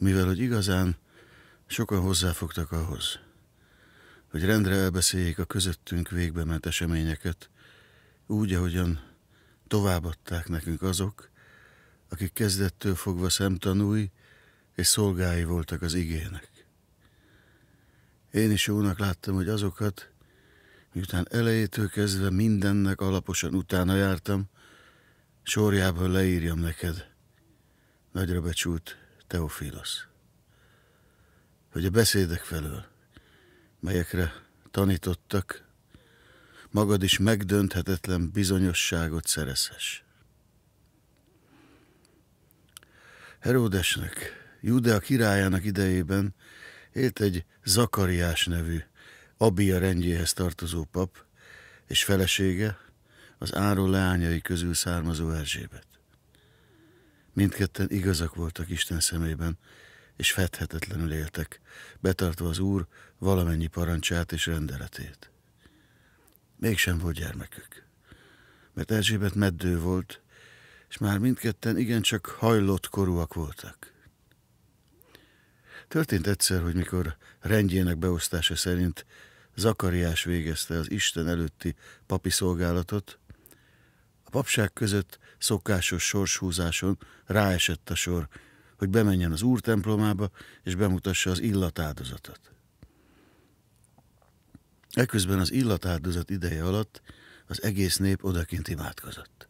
mivel hogy igazán sokan hozzáfogtak ahhoz, hogy rendre elbeszéljék a közöttünk végbe ment eseményeket, úgy, ahogyan továbbadták nekünk azok, akik kezdettől fogva szemtanúi és szolgái voltak az igének. Én is jónak láttam, hogy azokat, miután elejétől kezdve mindennek alaposan utána jártam, sorjában leírjam neked, nagyra becsült Teofilos, hogy a beszédek felől, melyekre tanítottak, magad is megdönthetetlen bizonyosságot szerezhess. Heródesnek, Judea királyának idejében élt egy Zakariás nevű, Abia rendjéhez tartozó pap, és felesége az Áron leányai közül származó Erzsébet. Mindketten igazak voltak Isten szemében, és fedhetetlenül éltek, betartva az Úr valamennyi parancsát és rendeletét. Mégsem volt gyermekük, mert Erzsébet meddő volt, és már mindketten igencsak hajlott korúak voltak. Történt egyszer, hogy mikor rendjének beosztása szerint Zakariás végezte az Isten előtti papi szolgálatot, a papság között szokásos sorshúzáson ráesett a sor, hogy bemenjen az úrtemplomába és bemutassa az illatáldozatot. Eközben az illatáldozat ideje alatt az egész nép odakint imádkozott.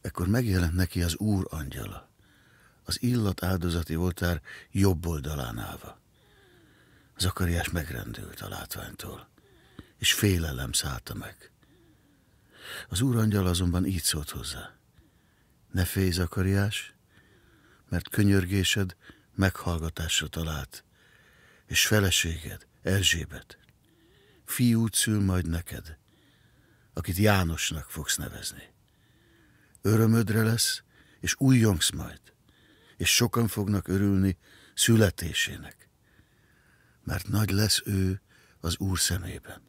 Ekkor megjelent neki az úr angyala, az illat áldozati oltár jobb oldalán állva. Zakariás megrendült a látványtól, és félelem szállta meg. Az úrangyal azonban így szólt hozzá. Ne félj, Zakariás, mert könyörgésed meghallgatásra talált, és feleséged, Erzsébet, fiút szül majd neked, akit Jánosnak fogsz nevezni. Örömödre lesz, és újjongsz majd, és sokan fognak örülni születésének, mert nagy lesz ő az Úr szemében.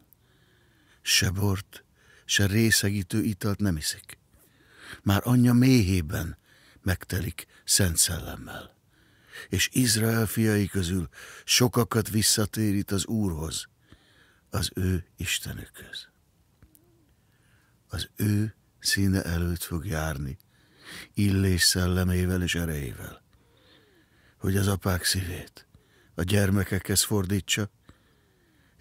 Se bort, s a részegítő italt nem iszik. Már anyja méhében megtelik szent szellemmel. És Izrael fiai közül sokakat visszatérít az Úrhoz, az ő Istenükhöz. Az ő színe előtt fog járni, illés szellemével és erejével, hogy az apák szívét a gyermekekhez fordítsa,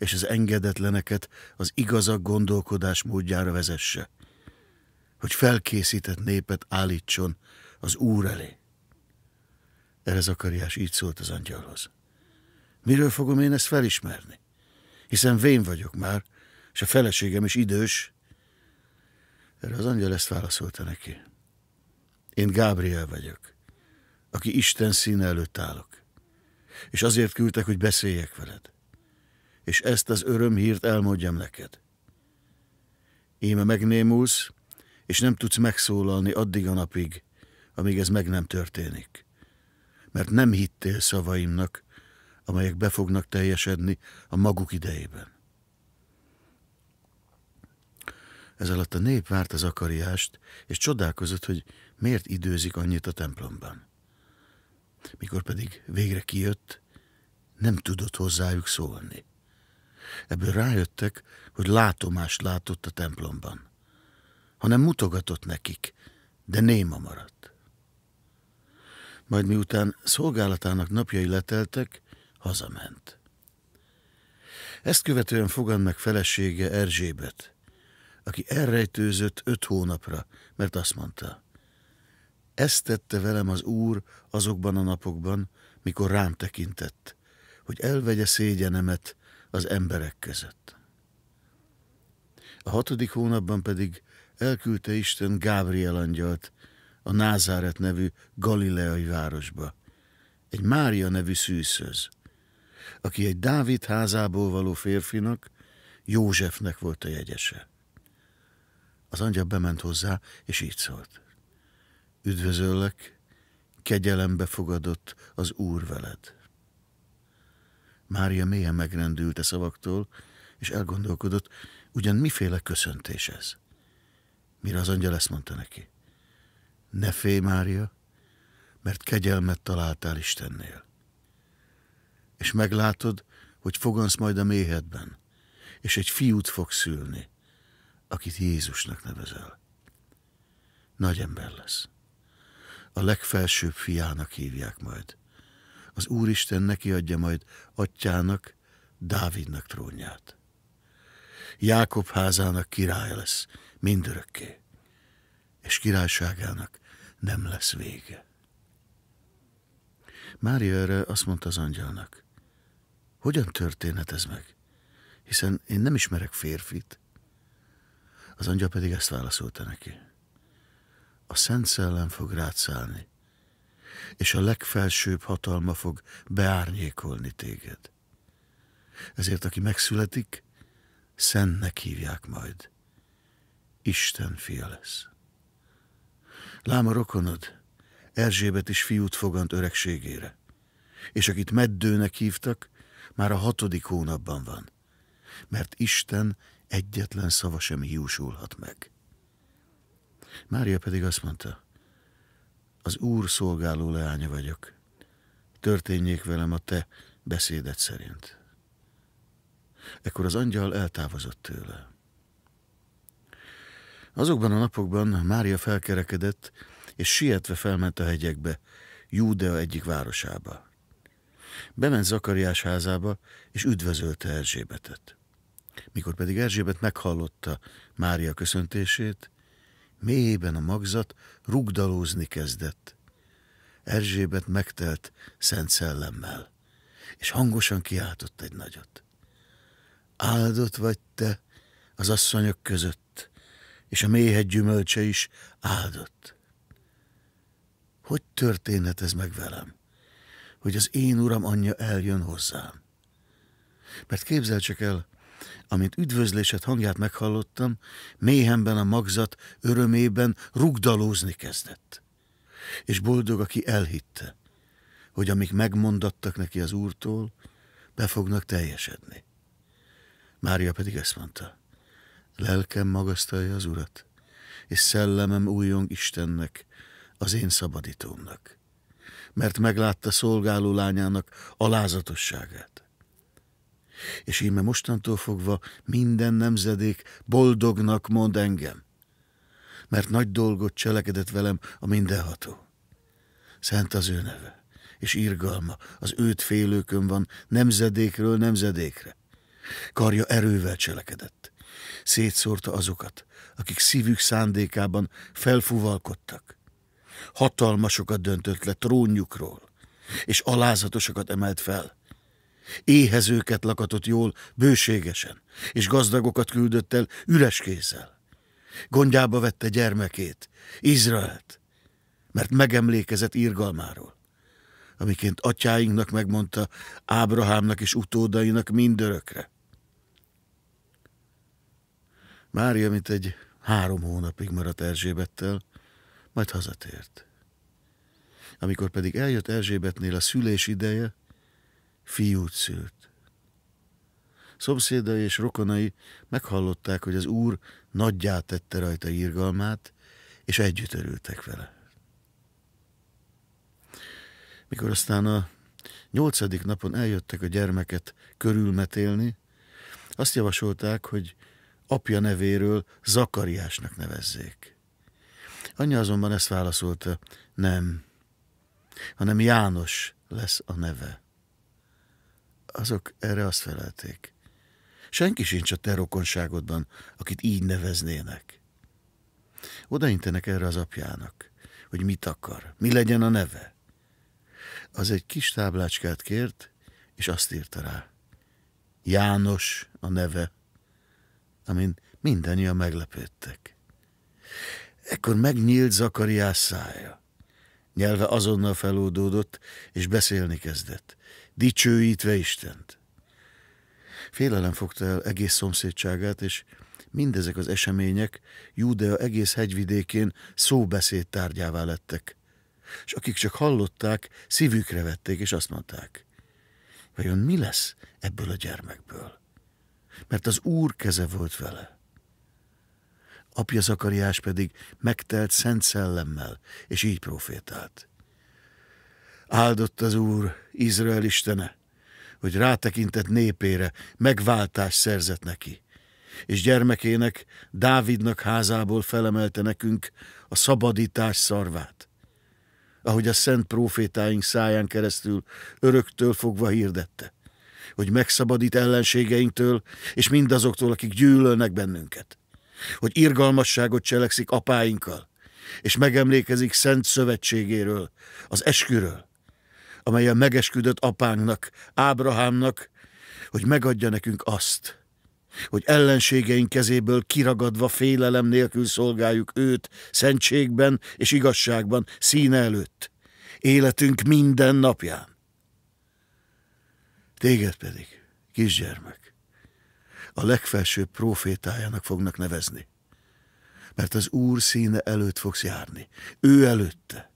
és az engedetleneket az igazak gondolkodás módjára vezesse, hogy felkészített népet állítson az Úr elé. Erre Zakariás így szólt az angyalhoz. Miről fogom én ezt felismerni? Hiszen vén vagyok már, és a feleségem is idős. Erre az angyal ezt válaszolta neki. Én Gábriel vagyok, aki Isten színe előtt állok, és azért küldtek, hogy beszéljek veled és ezt az örömhírt elmondjam neked. Íme megnémulsz, és nem tudsz megszólalni addig a napig, amíg ez meg nem történik. Mert nem hittél szavaimnak, amelyek be fognak teljesedni a maguk idejében. Ez alatt a nép várta akariást, és csodálkozott, hogy miért időzik annyit a templomban. Mikor pedig végre kijött, nem tudott hozzájuk szólni. Ebből rájöttek, hogy látomást látott a templomban, hanem mutogatott nekik, de néma maradt. Majd miután szolgálatának napjai leteltek, hazament. Ezt követően fogad meg felesége Erzsébet, aki elrejtőzött öt hónapra, mert azt mondta, ezt tette velem az Úr azokban a napokban, mikor rám tekintett, hogy elvegye szégyenemet, az emberek között. A hatodik hónapban pedig elküldte Isten Gábriel angyalt a Názáret nevű galileai városba, egy Mária nevű szűzhöz, aki egy Dávid házából való férfinak, Józsefnek volt a jegyese. Az angyal bement hozzá, és így szólt. Üdvözöllek, kegyelembe fogadott az Úr veled. Mária mélyen megrendült a szavaktól, és elgondolkodott, ugyan miféle köszöntés ez. Mire az angyal ezt mondta neki. Ne félj, Mária, mert kegyelmet találtál Istennél. És meglátod, hogy fogansz majd a méhedben, és egy fiút fog szülni, akit Jézusnak nevezel. Nagy ember lesz. A legfelsőbb fiának hívják majd az Úristen neki adja majd atyának, Dávidnak trónját. Jákob házának királya lesz mindörökké, és királyságának nem lesz vége. Mária erre azt mondta az angyalnak, hogyan történhet ez meg, hiszen én nem ismerek férfit. Az angyal pedig ezt válaszolta neki, a Szent Szellem fog rád szállni, és a legfelsőbb hatalma fog beárnyékolni téged. Ezért aki megszületik, szentnek hívják majd. Isten fia lesz. Lám a rokonod, Erzsébet is fiút fogant öregségére, és akit meddőnek hívtak, már a hatodik hónapban van, mert Isten egyetlen szava sem hiúsulhat meg. Mária pedig azt mondta, az Úr szolgáló leánya vagyok. Történjék velem a te beszédet szerint. Ekkor az angyal eltávozott tőle. Azokban a napokban Mária felkerekedett, és sietve felment a hegyekbe, Júdea egyik városába. Bement Zakariás házába, és üdvözölte Erzsébetet. Mikor pedig Erzsébet meghallotta Mária köszöntését, mélyében a magzat rugdalózni kezdett. Erzsébet megtelt szent szellemmel, és hangosan kiáltott egy nagyot. Áldott vagy te az asszonyok között, és a méhegy gyümölcse is áldott. Hogy történhet ez meg velem, hogy az én uram anyja eljön hozzám? Mert képzel csak el, Amint üdvözlésed hangját meghallottam, méhemben a magzat örömében rugdalózni kezdett. És boldog, aki elhitte, hogy amik megmondattak neki az úrtól, be fognak teljesedni. Mária pedig ezt mondta, lelkem magasztalja az urat, és szellemem újjong Istennek, az én szabadítómnak, mert meglátta szolgáló lányának alázatosságát és én mostantól fogva minden nemzedék boldognak mond engem, mert nagy dolgot cselekedett velem a mindenható. Szent az ő neve, és irgalma az őt félőkön van nemzedékről nemzedékre. Karja erővel cselekedett, szétszórta azokat, akik szívük szándékában felfuvalkodtak. Hatalmasokat döntött le trónjukról, és alázatosokat emelt fel – Éhezőket lakatott jól bőségesen, és gazdagokat küldött el üres kézzel. Gondjába vette gyermekét, Izraelt, mert megemlékezett írgalmáról, amiként atyáinknak megmondta Ábrahámnak és utódainak mindörökre. Mária, mint egy három hónapig maradt Erzsébettel, majd hazatért. Amikor pedig eljött Erzsébetnél a szülés ideje, fiút szült. Szomszédai és rokonai meghallották, hogy az úr nagyját tette rajta írgalmát, és együtt örültek vele. Mikor aztán a nyolcadik napon eljöttek a gyermeket körülmetélni, azt javasolták, hogy apja nevéről Zakariásnak nevezzék. Anya azonban ezt válaszolta, nem, hanem János lesz a neve azok erre azt felelték. Senki sincs a te rokonságodban, akit így neveznének. Odaintenek erre az apjának, hogy mit akar, mi legyen a neve. Az egy kis táblácskát kért, és azt írta rá. János a neve, amin mindannyian meglepődtek. Ekkor megnyílt Zakariás szája. Nyelve azonnal felódódott, és beszélni kezdett dicsőítve Istent. Félelem fogta el egész szomszédságát, és mindezek az események Júdea egész hegyvidékén szóbeszéd tárgyává lettek. És akik csak hallották, szívükre vették, és azt mondták, vajon mi lesz ebből a gyermekből? Mert az Úr keze volt vele. Apja Zakariás pedig megtelt szent szellemmel, és így profétált. Áldott az Úr, Izrael istene, hogy rátekintett népére megváltást szerzett neki, és gyermekének, Dávidnak házából felemelte nekünk a szabadítás szarvát, ahogy a szent profétáink száján keresztül öröktől fogva hirdette, hogy megszabadít ellenségeinktől és mindazoktól, akik gyűlölnek bennünket, hogy irgalmasságot cselekszik apáinkkal, és megemlékezik szent szövetségéről, az esküről, amelyen megesküdött apánknak, Ábrahámnak, hogy megadja nekünk azt, hogy ellenségeink kezéből kiragadva félelem nélkül szolgáljuk őt szentségben és igazságban színe előtt, életünk minden napján. Téged pedig, kisgyermek, a legfelsőbb profétájának fognak nevezni, mert az Úr színe előtt fogsz járni, ő előtte,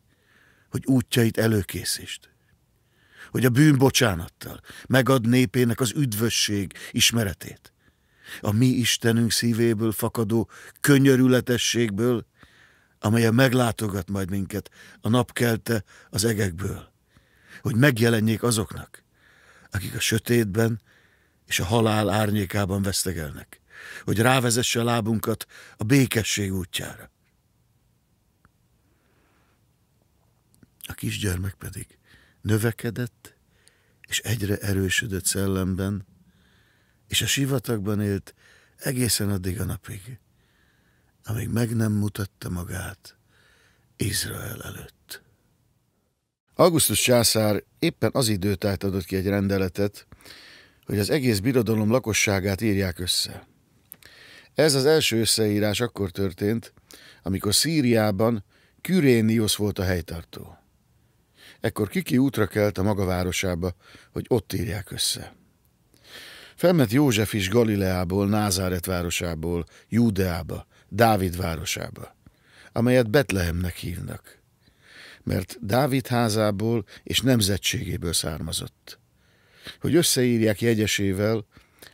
hogy útjait előkészítsd hogy a bűn bocsánattal megad népének az üdvösség ismeretét. A mi Istenünk szívéből fakadó könyörületességből, amely meglátogat majd minket a napkelte az egekből, hogy megjelenjék azoknak, akik a sötétben és a halál árnyékában vesztegelnek, hogy rávezesse a lábunkat a békesség útjára. A kisgyermek pedig növekedett, és egyre erősödött szellemben, és a sivatagban élt egészen addig a napig, amíg meg nem mutatta magát Izrael előtt. Augustus császár éppen az időt átadott ki egy rendeletet, hogy az egész birodalom lakosságát írják össze. Ez az első összeírás akkor történt, amikor Szíriában Kürénios volt a helytartó. Ekkor Kiki útra kelt a maga városába, hogy ott írják össze. Felment József is Galileából, Názáret városából, Júdeába, Dávid városába, amelyet Betlehemnek hívnak, mert Dávid házából és nemzetségéből származott. Hogy összeírják jegyesével,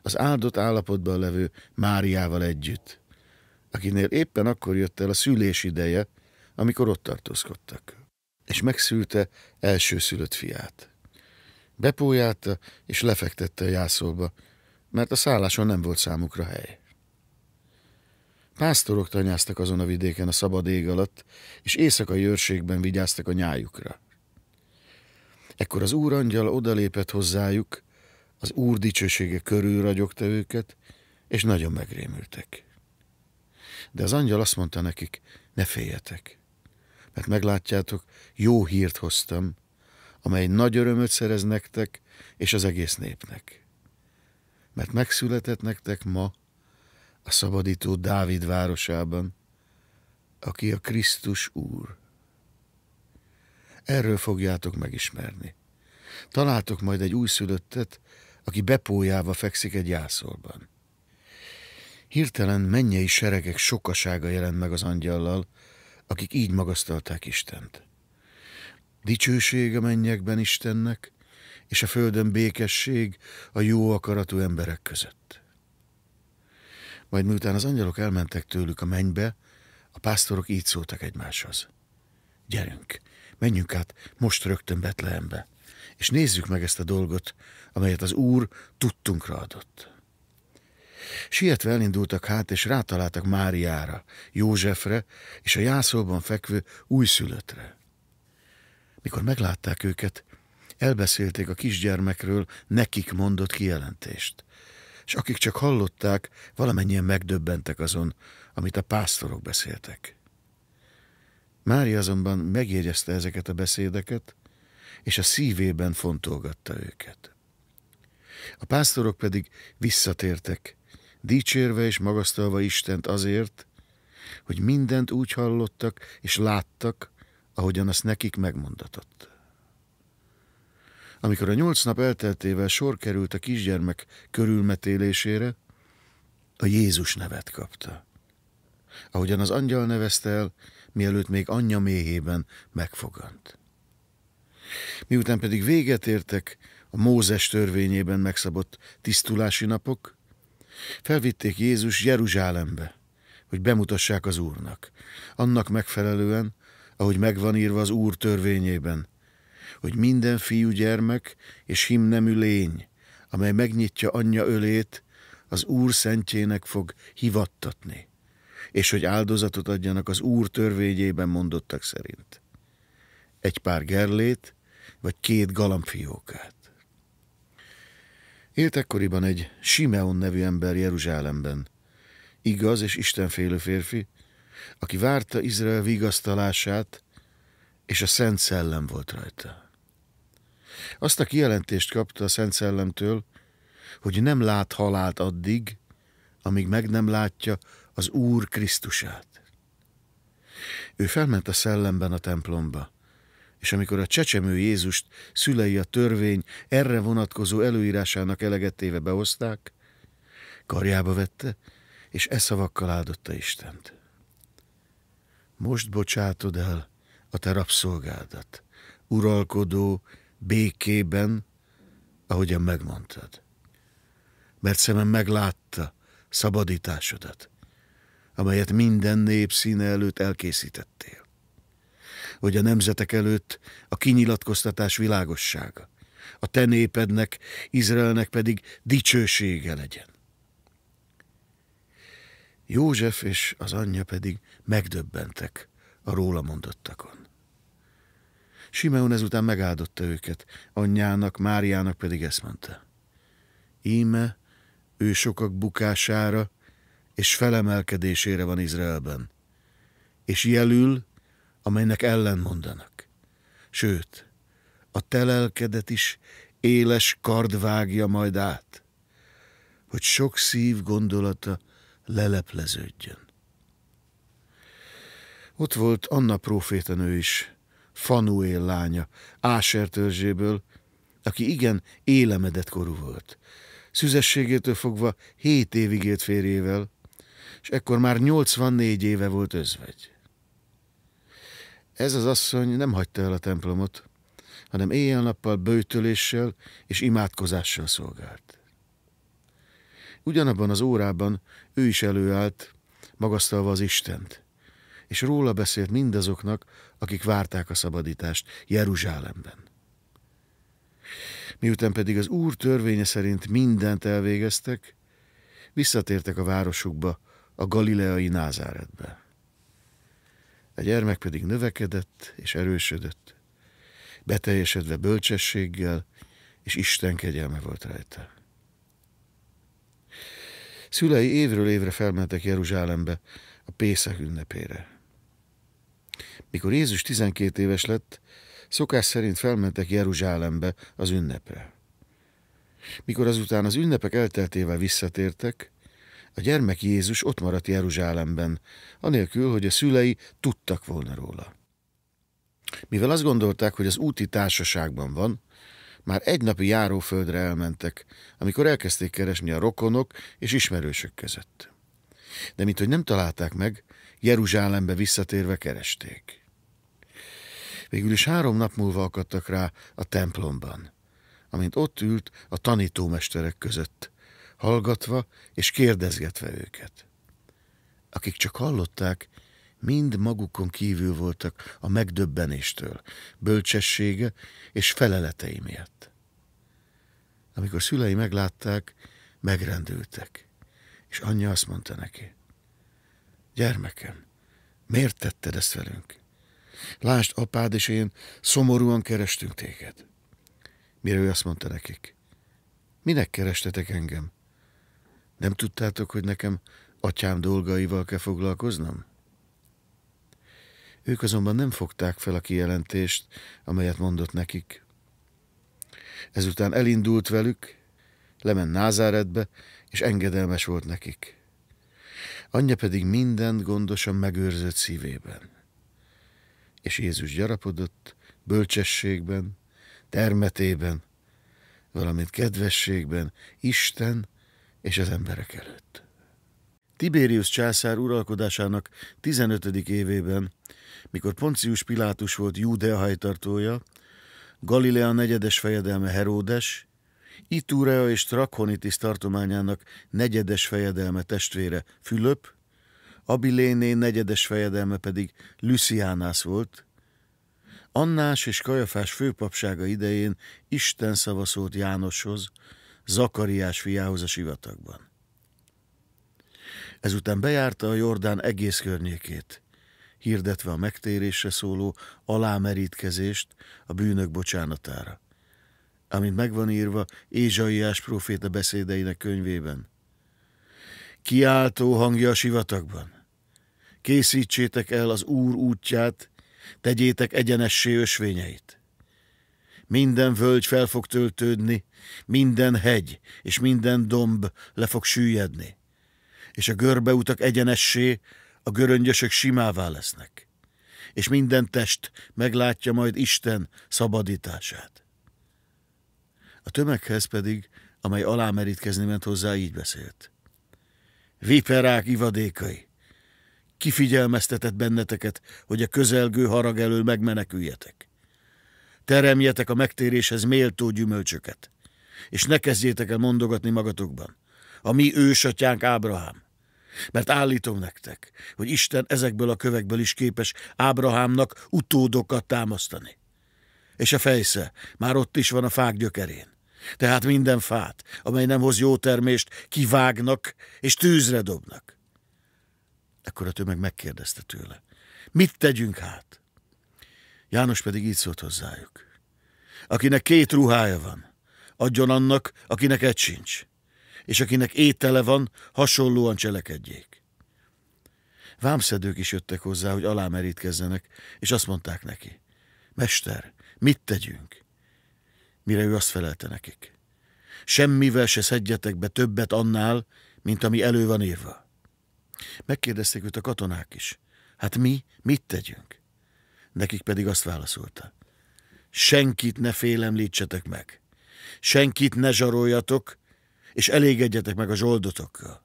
az áldott állapotban levő Máriával együtt, akinél éppen akkor jött el a szülés ideje, amikor ott tartózkodtak és megszülte elsőszülött fiát. Bepójálta, és lefektette a jászolba, mert a szálláson nem volt számukra hely. Pásztorok tanyáztak azon a vidéken a szabad ég alatt, és éjszakai őrségben vigyáztak a nyájukra. Ekkor az úrangyal odalépett hozzájuk, az úr dicsősége körül ragyogta őket, és nagyon megrémültek. De az angyal azt mondta nekik, ne féljetek, mert meglátjátok, jó hírt hoztam, amely nagy örömöt szerez nektek és az egész népnek. Mert megszületett nektek ma a szabadító Dávid városában, aki a Krisztus Úr. Erről fogjátok megismerni. Találtok majd egy újszülöttet, aki bepójával fekszik egy jászolban. Hirtelen mennyei seregek sokasága jelent meg az angyallal, akik így magasztalták Istent. Dicsőség a mennyekben Istennek, és a földön békesség a jó akaratú emberek között. Majd miután az angyalok elmentek tőlük a mennybe, a pásztorok így szóltak egymáshoz. Gyerünk, menjünk át most rögtön Betlehembe, és nézzük meg ezt a dolgot, amelyet az Úr tudtunkra adott. Sietve elindultak hát, és rátaláltak Máriára, Józsefre és a jászolban fekvő újszülöttre. Mikor meglátták őket, elbeszélték a kisgyermekről nekik mondott kijelentést, és akik csak hallották, valamennyien megdöbbentek azon, amit a pásztorok beszéltek. Mária azonban megjegyezte ezeket a beszédeket, és a szívében fontolgatta őket. A pásztorok pedig visszatértek, dicsérve és magasztalva Istent azért, hogy mindent úgy hallottak és láttak, ahogyan azt nekik megmondatott. Amikor a nyolc nap elteltével sor került a kisgyermek körülmetélésére, a Jézus nevet kapta, ahogyan az angyal nevezte el, mielőtt még anyja méhében megfogant. Miután pedig véget értek a Mózes törvényében megszabott tisztulási napok, Felvitték Jézus Jeruzsálembe, hogy bemutassák az Úrnak. Annak megfelelően, ahogy megvan írva az Úr törvényében, hogy minden fiúgyermek és himnemű lény, amely megnyitja anyja ölét, az Úr szentjének fog hivattatni, és hogy áldozatot adjanak az Úr törvényében mondottak szerint. Egy pár gerlét, vagy két galambfiókát. Élt ekkoriban egy Simeon nevű ember Jeruzsálemben, igaz és istenfélő férfi, aki várta Izrael vigasztalását, és a Szent Szellem volt rajta. Azt a kijelentést kapta a Szent Szellemtől, hogy nem lát halált addig, amíg meg nem látja az Úr Krisztusát. Ő felment a szellemben a templomba, és amikor a csecsemő Jézust szülei a törvény erre vonatkozó előírásának elegettéve behozták, karjába vette, és e szavakkal áldotta Istent. Most bocsátod el a te rabszolgádat, uralkodó békében, ahogyan megmondtad. Mert szemem meglátta szabadításodat, amelyet minden nép színe előtt elkészítettél hogy a nemzetek előtt a kinyilatkoztatás világossága, a te népednek, Izraelnek pedig dicsősége legyen. József és az anyja pedig megdöbbentek a róla mondottakon. Simeon ezután megáldotta őket, anyjának, Máriának pedig ezt mondta. Íme ő sokak bukására és felemelkedésére van Izraelben, és jelül amelynek ellen mondanak, Sőt, a telelkedet is éles kard vágja majd át, hogy sok szív gondolata lelepleződjön. Ott volt Anna profétanő is, Fanuél lánya, Áser törzséből, aki igen élemedett korú volt. Szüzességétől fogva hét évig élt férjével, és ekkor már 84 éve volt özvegy. Ez az asszony nem hagyta el a templomot, hanem éjjel-nappal bőtöléssel és imádkozással szolgált. Ugyanabban az órában ő is előállt, magasztalva az Istent, és róla beszélt mindazoknak, akik várták a szabadítást Jeruzsálemben. Miután pedig az úr törvénye szerint mindent elvégeztek, visszatértek a városukba, a galileai Názáretbe. A gyermek pedig növekedett és erősödött, beteljesedve bölcsességgel, és Isten kegyelme volt rajta. Szülei évről évre felmentek Jeruzsálembe a Pészek ünnepére. Mikor Jézus 12 éves lett, szokás szerint felmentek Jeruzsálembe az ünnepre. Mikor azután az ünnepek elteltével visszatértek, a gyermek Jézus ott maradt Jeruzsálemben, anélkül, hogy a szülei tudtak volna róla. Mivel azt gondolták, hogy az úti társaságban van, már egy napi járóföldre elmentek, amikor elkezdték keresni a rokonok és ismerősök között. De mint hogy nem találták meg, Jeruzsálembe visszatérve keresték. Végül is három nap múlva akadtak rá a templomban, amint ott ült a tanítómesterek között, hallgatva és kérdezgetve őket. Akik csak hallották, mind magukon kívül voltak a megdöbbenéstől, bölcsessége és feleletei miatt. Amikor szülei meglátták, megrendültek, és anyja azt mondta neki, gyermekem, miért tetted ezt velünk? Lásd, apád és én szomorúan kerestünk téged. Mire ő azt mondta nekik, minek kerestetek engem? Nem tudtátok, hogy nekem atyám dolgaival kell foglalkoznom? Ők azonban nem fogták fel a kijelentést, amelyet mondott nekik. Ezután elindult velük, lement Názáretbe, és engedelmes volt nekik. Anyja pedig mindent gondosan megőrzött szívében. És Jézus gyarapodott bölcsességben, termetében, valamint kedvességben, Isten és az emberek előtt. Tiberius császár uralkodásának 15. évében, mikor Poncius Pilátus volt Júdea hajtartója, Galilea negyedes fejedelme Heródes, Itúrea és Trakonitis tartományának negyedes fejedelme testvére Fülöp, Abiléné negyedes fejedelme pedig Lüsziánász volt, Annás és Kajafás főpapsága idején Isten szava szólt Jánoshoz, Zakariás fiához a sivatagban. Ezután bejárta a Jordán egész környékét, hirdetve a megtérésre szóló alámerítkezést a bűnök bocsánatára, amint megvan írva Ézsaiás proféta beszédeinek könyvében. Kiáltó hangja a sivatagban. Készítsétek el az Úr útját, tegyétek egyenessé ösvényeit. Minden völgy fel fog töltődni, minden hegy és minden domb le fog süllyedni, és a görbeutak egyenessé, a göröngyösök simává lesznek, és minden test meglátja majd Isten szabadítását. A tömeghez pedig, amely alámerítkezni ment hozzá, így beszélt. Viperák ivadékai! Kifigyelmeztetett benneteket, hogy a közelgő harag elől megmeneküljetek teremjetek a megtéréshez méltó gyümölcsöket, és ne kezdjétek el mondogatni magatokban, a mi ősatyánk Ábrahám. Mert állítom nektek, hogy Isten ezekből a kövekből is képes Ábrahámnak utódokat támasztani. És a fejsze már ott is van a fák gyökerén. Tehát minden fát, amely nem hoz jó termést, kivágnak és tűzre dobnak. Ekkor a tömeg megkérdezte tőle. Mit tegyünk hát? János pedig így szólt hozzájuk. Akinek két ruhája van, adjon annak, akinek egy sincs, és akinek étele van, hasonlóan cselekedjék. Vámszedők is jöttek hozzá, hogy alámerítkezzenek, és azt mondták neki, Mester, mit tegyünk? Mire ő azt felelte nekik, semmivel se szedjetek be többet annál, mint ami elő van írva. Megkérdezték őt a katonák is, hát mi mit tegyünk? Nekik pedig azt válaszolta. Senkit ne félemlítsetek meg, senkit ne zsaroljatok, és elégedjetek meg a zsoldotokkal.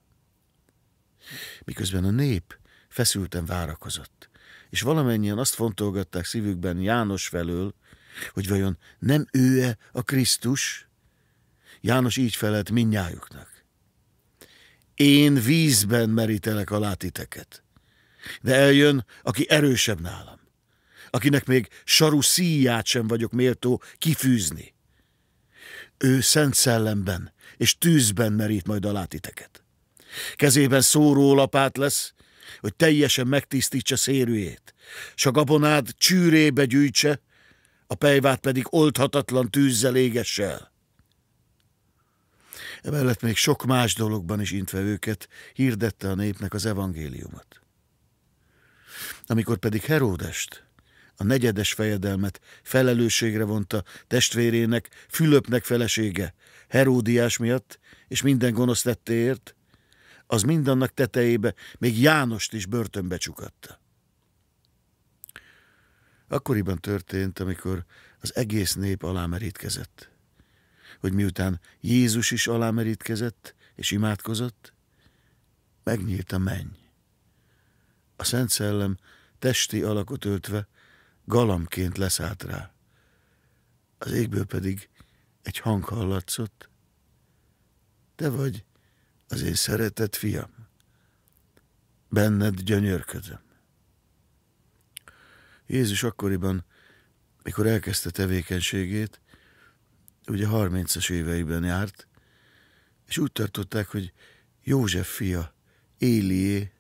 Miközben a nép feszülten várakozott, és valamennyien azt fontolgatták szívükben János felől, hogy vajon nem ő-e a Krisztus? János így felelt minnyájuknak. Én vízben merítelek alá titeket, de eljön, aki erősebb nálam akinek még saru szíját sem vagyok méltó kifűzni. Ő szent szellemben és tűzben merít majd a látiteket. Kezében szórólapát lesz, hogy teljesen megtisztítsa szérűjét, s a gabonád csűrébe gyűjtse, a pejvát pedig oldhatatlan tűzzel égesse Emellett még sok más dologban is intve őket, hirdette a népnek az evangéliumot. Amikor pedig Heródest, a negyedes fejedelmet, felelősségre vonta testvérének, Fülöpnek felesége, Heródiás miatt, és minden gonosz tettéért, az mindannak tetejébe még Jánost is börtönbe csukatta. Akkoriban történt, amikor az egész nép alámerítkezett, hogy miután Jézus is alámerítkezett és imádkozott, megnyílt a menny. A Szent Szellem testi alakot öltve galamként leszállt rá. Az égből pedig egy hang hallatszott. Te vagy az én szeretett fiam. Benned gyönyörködöm. Jézus akkoriban, mikor elkezdte tevékenységét, ugye 30-as éveiben járt, és úgy tartották, hogy József fia, Élié,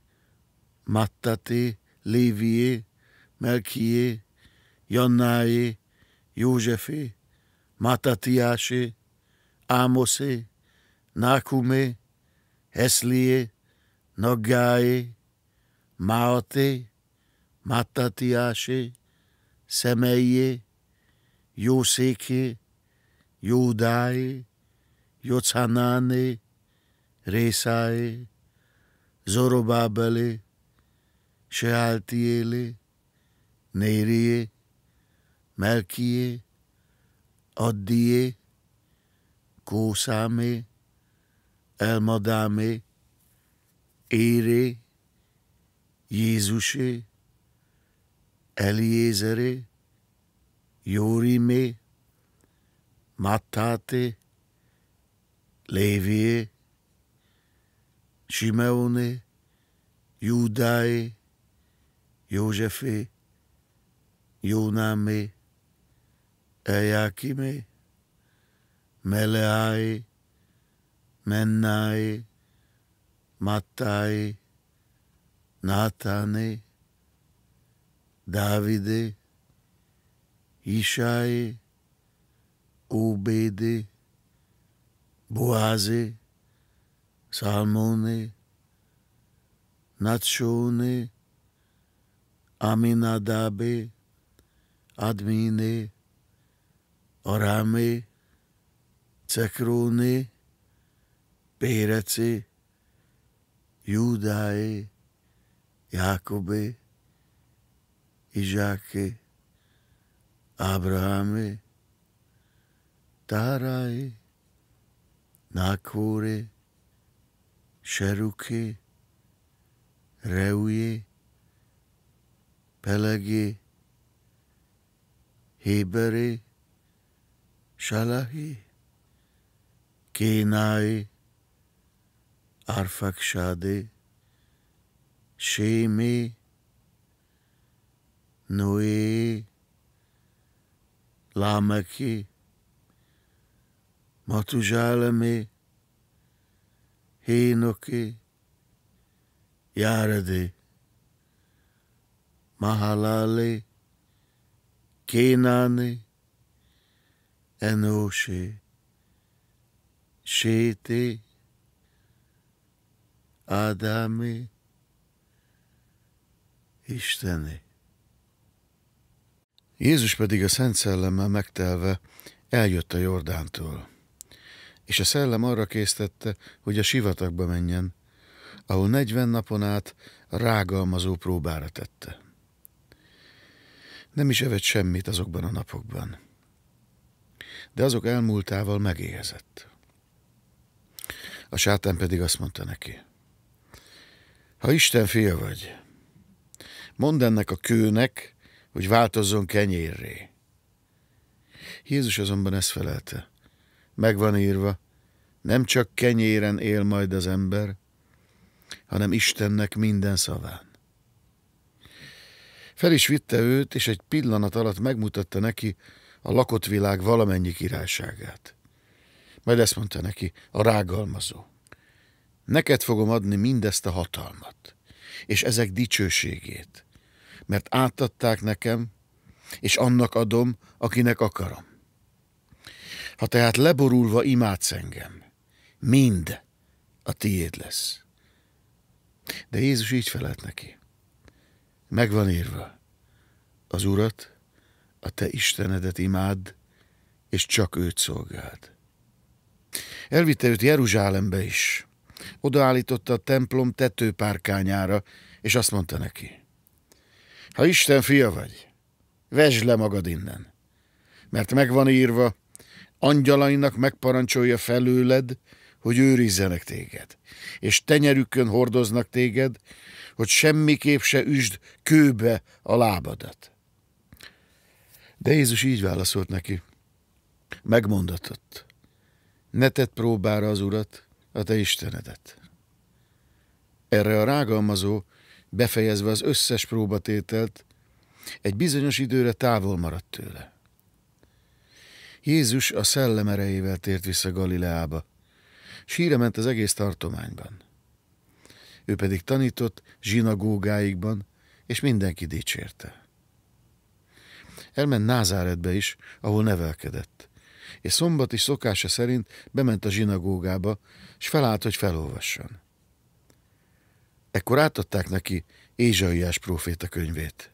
Mattaté, Lévié, Melkié, Jannáé, Józsefé, Matatiásé, Ámoszé, Nákumé, Eszlié, Naggáé, Máaté, Mattatiásé, Szemeié, Jószéké, Jódáé, Jocanáné, Részáé, Zorobábelé, Seáltiélé, Nérié, Melkié, Addié, Kószámé, Elmadámé, Éré, Jézusé, Eliézeré, Jórimé, Mattáté, Lévié, Simeoné, Júdáé, Józsefé, Jónámé, Eyakime, Meleai, Menai, Matai, Natane, Davide, Ishai, Ubede, Boaze, Salmone, Natshone, Aminadabe, Admine, orámy, cekrůny, pejraci, Judáji, Jákoby, Ižáky, Abrahamy, Táraji, Nákůry, Šeruky, Reuji, Pelegi, Hibery, Shalahi Kenai Arfakshade Sheme Noe Lamaki Matujalame Henoke Yarade Mahalale Kenane Enósé, séti, ádámi, Isteni. Jézus pedig a Szent Szellemmel megtelve eljött a Jordántól, és a szellem arra késztette, hogy a sivatagba menjen, ahol negyven napon át rágalmazó próbára tette. Nem is evett semmit azokban a napokban de azok elmúltával megéhezett. A sátán pedig azt mondta neki, ha Isten fia vagy, mondd ennek a kőnek, hogy változzon kenyérré. Jézus azonban ezt felelte. Megvan írva, nem csak kenyéren él majd az ember, hanem Istennek minden szaván. Fel is vitte őt, és egy pillanat alatt megmutatta neki, a lakott világ valamennyi királyságát. Majd ezt mondta neki a rágalmazó. Neked fogom adni mindezt a hatalmat, és ezek dicsőségét, mert átadták nekem, és annak adom, akinek akarom. Ha tehát leborulva imádsz engem, mind a tiéd lesz. De Jézus így felelt neki. Megvan írva, az urat a te Istenedet imád, és csak őt szolgáld. Elvitte őt Jeruzsálembe is. Odaállította a templom tetőpárkányára, és azt mondta neki, ha Isten fia vagy, vezd le magad innen, mert megvan írva, angyalainak megparancsolja felőled, hogy őrizzenek téged, és tenyerükön hordoznak téged, hogy semmiképp se üsd kőbe a lábadat. De Jézus így válaszolt neki. Megmondatott. Ne tedd próbára az Urat, a te Istenedet. Erre a rágalmazó, befejezve az összes próbatételt, egy bizonyos időre távol maradt tőle. Jézus a szellem erejével tért vissza Galileába. Síre ment az egész tartományban. Ő pedig tanított zsinagógáikban, és mindenki dicsérte. Elment Názáretbe is, ahol nevelkedett. És szombat is szokása szerint bement a zsinagógába, és felállt, hogy felolvasson. Ekkor átadták neki Ézsaiás próféta könyvét,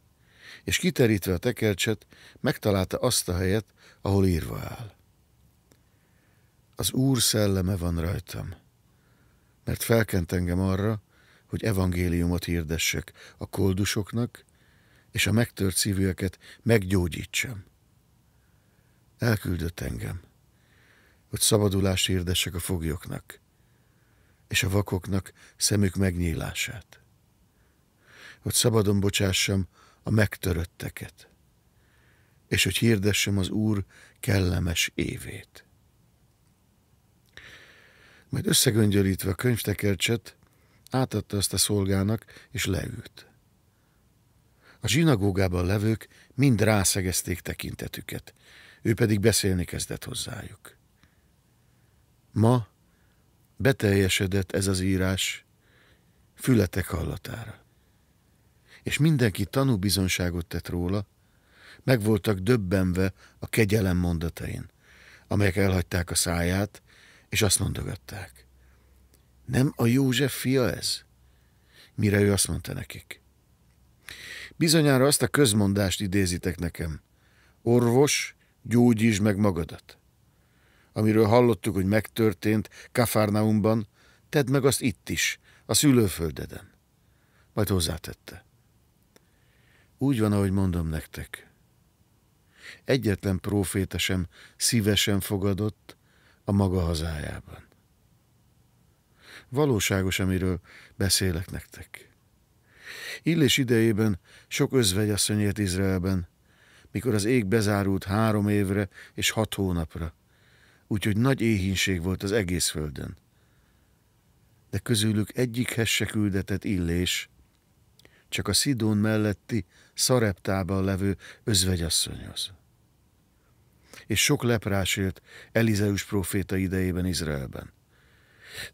és kiterítve a tekercset, megtalálta azt a helyet, ahol írva áll. Az Úr szelleme van rajtam, mert felkent engem arra, hogy evangéliumot hirdessek a koldusoknak, és a megtört szívűeket meggyógyítsam. Elküldött engem, hogy szabadulást hirdessek a foglyoknak, és a vakoknak szemük megnyílását, hogy szabadon bocsássam a megtörötteket, és hogy hirdessem az Úr kellemes évét. Majd összegöngyölítve a könyvtekercset, átadta azt a szolgának, és leült. A zsinagógában levők mind rászegezték tekintetüket, ő pedig beszélni kezdett hozzájuk. Ma beteljesedett ez az írás fületek hallatára. És mindenki tanúbizonságot tett róla, meg voltak döbbenve a kegyelem mondatain, amelyek elhagyták a száját, és azt mondogatták. Nem a József fia ez? Mire ő azt mondta nekik. Bizonyára azt a közmondást idézitek nekem. Orvos, gyógyítsd meg magadat. Amiről hallottuk, hogy megtörtént Kafarnaumban, tedd meg azt itt is, a szülőföldeden. Majd hozzátette. Úgy van, ahogy mondom nektek. Egyetlen próféta sem szívesen fogadott a maga hazájában. Valóságos, amiről beszélek nektek. Illés idejében sok özvegyasszony élt Izraelben, mikor az ég bezárult három évre és hat hónapra, úgyhogy nagy éhínség volt az egész földön. De közülük egyikhez se küldetett Illés, csak a Szidón melletti Szareptában levő özvegyasszonyhoz. És sok leprás élt Elizeus proféta idejében Izraelben.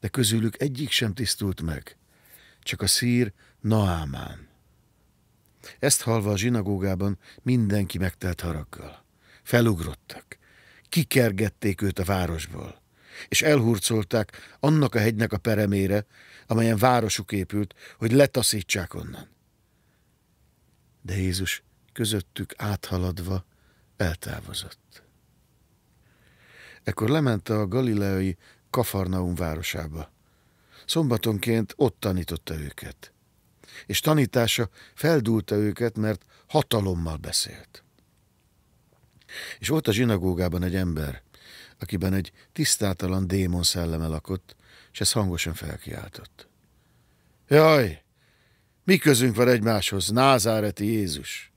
De közülük egyik sem tisztult meg, csak a szír Naámán. Ezt halva a zsinagógában mindenki megtelt haraggal. Felugrottak. Kikergették őt a városból, és elhurcolták annak a hegynek a peremére, amelyen városuk épült, hogy letaszítsák onnan. De Jézus közöttük áthaladva eltávozott. Ekkor lement a galileai Kafarnaum városába. Szombatonként ott tanította őket és tanítása feldúlta őket, mert hatalommal beszélt. És volt a zsinagógában egy ember, akiben egy tisztátalan démon szelleme lakott, és ez hangosan felkiáltott. Jaj, mi közünk van egymáshoz, názáreti Jézus?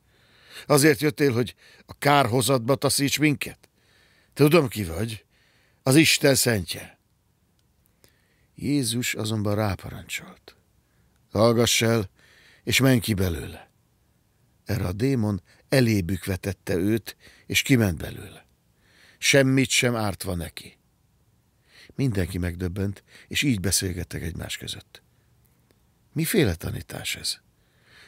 Azért jöttél, hogy a kárhozatba taszíts minket? Tudom, ki vagy, az Isten szentje. Jézus azonban ráparancsolt. Hallgass el, és menj ki belőle. Erre a démon elébük vetette őt, és kiment belőle. Semmit sem ártva neki. Mindenki megdöbbent, és így beszélgettek egymás között. Miféle tanítás ez?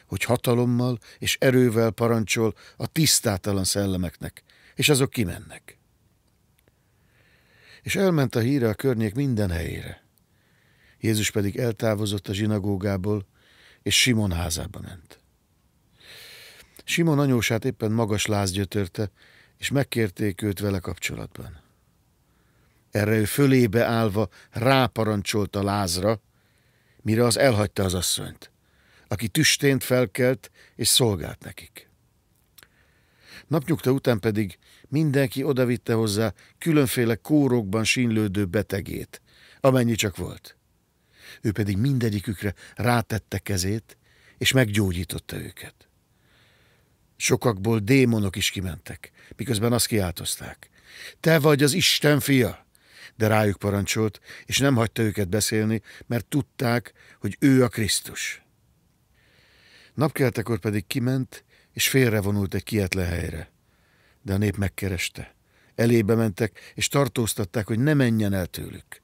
Hogy hatalommal és erővel parancsol a tisztátalan szellemeknek, és azok kimennek. És elment a híre a környék minden helyére. Jézus pedig eltávozott a zsinagógából, és Simon házába ment. Simon anyósát éppen magas láz gyötörte, és megkérték őt vele kapcsolatban. Erre ő fölébe állva ráparancsolta lázra, mire az elhagyta az asszonyt, aki tüstént felkelt és szolgált nekik. Napnyugta után pedig mindenki odavitte hozzá különféle kórokban sínlődő betegét, amennyi csak volt ő pedig mindegyikükre rátette kezét, és meggyógyította őket. Sokakból démonok is kimentek, miközben azt kiáltozták. Te vagy az Isten fia! De rájuk parancsolt, és nem hagyta őket beszélni, mert tudták, hogy ő a Krisztus. Napkeltekor pedig kiment, és félrevonult egy kietlen helyre. De a nép megkereste. Elébe mentek, és tartóztatták, hogy ne menjen el tőlük.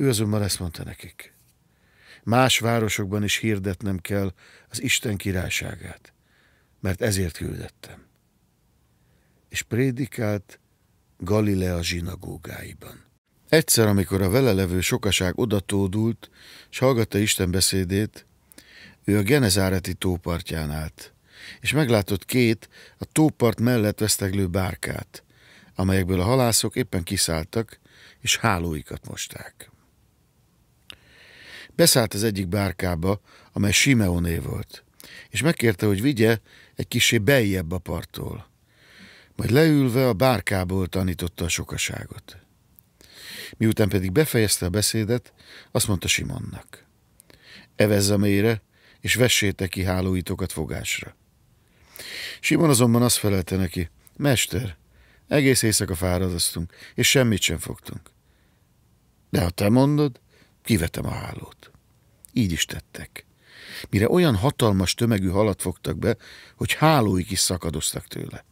Ő azonban ezt mondta nekik. Más városokban is hirdetnem kell az Isten királyságát, mert ezért küldettem. És prédikált Galilea zsinagógáiban. Egyszer, amikor a vele levő sokaság odatódult, és hallgatta Isten beszédét, ő a Genezáreti tópartján állt, és meglátott két a tópart mellett veszteglő bárkát, amelyekből a halászok éppen kiszálltak, és hálóikat mosták. Beszállt az egyik bárkába, amely Simeoné volt, és megkérte, hogy vigye egy kisé beljebb a parttól. Majd leülve a bárkából tanította a sokaságot. Miután pedig befejezte a beszédet, azt mondta Simonnak. Evezz a mélyre, és vessétek ki hálóitokat fogásra. Simon azonban azt felelte neki, Mester, egész éjszaka fáradoztunk, és semmit sem fogtunk. De ha te mondod, kivetem a hálót. Így is tettek. Mire olyan hatalmas tömegű halat fogtak be, hogy hálóik is szakadoztak tőle.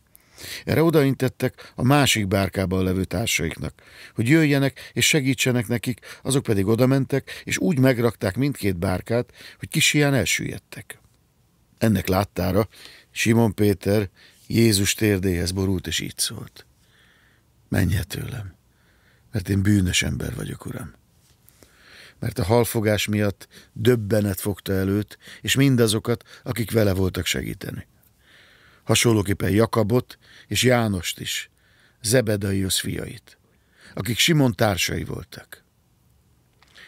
Erre odaintettek a másik bárkában levő társaiknak, hogy jöjjenek és segítsenek nekik, azok pedig odamentek, és úgy megrakták mindkét bárkát, hogy kis hián elsüllyedtek. Ennek láttára Simon Péter Jézus térdéhez borult, és így szólt. Menj tőlem, mert én bűnös ember vagyok, uram mert a halfogás miatt döbbenet fogta előtt, és mindazokat, akik vele voltak segíteni. Hasonlóképpen Jakabot és Jánost is, Zebedaios fiait, akik Simon társai voltak.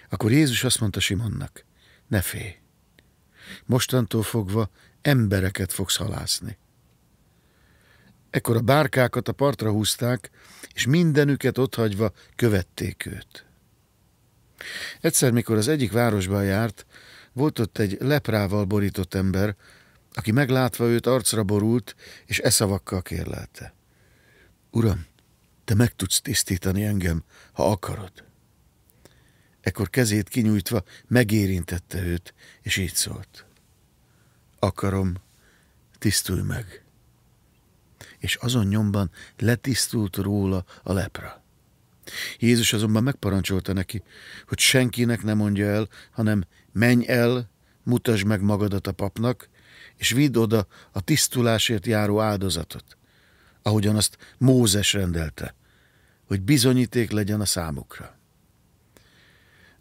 Akkor Jézus azt mondta Simonnak, ne félj, mostantól fogva embereket fogsz halászni. Ekkor a bárkákat a partra húzták, és mindenüket otthagyva követték őt. Egyszer, mikor az egyik városban járt, volt ott egy leprával borított ember, aki meglátva őt arcra borult, és e szavakkal kérlelte. Uram, te meg tudsz tisztítani engem, ha akarod. Ekkor kezét kinyújtva megérintette őt, és így szólt. Akarom, tisztulj meg. És azon nyomban letisztult róla a lepra. Jézus azonban megparancsolta neki, hogy senkinek ne mondja el, hanem menj el, mutasd meg magadat a papnak, és vidd oda a tisztulásért járó áldozatot, ahogyan azt Mózes rendelte, hogy bizonyíték legyen a számukra.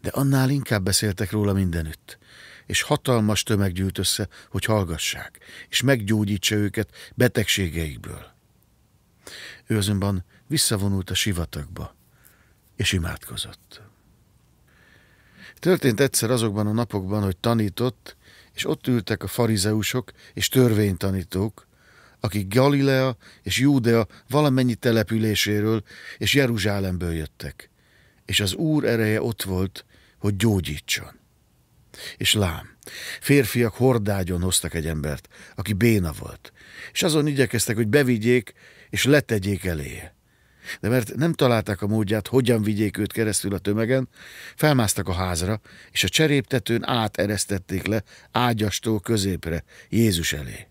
De annál inkább beszéltek róla mindenütt, és hatalmas tömeg gyűlt össze, hogy hallgassák, és meggyógyítsa őket betegségeikből. Ő azonban visszavonult a sivatagba, és imádkozott. Történt egyszer azokban a napokban, hogy tanított, és ott ültek a farizeusok és törvénytanítók, akik Galilea és Júdea valamennyi településéről és Jeruzsálemből jöttek, és az Úr ereje ott volt, hogy gyógyítson. És lám, férfiak hordágyon hoztak egy embert, aki béna volt, és azon igyekeztek, hogy bevigyék és letegyék eléje de mert nem találták a módját, hogyan vigyék őt keresztül a tömegen, felmásztak a házra, és a cseréptetőn áteresztették le ágyastól középre, Jézus elé.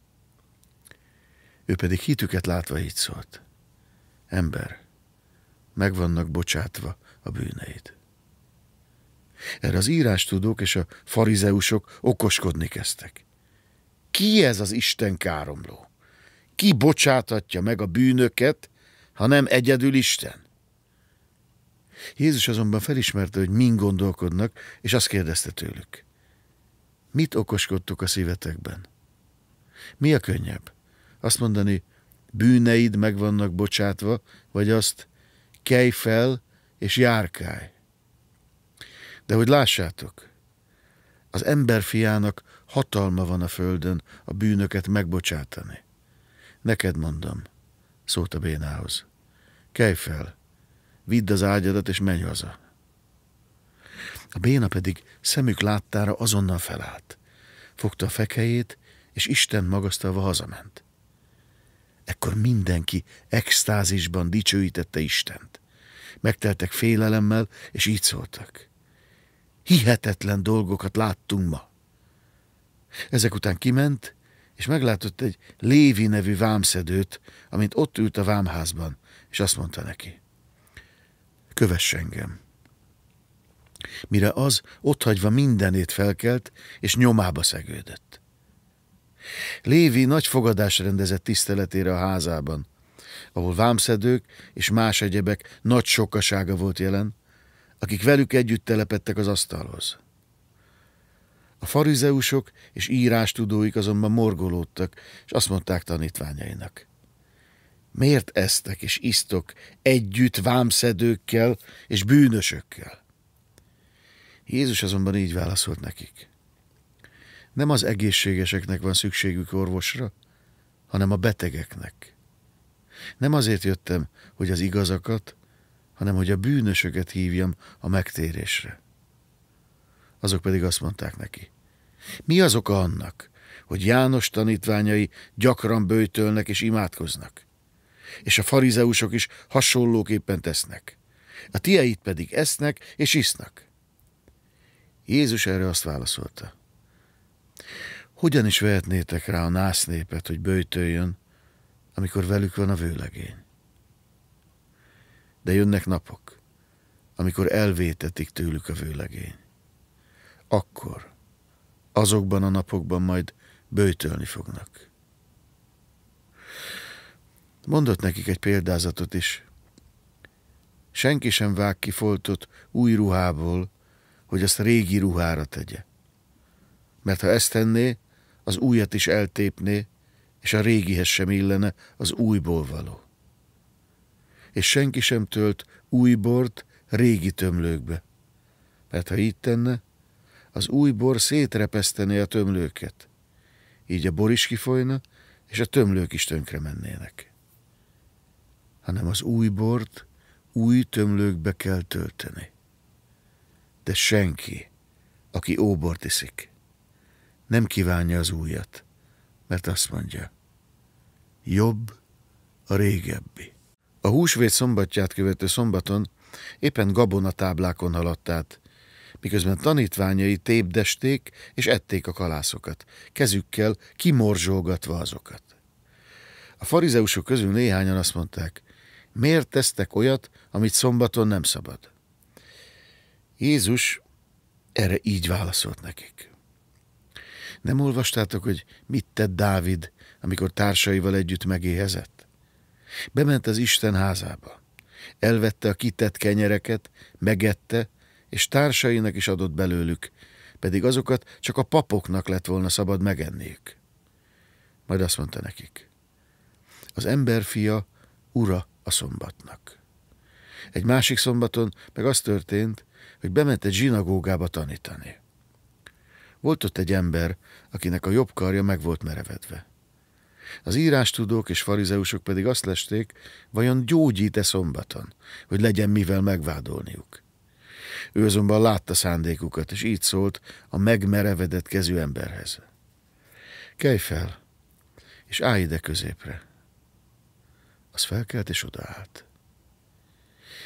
Ő pedig hitüket látva így szólt. Ember, meg vannak bocsátva a bűneid. Erre az írástudók és a farizeusok okoskodni kezdtek. Ki ez az Isten káromló? Ki bocsáthatja meg a bűnöket, hanem egyedül Isten. Jézus azonban felismerte, hogy mind gondolkodnak, és azt kérdezte tőlük. Mit okoskodtok a szívetekben? Mi a könnyebb? Azt mondani, bűneid meg vannak bocsátva, vagy azt, kelj fel és járkálj. De hogy lássátok, az emberfiának hatalma van a földön a bűnöket megbocsátani. Neked mondom, szólt a bénához kelj fel, vidd az ágyadat és menj haza. A béna pedig szemük láttára azonnal felállt. Fogta a fekejét, és Isten magasztalva hazament. Ekkor mindenki extázisban dicsőítette Istent. Megteltek félelemmel, és így szóltak. Hihetetlen dolgokat láttunk ma. Ezek után kiment, és meglátott egy Lévi nevű vámszedőt, amint ott ült a vámházban, és azt mondta neki, kövess engem. Mire az hagyva mindenét felkelt, és nyomába szegődött. Lévi nagy fogadás rendezett tiszteletére a házában, ahol vámszedők és más egyebek nagy sokasága volt jelen, akik velük együtt telepettek az asztalhoz. A farizeusok és írástudóik azonban morgolódtak, és azt mondták tanítványainak miért esztek és isztok együtt vámszedőkkel és bűnösökkel? Jézus azonban így válaszolt nekik. Nem az egészségeseknek van szükségük orvosra, hanem a betegeknek. Nem azért jöttem, hogy az igazakat, hanem hogy a bűnösöket hívjam a megtérésre. Azok pedig azt mondták neki. Mi az oka annak, hogy János tanítványai gyakran bőjtölnek és imádkoznak? és a farizeusok is hasonlóképpen tesznek. A tieit pedig esznek és isznak. Jézus erre azt válaszolta. Hogyan is vehetnétek rá a nász népet, hogy böjtöljön, amikor velük van a vőlegény? De jönnek napok, amikor elvétetik tőlük a vőlegény. Akkor, azokban a napokban majd böjtölni fognak. Mondott nekik egy példázatot is. Senki sem vág ki foltot új ruhából, hogy azt régi ruhára tegye. Mert ha ezt tenné, az újat is eltépné, és a régihez sem illene az újból való. És senki sem tölt új bort régi tömlőkbe, mert ha így tenne, az új bor szétrepesztené a tömlőket, így a bor is kifolyna, és a tömlők is tönkre mennének hanem az új bort új tömlőkbe kell tölteni. De senki, aki óbort iszik, nem kívánja az újat, mert azt mondja, jobb a régebbi. A húsvét szombatját követő szombaton éppen gabonatáblákon haladt át, miközben tanítványai tépdesték és ették a kalászokat, kezükkel kimorzsolgatva azokat. A farizeusok közül néhányan azt mondták, miért tesztek olyat, amit szombaton nem szabad? Jézus erre így válaszolt nekik. Nem olvastátok, hogy mit tett Dávid, amikor társaival együtt megéhezett? Bement az Isten házába, elvette a kitett kenyereket, megette, és társainak is adott belőlük, pedig azokat csak a papoknak lett volna szabad megenniük. Majd azt mondta nekik, az emberfia ura a szombatnak. Egy másik szombaton meg az történt, hogy bement egy zsinagógába tanítani. Volt ott egy ember, akinek a jobb karja meg volt merevedve. Az írástudók és farizeusok pedig azt lesték, vajon gyógyít-e szombaton, hogy legyen mivel megvádolniuk. Ő azonban látta szándékukat, és így szólt a megmerevedett kezű emberhez. Kelj fel, és állj ide középre. Az felkelt és odaállt.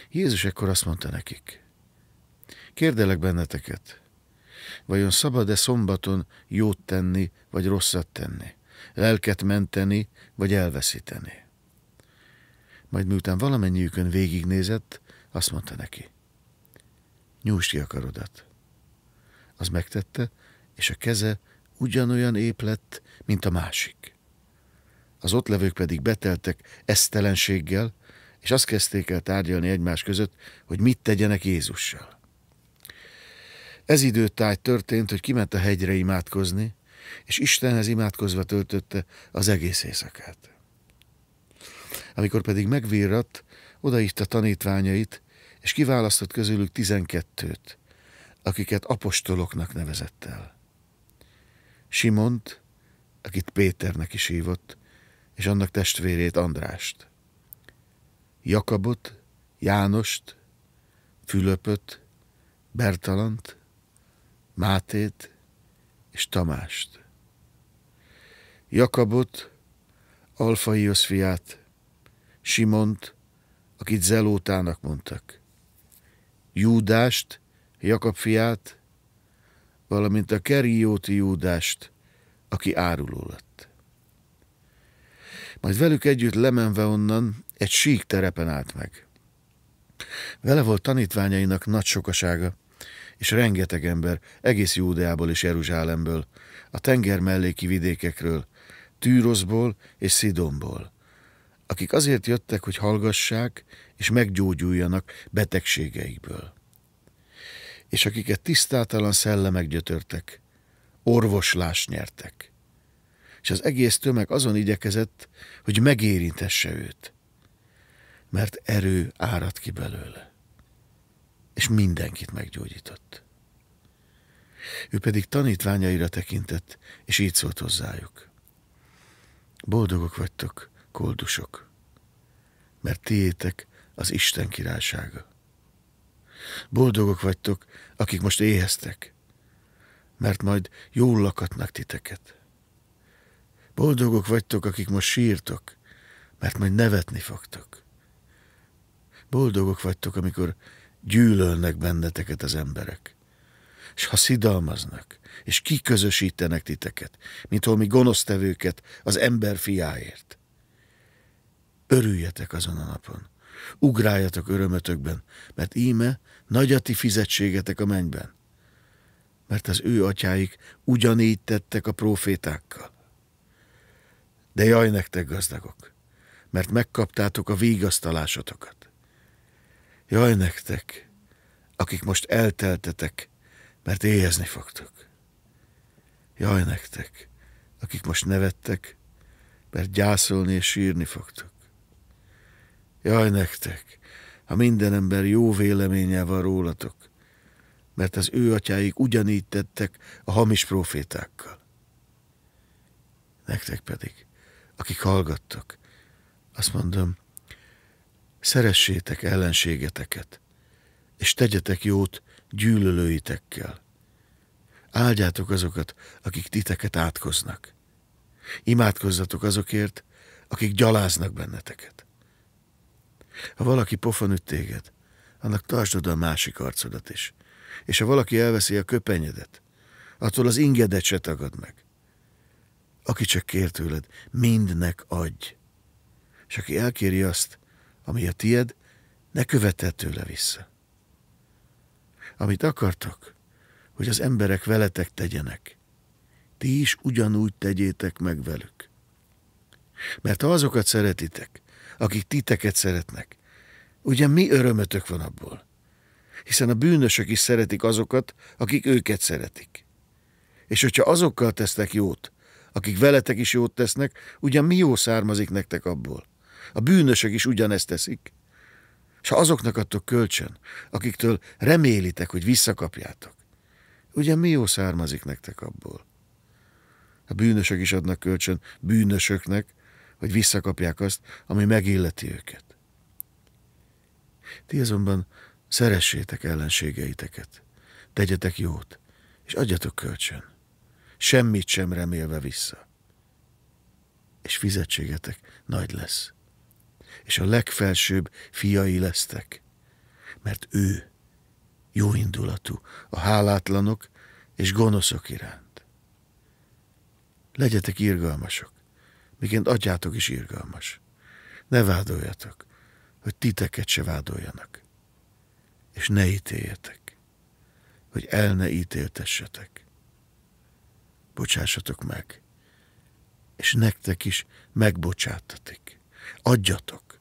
Jézus ekkor azt mondta nekik, kérdelek benneteket, vajon szabad-e szombaton jót tenni, vagy rosszat tenni, lelket menteni, vagy elveszíteni? Majd miután valamennyiükön végignézett, azt mondta neki, nyújtsd ki a karodat. Az megtette, és a keze ugyanolyan épp lett, mint a másik az ott levők pedig beteltek esztelenséggel, és azt kezdték el tárgyalni egymás között, hogy mit tegyenek Jézussal. Ez időtáj történt, hogy kiment a hegyre imádkozni, és Istenhez imádkozva töltötte az egész éjszakát. Amikor pedig megvirratt, odaívta tanítványait, és kiválasztott közülük tizenkettőt, akiket apostoloknak nevezett el. Simont, akit Péternek is hívott, és annak testvérét Andrást, Jakabot, Jánost, Fülöpöt, Bertalant, Mátét és Tamást. Jakabot, Alfaios fiát, Simont, akit Zelótának mondtak, Júdást, Jakab fiát, valamint a Kerióti Júdást, aki áruló lett majd velük együtt lemenve onnan egy sík terepen állt meg. Vele volt tanítványainak nagy sokasága, és rengeteg ember, egész Júdeából és Jeruzsálemből, a tenger melléki vidékekről, Tűroszból és Szidomból, akik azért jöttek, hogy hallgassák és meggyógyuljanak betegségeikből. És akiket tisztátalan szellemek gyötörtek, orvoslást nyertek és az egész tömeg azon igyekezett, hogy megérintesse őt, mert erő árad ki belőle, és mindenkit meggyógyított. Ő pedig tanítványaira tekintett, és így szólt hozzájuk. Boldogok vagytok, koldusok, mert tiétek az Isten királysága. Boldogok vagytok, akik most éheztek, mert majd jól lakatnak titeket. Boldogok vagytok, akik most sírtok, mert majd nevetni fogtok. Boldogok vagytok, amikor gyűlölnek benneteket az emberek, és ha szidalmaznak, és kiközösítenek titeket, mint holmi gonosztevőket az ember fiáért. Örüljetek azon a napon, ugráljatok örömötökben, mert íme nagy a ti fizetségetek a mennyben, mert az ő atyáik ugyanígy tettek a profétákkal. De jaj nektek gazdagok, mert megkaptátok a vígasztalásotokat. Jaj nektek, akik most elteltetek, mert éhezni fogtok. Jaj nektek, akik most nevettek, mert gyászolni és sírni fogtok. Jaj nektek, ha minden ember jó véleménye van rólatok, mert az ő atyáik ugyanígy tettek a hamis profétákkal. Nektek pedig akik hallgattak. Azt mondom, szeressétek ellenségeteket, és tegyetek jót gyűlölőitekkel. Áldjátok azokat, akik titeket átkoznak. Imádkozzatok azokért, akik gyaláznak benneteket. Ha valaki pofon üt téged, annak tartsd oda a másik arcodat is. És ha valaki elveszi a köpenyedet, attól az ingedet se tagad meg. Aki csak kér tőled, mindnek adj. És aki elkéri azt, ami a tied, ne követed tőle vissza. Amit akartok, hogy az emberek veletek tegyenek, ti is ugyanúgy tegyétek meg velük. Mert ha azokat szeretitek, akik titeket szeretnek, ugye mi örömötök van abból? Hiszen a bűnösök is szeretik azokat, akik őket szeretik. És hogyha azokkal tesztek jót, akik veletek is jót tesznek, ugyan mi jó származik nektek abból? A bűnösök is ugyanezt teszik. És ha azoknak adtok kölcsön, akiktől remélitek, hogy visszakapjátok, ugyan mi jó származik nektek abból? A bűnösök is adnak kölcsön bűnösöknek, hogy visszakapják azt, ami megilleti őket. Ti azonban szeressétek ellenségeiteket, tegyetek jót, és adjatok kölcsön semmit sem remélve vissza. És fizetségetek nagy lesz, és a legfelsőbb fiai lesztek, mert ő jóindulatú a hálátlanok és gonoszok iránt. Legyetek irgalmasok, miként atyátok is irgalmas. Ne vádoljatok, hogy titeket se vádoljanak. És ne ítéljetek, hogy el ne ítéltessetek bocsássatok meg, és nektek is megbocsátatik. Adjatok,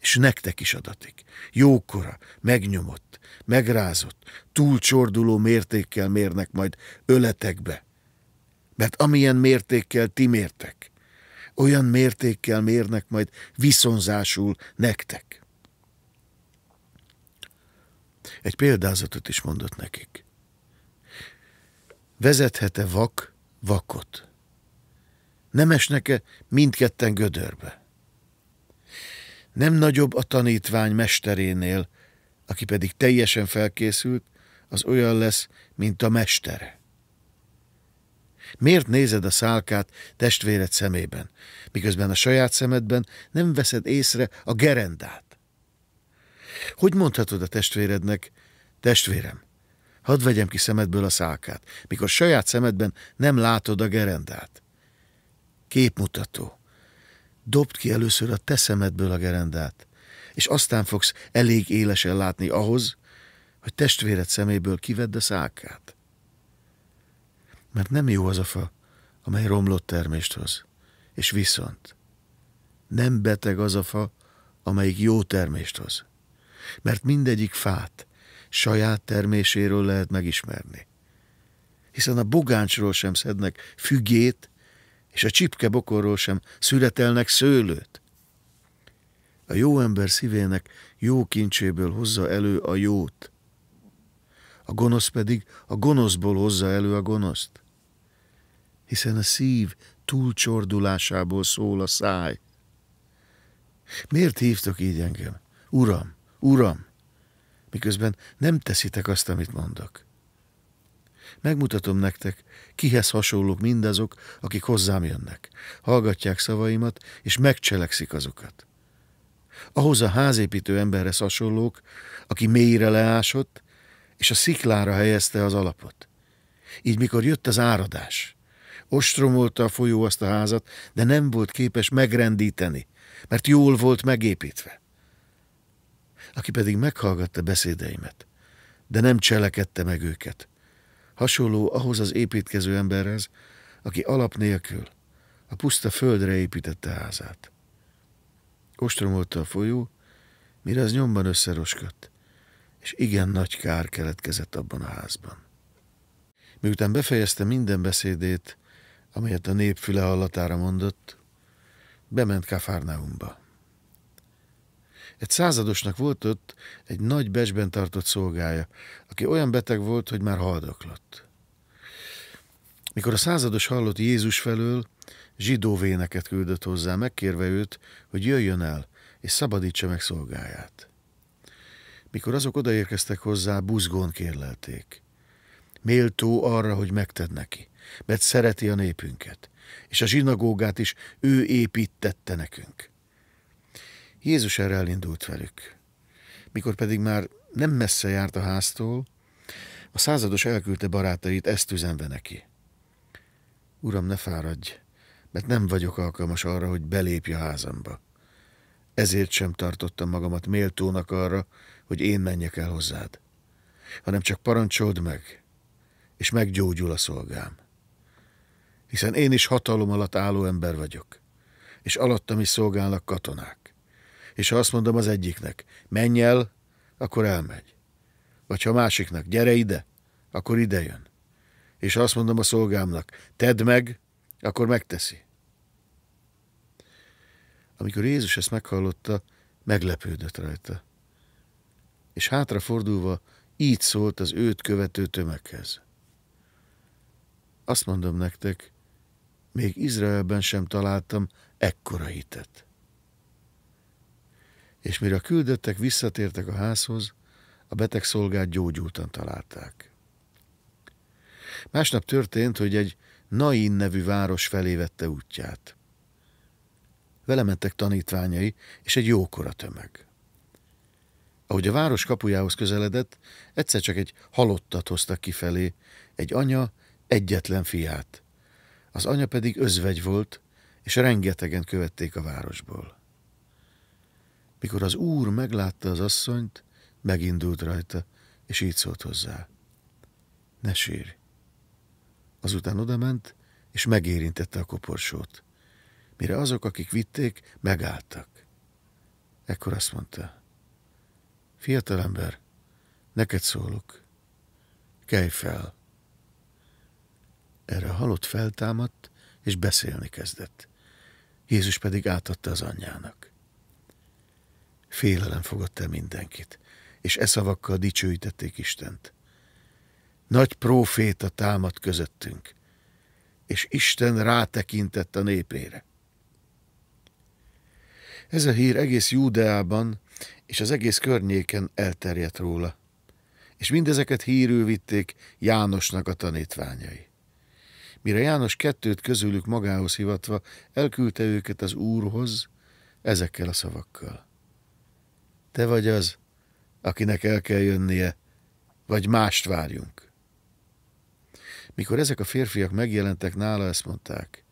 és nektek is adatik. Jókora, megnyomott, megrázott, túlcsorduló mértékkel mérnek majd öletekbe. Mert amilyen mértékkel ti mértek, olyan mértékkel mérnek majd viszonzásul nektek. Egy példázatot is mondott nekik. Vezethet-e vak vakot. Nem esnek-e mindketten gödörbe? Nem nagyobb a tanítvány mesterénél, aki pedig teljesen felkészült, az olyan lesz, mint a mestere. Miért nézed a szálkát testvéred szemében, miközben a saját szemedben nem veszed észre a gerendát? Hogy mondhatod a testvérednek, testvérem, Hadd vegyem ki szemedből a szálkát, mikor saját szemedben nem látod a gerendát. Képmutató. Dobd ki először a te szemedből a gerendát, és aztán fogsz elég élesen látni ahhoz, hogy testvéred szeméből kivedd a szálkát. Mert nem jó az a fa, amely romlott termést hoz. És viszont nem beteg az a fa, amelyik jó termést hoz. Mert mindegyik fát, saját terméséről lehet megismerni. Hiszen a bogáncsról sem szednek fügét, és a csipke bokorról sem születelnek szőlőt. A jó ember szívének jó kincséből hozza elő a jót, a gonosz pedig a gonoszból hozza elő a gonoszt. Hiszen a szív túlcsordulásából szól a száj. Miért hívtok így engem? Uram, uram! miközben nem teszitek azt, amit mondok. Megmutatom nektek, kihez hasonlók mindazok, akik hozzám jönnek, hallgatják szavaimat, és megcselekszik azokat. Ahhoz a házépítő emberhez hasonlók, aki mélyre leásott, és a sziklára helyezte az alapot. Így mikor jött az áradás, ostromolta a folyó azt a házat, de nem volt képes megrendíteni, mert jól volt megépítve aki pedig meghallgatta beszédeimet, de nem cselekedte meg őket. Hasonló ahhoz az építkező emberhez, aki alap nélkül a puszta földre építette házát. Ostromolta a folyó, mire az nyomban összeroskodt, és igen nagy kár keletkezett abban a házban. Miután befejezte minden beszédét, amelyet a nép füle hallatára mondott, bement Kafárnaumba. Egy századosnak volt ott egy nagy becsben tartott szolgája, aki olyan beteg volt, hogy már haldoklott. Mikor a százados hallott Jézus felől, zsidó véneket küldött hozzá, megkérve őt, hogy jöjjön el, és szabadítsa meg szolgáját. Mikor azok odaérkeztek hozzá, buzgón kérlelték. Méltó arra, hogy megted neki, mert szereti a népünket, és a zsinagógát is ő építette nekünk. Jézus erre elindult velük. Mikor pedig már nem messze járt a háztól, a százados elküldte barátait ezt üzenve neki. Uram, ne fáradj, mert nem vagyok alkalmas arra, hogy belépj a házamba. Ezért sem tartottam magamat méltónak arra, hogy én menjek el hozzád, hanem csak parancsold meg, és meggyógyul a szolgám. Hiszen én is hatalom alatt álló ember vagyok, és alattam is szolgálnak katonák és ha azt mondom az egyiknek, menj el, akkor elmegy. Vagy ha másiknak, gyere ide, akkor ide jön. És ha azt mondom a szolgámnak, tedd meg, akkor megteszi. Amikor Jézus ezt meghallotta, meglepődött rajta. És hátrafordulva így szólt az őt követő tömeghez. Azt mondom nektek, még Izraelben sem találtam ekkora hitet és mire a küldöttek visszatértek a házhoz, a beteg szolgát gyógyultan találták. Másnap történt, hogy egy Nain nevű város felé vette útját. Vele mentek tanítványai és egy jókora tömeg. Ahogy a város kapujához közeledett, egyszer csak egy halottat hoztak kifelé, egy anya egyetlen fiát. Az anya pedig özvegy volt, és rengetegen követték a városból. Mikor az úr meglátta az asszonyt, megindult rajta, és így szólt hozzá. Ne sírj! Azután odament, és megérintette a koporsót. Mire azok, akik vitték, megálltak. Ekkor azt mondta. Fiatalember, neked szólok. Kelj fel! Erre a halott feltámadt, és beszélni kezdett. Jézus pedig átadta az anyjának. Félelem fogott el mindenkit, és e szavakkal dicsőítették Istent. Nagy próféta támad közöttünk, és Isten rátekintett a népére. Ez a hír egész Júdeában és az egész környéken elterjedt róla, és mindezeket hírül vitték Jánosnak a tanítványai. Mire János kettőt közülük magához hivatva elküldte őket az Úrhoz ezekkel a szavakkal. Te vagy az, akinek el kell jönnie, vagy mást várjunk. Mikor ezek a férfiak megjelentek nála, ezt mondták.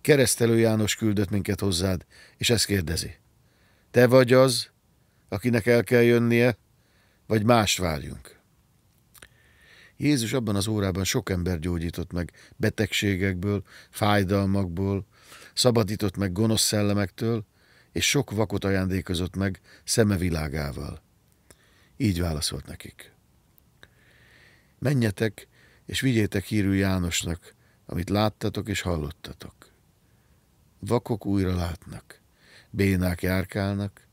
Keresztelő János küldött minket hozzád, és ezt kérdezi. Te vagy az, akinek el kell jönnie, vagy mást várjunk. Jézus abban az órában sok ember gyógyított meg betegségekből, fájdalmakból, szabadított meg gonosz szellemektől, és sok vakot ajándékozott meg szeme világával. Így válaszolt nekik. Menjetek, és vigyétek hírű Jánosnak, amit láttatok és hallottatok. Vakok újra látnak, bénák járkálnak,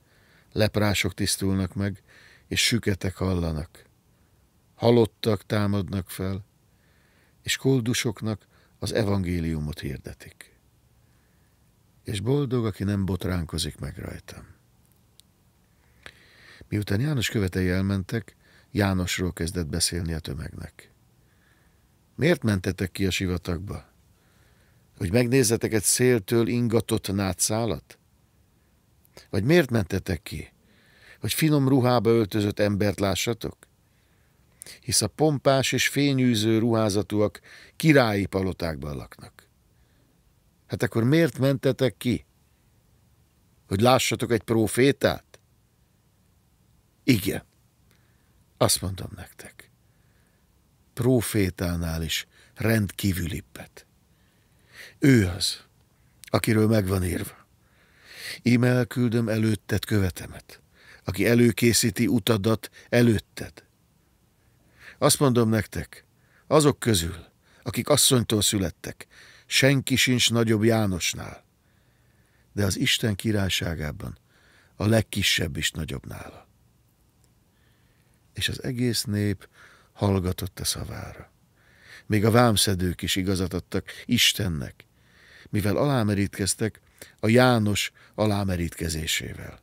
leprások tisztulnak meg, és süketek hallanak. Halottak támadnak fel, és koldusoknak az evangéliumot hirdetik és boldog, aki nem botránkozik meg rajtam. Miután János követei elmentek, Jánosról kezdett beszélni a tömegnek. Miért mentetek ki a sivatagba? Hogy megnézzetek egy széltől ingatott nátszálat? Vagy miért mentetek ki? Hogy finom ruhába öltözött embert lássatok? Hisz a pompás és fényűző ruházatúak királyi palotákban laknak. Hát akkor miért mentetek ki? Hogy lássatok egy profétát? Igen, azt mondom nektek. Profétánál is rendkívülibbet. Ő az, akiről megvan írva. Íme elküldöm előtted követemet, aki előkészíti utadat előtted. Azt mondom nektek, azok közül, akik asszonytól születtek, senki sincs nagyobb Jánosnál. De az Isten királyságában a legkisebb is nagyobb nála. És az egész nép hallgatott a szavára. Még a vámszedők is igazat adtak Istennek, mivel alámerítkeztek a János alámerítkezésével.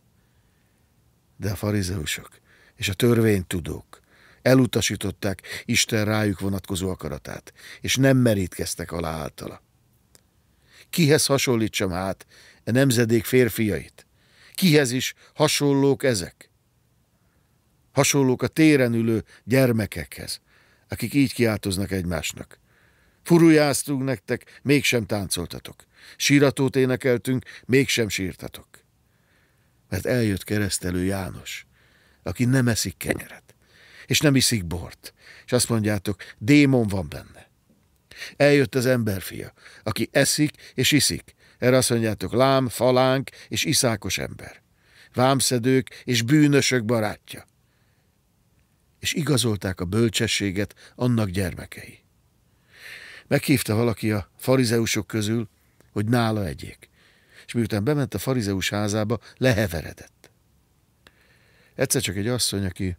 De a farizeusok és a törvénytudók elutasították Isten rájuk vonatkozó akaratát, és nem merítkeztek alá általa. Kihez hasonlítsam hát e nemzedék férfiait? Kihez is hasonlók ezek? Hasonlók a téren ülő gyermekekhez, akik így kiáltoznak egymásnak. Furujáztunk nektek, mégsem táncoltatok. Síratót énekeltünk, mégsem sírtatok. Mert eljött keresztelő János, aki nem eszik kenyeret, és nem iszik bort, és azt mondjátok, démon van benne. Eljött az emberfia, aki eszik és iszik. Erre azt mondjátok, lám, falánk és iszákos ember. Vámszedők és bűnösök barátja. És igazolták a bölcsességet annak gyermekei. Meghívta valaki a farizeusok közül, hogy nála egyék. És miután bement a farizeus házába, leheveredett. Egyszer csak egy asszony, aki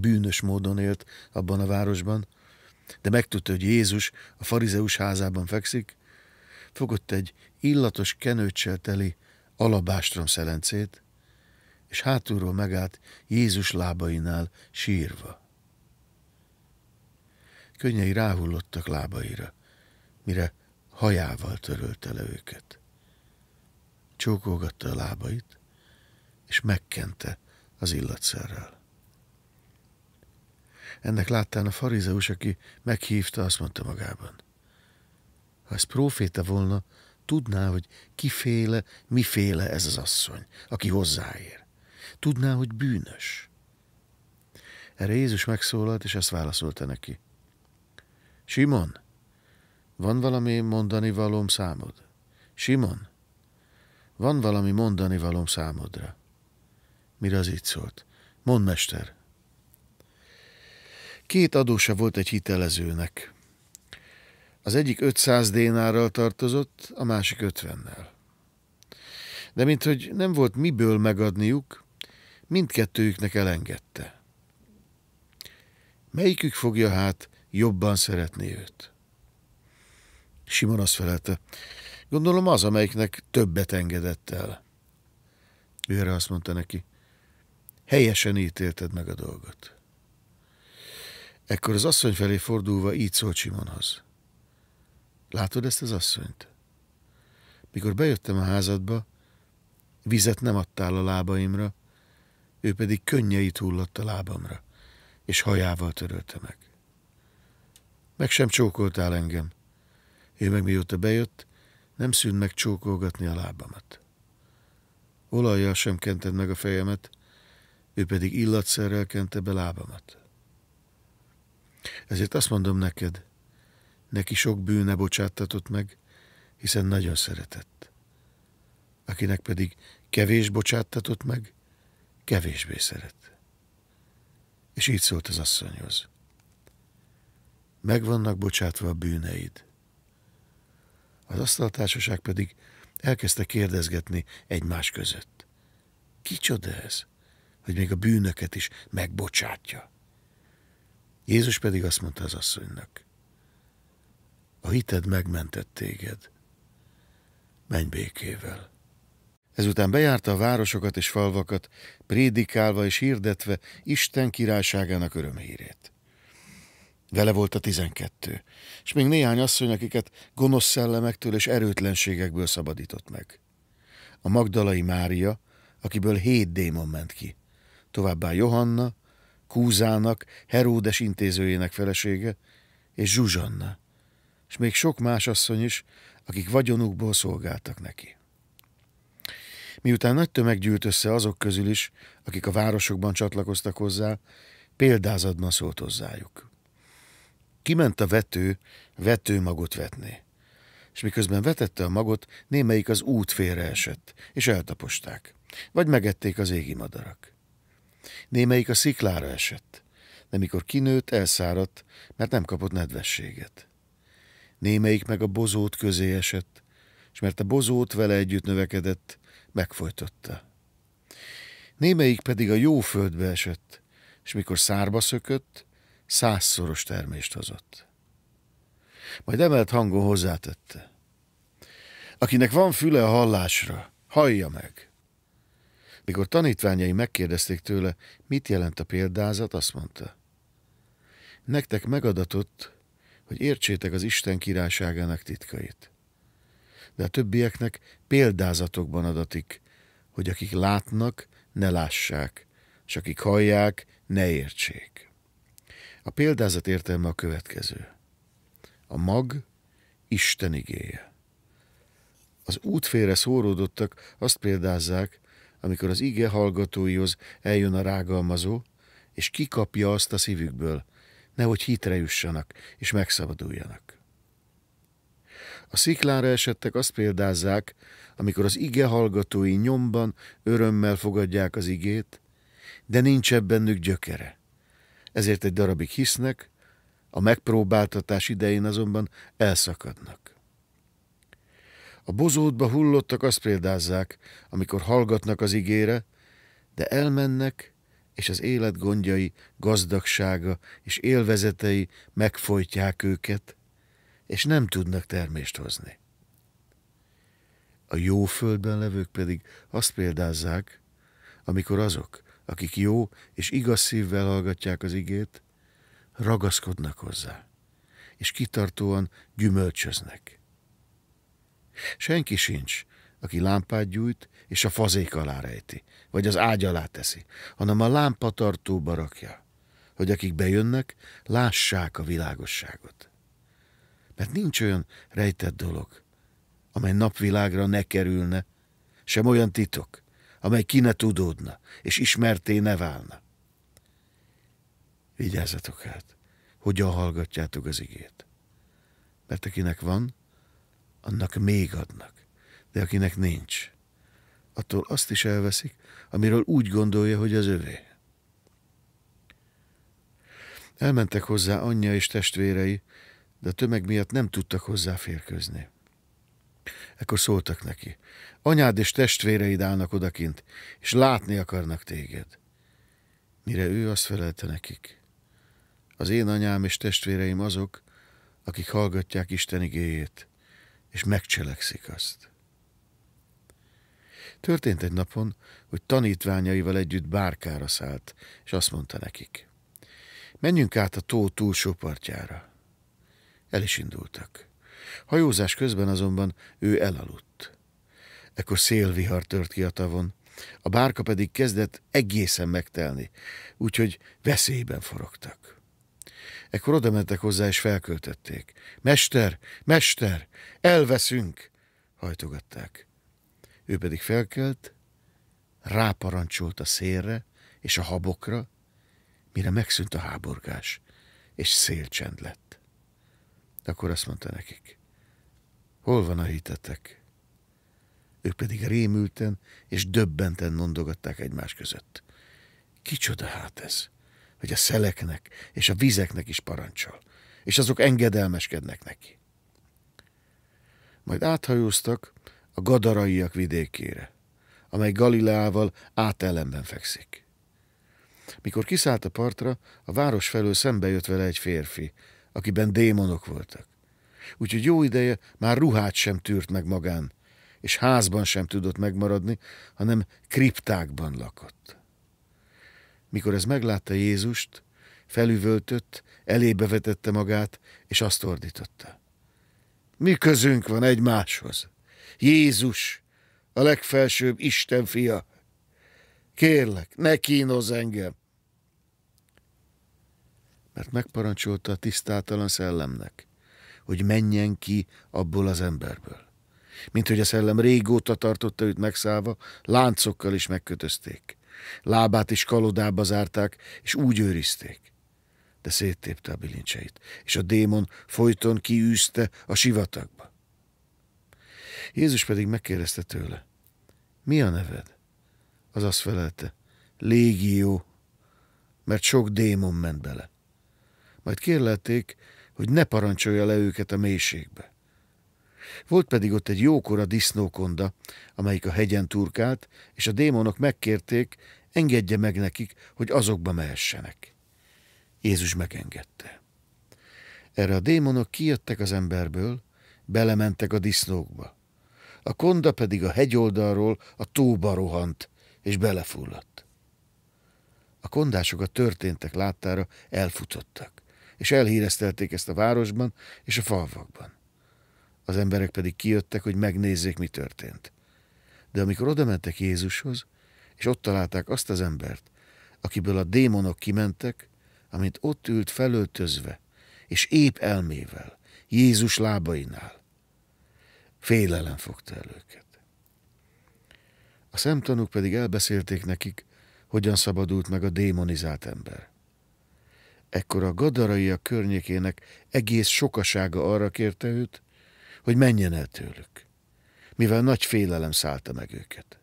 bűnös módon élt abban a városban, de megtudta, hogy Jézus a farizeus házában fekszik, fogott egy illatos kenőcsel teli alabástrom szelencét, és hátulról megállt Jézus lábainál sírva. Könnyei ráhullottak lábaira, mire hajával törölte le őket. Csókolgatta a lábait, és megkente az illatszerrel. Ennek láttán a farizeus, aki meghívta, azt mondta magában. Ha ez próféta volna, tudná, hogy kiféle, miféle ez az asszony, aki hozzáér. Tudná, hogy bűnös. Erre Jézus megszólalt, és ezt válaszolta neki. Simon, van valami mondani valóm számod? Simon, van valami mondani valóm számodra? Mire az így szólt? Mond, mester. Két adósa volt egy hitelezőnek. Az egyik 500 dénárral tartozott, a másik 50-nel. De minthogy nem volt miből megadniuk, mindkettőjüknek elengedte. Melyikük fogja hát jobban szeretni őt? Simon azt felelte, gondolom az, amelyiknek többet engedett el. Ő erre azt mondta neki, helyesen ítélted meg a dolgot. Ekkor az asszony felé fordulva így szólt Simonhoz. Látod ezt az asszonyt? Mikor bejöttem a házadba, vizet nem adtál a lábaimra, ő pedig könnyeit hullott a lábamra, és hajával törölte meg. Meg sem csókoltál engem. Ő meg mióta bejött, nem szűnt meg csókolgatni a lábamat. Olajjal sem kented meg a fejemet, ő pedig illatszerrel kente be lábamat. Ezért azt mondom neked, neki sok bűne bocsáttatott meg, hiszen nagyon szeretett. Akinek pedig kevés bocsáttatott meg, kevésbé szeret. És így szólt az asszonyhoz. Megvannak bocsátva a bűneid. Az asztaltársaság pedig elkezdte kérdezgetni egymás között. Kicsoda ez, hogy még a bűnöket is megbocsátja? Jézus pedig azt mondta az asszonynak, a hited megmentett téged, menj békével. Ezután bejárta a városokat és falvakat, prédikálva és hirdetve Isten királyságának örömhírét. Vele volt a tizenkettő, és még néhány asszony, akiket gonosz szellemektől és erőtlenségekből szabadított meg. A magdalai Mária, akiből hét démon ment ki, továbbá Johanna, Kúzának, Heródes intézőjének felesége, és Zsuzsanna, és még sok más asszony is, akik vagyonukból szolgáltak neki. Miután nagy tömeg gyűlt össze azok közül is, akik a városokban csatlakoztak hozzá, példázatban szólt hozzájuk. Kiment a vető, magot vetné. és miközben vetette a magot, némelyik az út félre esett, és eltaposták, vagy megették az égi madarak. Némelyik a sziklára esett, de mikor kinőtt, elszáradt, mert nem kapott nedvességet. Némelyik meg a bozót közé esett, és mert a bozót vele együtt növekedett, megfojtotta. Némelyik pedig a jó földbe esett, és mikor szárba szökött, százszoros termést hozott. Majd emelt hangon hozzátette. Akinek van füle a hallásra, hallja meg. Mikor tanítványai megkérdezték tőle, mit jelent a példázat, azt mondta. Nektek megadatott, hogy értsétek az Isten királyságának titkait. De a többieknek példázatokban adatik, hogy akik látnak, ne lássák, és akik hallják, ne értsék. A példázat értelme a következő. A mag Isten igéje. Az útfére szóródottak azt példázzák, amikor az ige hallgatóihoz eljön a rágalmazó, és kikapja azt a szívükből, nehogy hitre jussanak és megszabaduljanak. A sziklára esettek azt példázzák, amikor az ige hallgatói nyomban, örömmel fogadják az igét, de nincs nők gyökere. Ezért egy darabig hisznek, a megpróbáltatás idején azonban elszakadnak. A bozótba hullottak azt példázzák, amikor hallgatnak az igére, de elmennek, és az élet gondjai, gazdagsága és élvezetei megfojtják őket, és nem tudnak termést hozni. A jó földben levők pedig azt példázzák, amikor azok, akik jó és igaz szívvel hallgatják az igét, ragaszkodnak hozzá, és kitartóan gyümölcsöznek Senki sincs, aki lámpát gyújt, és a fazék alá rejti, vagy az ágy alá teszi, hanem a lámpatartóba rakja, hogy akik bejönnek, lássák a világosságot. Mert nincs olyan rejtett dolog, amely napvilágra ne kerülne, sem olyan titok, amely ki ne tudódna, és ismerté ne válna. Vigyázzatok hát, hogyan hallgatjátok az igét. Mert akinek van, annak még adnak. De akinek nincs, attól azt is elveszik, amiről úgy gondolja, hogy az övé. Elmentek hozzá anyja és testvérei, de a tömeg miatt nem tudtak hozzáférkőzni. Ekkor szóltak neki, anyád és testvéreid állnak odakint, és látni akarnak téged. Mire ő azt felelte nekik, az én anyám és testvéreim azok, akik hallgatják Isten igéjét, és megcselekszik azt. Történt egy napon, hogy tanítványaival együtt bárkára szállt, és azt mondta nekik, menjünk át a tó túlsó partjára. El is indultak. Hajózás közben azonban ő elaludt. Ekkor szélvihar tört ki a tavon, a bárka pedig kezdett egészen megtelni, úgyhogy veszélyben forogtak. Ekkor oda mentek hozzá, és felköltötték. Mester, mester, elveszünk! hajtogatták. Ő pedig felkelt, ráparancsolt a szélre és a habokra, mire megszűnt a háborgás, és szélcsend lett. Akkor azt mondta nekik, hol van a hitetek? Ő pedig rémülten és döbbenten mondogatták egymás között. Kicsoda hát ez? hogy a szeleknek és a vizeknek is parancsol, és azok engedelmeskednek neki. Majd áthajóztak a gadaraiak vidékére, amely Galileával átellenben fekszik. Mikor kiszállt a partra, a város felől szembe jött vele egy férfi, akiben démonok voltak. Úgyhogy jó ideje már ruhát sem tűrt meg magán, és házban sem tudott megmaradni, hanem kriptákban lakott. Mikor ez meglátta Jézust, felüvöltött, elébe vetette magát, és azt ordította. Mi közünk van egymáshoz? Jézus, a legfelsőbb Isten fia. Kérlek, ne kínozz engem! Mert megparancsolta a tisztátalan szellemnek, hogy menjen ki abból az emberből. Mint hogy a szellem régóta tartotta őt megszállva, láncokkal is megkötözték. Lábát is kalodába zárták, és úgy őrizték. De széttépte a bilincseit, és a démon folyton kiűzte a sivatagba. Jézus pedig megkérdezte tőle, mi a neved? Az azt felelte, légió, mert sok démon ment bele. Majd kérlelték, hogy ne parancsolja le őket a mélységbe. Volt pedig ott egy jókora disznókonda, amelyik a hegyen turkált, és a démonok megkérték, engedje meg nekik, hogy azokba mehessenek. Jézus megengedte. Erre a démonok kijöttek az emberből, belementek a disznókba. A konda pedig a hegyoldalról a tóba rohant, és belefulladt. A kondások a történtek láttára elfutottak, és elhíresztelték ezt a városban és a falvakban az emberek pedig kijöttek, hogy megnézzék, mi történt. De amikor oda mentek Jézushoz, és ott találták azt az embert, akiből a démonok kimentek, amint ott ült felöltözve, és épp elmével, Jézus lábainál. Félelem fogta el őket. A szemtanúk pedig elbeszélték nekik, hogyan szabadult meg a démonizált ember. Ekkor a gadaraiak környékének egész sokasága arra kérte őt, hogy menjen el tőlük, mivel nagy félelem szállta meg őket.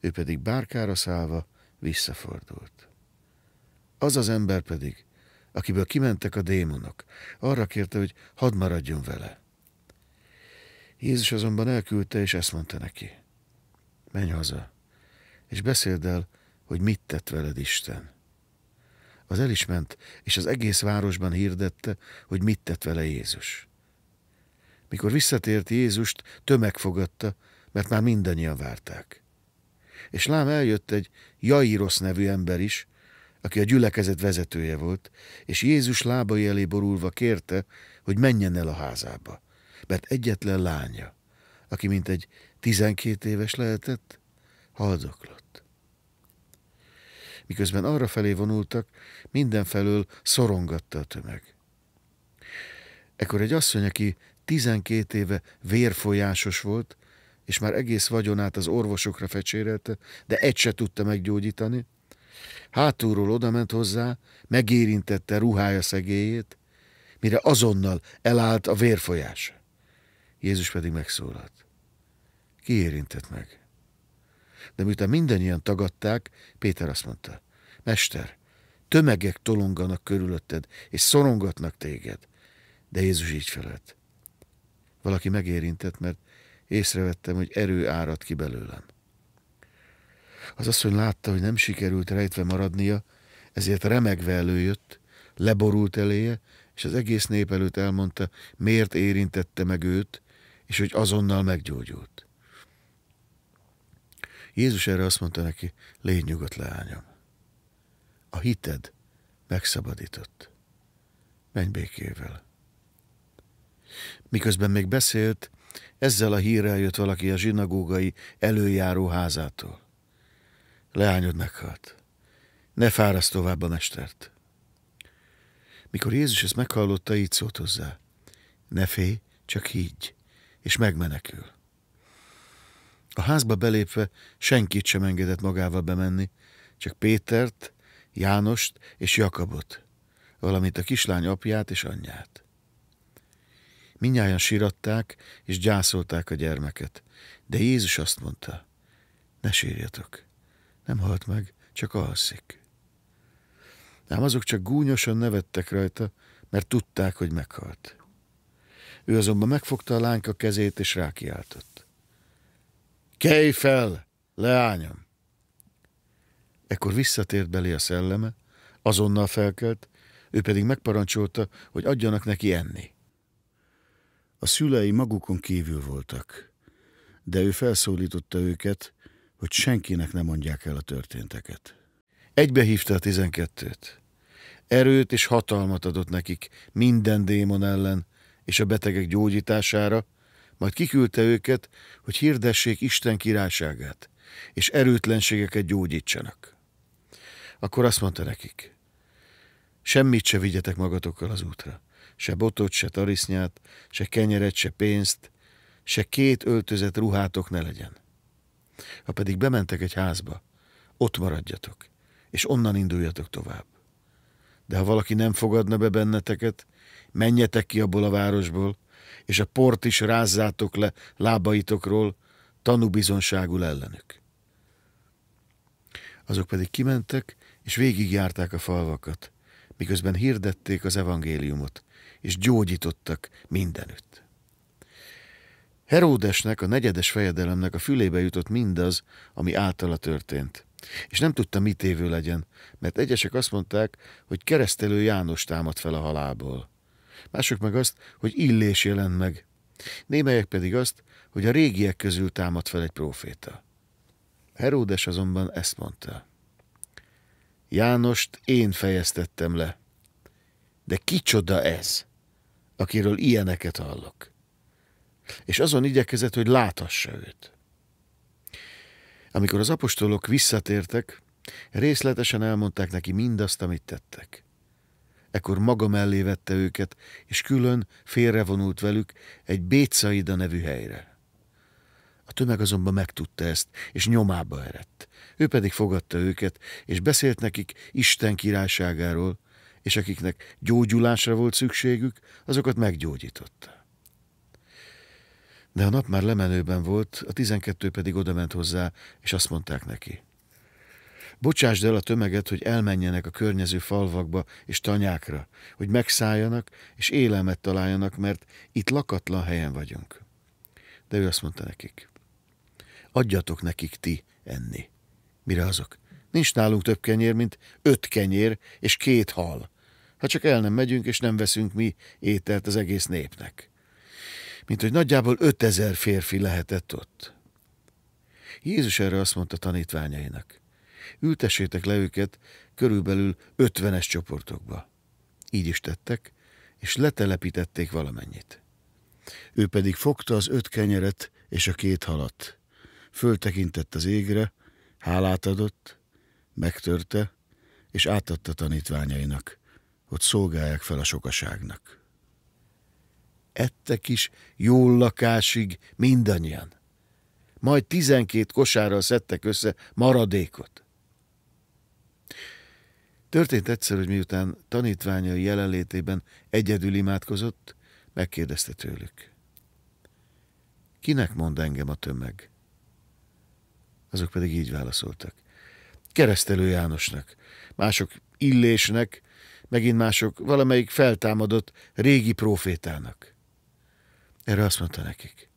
Ő pedig bárkára szállva visszafordult. Az az ember pedig, akiből kimentek a démonok, arra kérte, hogy hadd maradjon vele. Jézus azonban elküldte, és ezt mondta neki. Menj haza, és beszéld el, hogy mit tett veled Isten. Az el is ment, és az egész városban hirdette, hogy mit tett vele Jézus. Mikor visszatért Jézust, tömeg fogadta, mert már mindannyian várták. És lám eljött egy Jairosz nevű ember is, aki a gyülekezet vezetője volt, és Jézus lábai elé borulva kérte, hogy menjen el a házába, mert egyetlen lánya, aki mint egy tizenkét éves lehetett, haldoklott. Miközben arra felé vonultak, mindenfelől szorongatta a tömeg. Ekkor egy asszony, aki Tizenkét éve vérfolyásos volt, és már egész vagyonát az orvosokra fecsérelte, de egy se tudta meggyógyítani. Hátulról odament hozzá, megérintette ruhája szegélyét, mire azonnal elállt a vérfolyás. Jézus pedig megszólalt. Ki érintett meg? De miután mindannyian tagadták, Péter azt mondta, Mester, tömegek tolonganak körülötted, és szorongatnak téged. De Jézus így felelt, valaki megérintett, mert észrevettem, hogy erő árad ki belőlem. Az asszony látta, hogy nem sikerült rejtve maradnia, ezért remegve előjött, leborult eléje, és az egész nép előtt elmondta, miért érintette meg őt, és hogy azonnal meggyógyult. Jézus erre azt mondta neki, légy nyugodt leányom. A hited megszabadított. Menj békével. Miközben még beszélt, ezzel a hírrel jött valaki a zsinagógai előjáró házától. Leányod meghalt. Ne fáraszt tovább a mestert. Mikor Jézus ezt meghallotta, így szólt hozzá. Ne félj, csak higgy, és megmenekül. A házba belépve senkit sem engedett magával bemenni, csak Pétert, Jánost és Jakabot, valamint a kislány apját és anyját. Minnyáján síratták és gyászolták a gyermeket. De Jézus azt mondta, ne sírjatok, nem halt meg, csak alszik. Ám azok csak gúnyosan nevettek rajta, mert tudták, hogy meghalt. Ő azonban megfogta a lányka kezét, és rákiáltott. Kelj fel, leányom! Ekkor visszatért belé a szelleme, azonnal felkelt, ő pedig megparancsolta, hogy adjanak neki enni. A szülei magukon kívül voltak, de ő felszólította őket, hogy senkinek ne mondják el a történteket. Egybe hívta a tizenkettőt. Erőt és hatalmat adott nekik minden démon ellen és a betegek gyógyítására, majd kiküldte őket, hogy hirdessék Isten királyságát, és erőtlenségeket gyógyítsanak. Akkor azt mondta nekik, semmit se vigyetek magatokkal az útra, se botot, se tarisznyát, se kenyeret, se pénzt, se két öltözet ruhátok ne legyen. Ha pedig bementek egy házba, ott maradjatok, és onnan induljatok tovább. De ha valaki nem fogadna be benneteket, menjetek ki abból a városból, és a port is rázzátok le lábaitokról, tanúbizonságul ellenük. Azok pedig kimentek, és végigjárták a falvakat, miközben hirdették az evangéliumot, és gyógyítottak mindenütt. Heródesnek, a negyedes fejedelemnek a fülébe jutott mindaz, ami általa történt. És nem tudta, mit évő legyen, mert egyesek azt mondták, hogy keresztelő János támad fel a halálból. Mások meg azt, hogy illés jelent meg. Némelyek pedig azt, hogy a régiek közül támad fel egy próféta. Heródes azonban ezt mondta. Jánost én fejeztettem le. De kicsoda ez? akiről ilyeneket hallok. És azon igyekezett, hogy láthassa őt. Amikor az apostolok visszatértek, részletesen elmondták neki mindazt, amit tettek. Ekkor maga mellé vette őket, és külön félrevonult velük egy Bécaida nevű helyre. A tömeg azonban megtudta ezt, és nyomába erett. Ő pedig fogadta őket, és beszélt nekik Isten királyságáról, és akiknek gyógyulásra volt szükségük, azokat meggyógyította. De a nap már lemenőben volt, a tizenkettő pedig odament hozzá, és azt mondták neki. Bocsásd el a tömeget, hogy elmenjenek a környező falvakba és tanyákra, hogy megszálljanak és élelmet találjanak, mert itt lakatlan helyen vagyunk. De ő azt mondta nekik. Adjatok nekik ti enni. Mire azok? Nincs nálunk több kenyér, mint öt kenyér és két hal ha csak el nem megyünk és nem veszünk mi ételt az egész népnek. Mint hogy nagyjából ötezer férfi lehetett ott. Jézus erre azt mondta tanítványainak, ültessétek le őket körülbelül ötvenes csoportokba. Így is tettek, és letelepítették valamennyit. Ő pedig fogta az öt kenyeret és a két halat. Föltekintett az égre, hálát adott, megtörte, és átadta tanítványainak – hogy szolgálják fel a sokaságnak. Ettek is jól lakásig mindannyian. Majd tizenkét kosárral szedtek össze maradékot. Történt egyszer, hogy miután tanítványai jelenlétében egyedül imádkozott, megkérdezte tőlük. Kinek mond engem a tömeg? Azok pedig így válaszoltak. Keresztelő Jánosnak, mások Illésnek, megint mások valamelyik feltámadott régi profétának. Erre azt mondta nekik,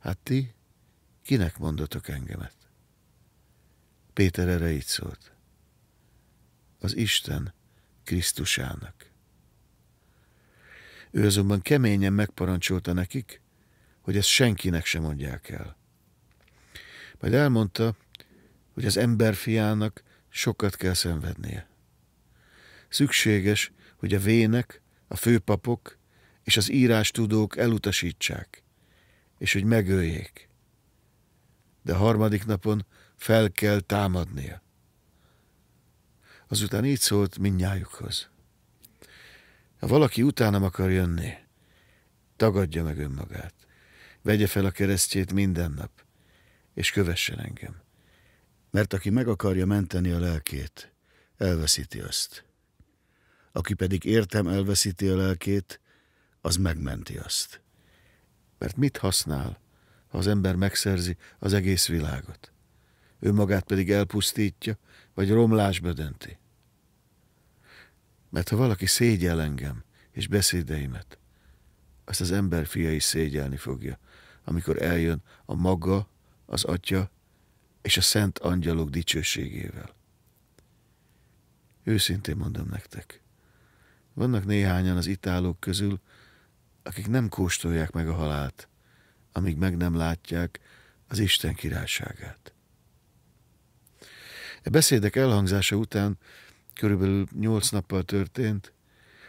hát ti kinek mondotok engemet? Péter erre így szólt, az Isten Krisztusának. Ő azonban keményen megparancsolta nekik, hogy ezt senkinek sem mondják el. Majd elmondta, hogy az emberfiának sokat kell szenvednie. Szükséges, hogy a vének, a főpapok és az írástudók elutasítsák, és hogy megöljék. De a harmadik napon fel kell támadnia. Azután így szólt mindnyájukhoz. Ha valaki utánam akar jönni, tagadja meg önmagát, vegye fel a keresztjét minden nap, és kövessen engem. Mert aki meg akarja menteni a lelkét, elveszíti azt aki pedig értem elveszíti a lelkét, az megmenti azt. Mert mit használ, ha az ember megszerzi az egész világot? Ő magát pedig elpusztítja, vagy romlásba dönti. Mert ha valaki szégyel engem és beszédeimet, azt az ember fia is szégyelni fogja, amikor eljön a maga, az atya és a szent angyalok dicsőségével. Őszintén mondom nektek, vannak néhányan az itt állók közül, akik nem kóstolják meg a halált, amíg meg nem látják az Isten királyságát. E beszédek elhangzása után körülbelül nyolc nappal történt,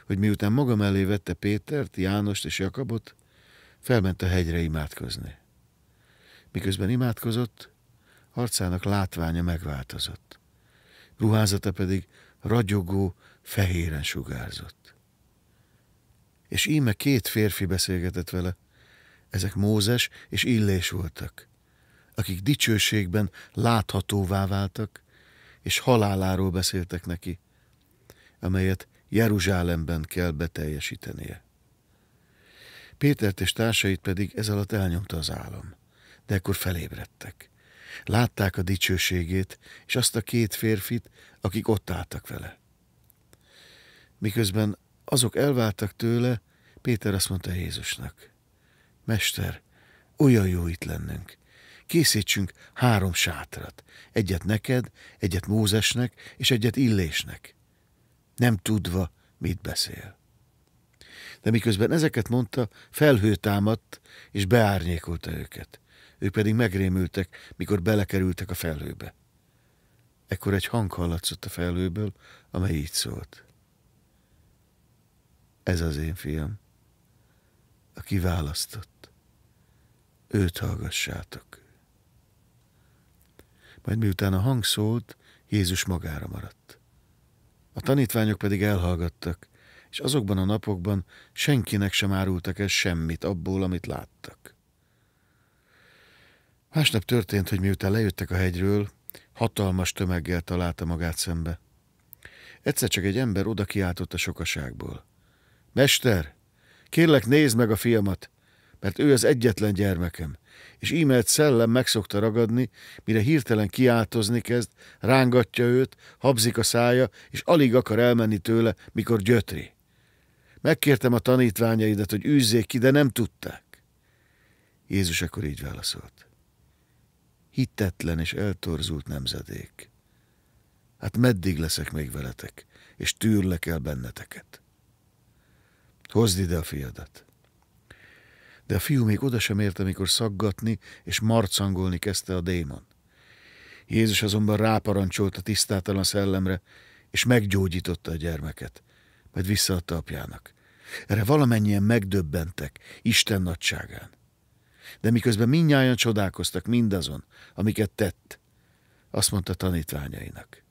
hogy miután maga mellé vette Pétert, Jánost és Jakabot, felment a hegyre imádkozni. Miközben imádkozott, arcának látványa megváltozott. Ruházata pedig ragyogó, fehéren sugárzott. És íme két férfi beszélgetett vele, ezek Mózes és Illés voltak, akik dicsőségben láthatóvá váltak, és haláláról beszéltek neki, amelyet Jeruzsálemben kell beteljesítenie. Pétert és társait pedig ez alatt elnyomta az álom, de ekkor felébredtek. Látták a dicsőségét, és azt a két férfit, akik ott álltak vele. Miközben azok elváltak tőle, Péter azt mondta Jézusnak, Mester, olyan jó itt lennünk. Készítsünk három sátrat. Egyet neked, egyet Mózesnek, és egyet Illésnek. Nem tudva, mit beszél. De miközben ezeket mondta, felhő támadt, és beárnyékolta őket. Ők pedig megrémültek, mikor belekerültek a felhőbe. Ekkor egy hang hallatszott a felhőből, amely így szólt. Ez az én fiam, aki választott. Őt hallgassátok. Majd miután a hang szólt, Jézus magára maradt. A tanítványok pedig elhallgattak, és azokban a napokban senkinek sem árultak el semmit abból, amit láttak. Másnap történt, hogy miután lejöttek a hegyről, hatalmas tömeggel találta magát szembe. Egyszer csak egy ember oda kiáltott a sokaságból. Mester, kérlek nézd meg a fiamat, mert ő az egyetlen gyermekem, és ímelt szellem megszokta ragadni, mire hirtelen kiáltozni kezd, rángatja őt, habzik a szája, és alig akar elmenni tőle, mikor gyötri. Megkértem a tanítványaidat, hogy űzzék ki, de nem tudták. Jézus akkor így válaszolt. Hitetlen és eltorzult nemzedék. Hát meddig leszek még veletek, és tűrlek el benneteket? hozd ide a fiadat. De a fiú még oda sem ért, amikor szaggatni és marcangolni kezdte a démon. Jézus azonban ráparancsolt a tisztátalan szellemre, és meggyógyította a gyermeket, majd visszaadta apjának. Erre valamennyien megdöbbentek Isten nagyságán. De miközben mindnyájan csodálkoztak mindazon, amiket tett, azt mondta tanítványainak.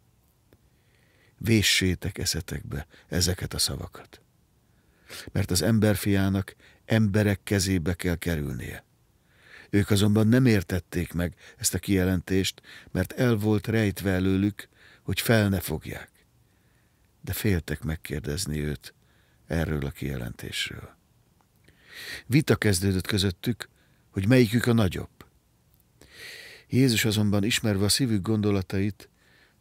Véssétek eszetekbe ezeket a szavakat mert az emberfiának emberek kezébe kell kerülnie. Ők azonban nem értették meg ezt a kijelentést, mert el volt rejtve előlük, hogy fel ne fogják. De féltek megkérdezni őt erről a kijelentésről. Vita kezdődött közöttük, hogy melyikük a nagyobb. Jézus azonban ismerve a szívük gondolatait,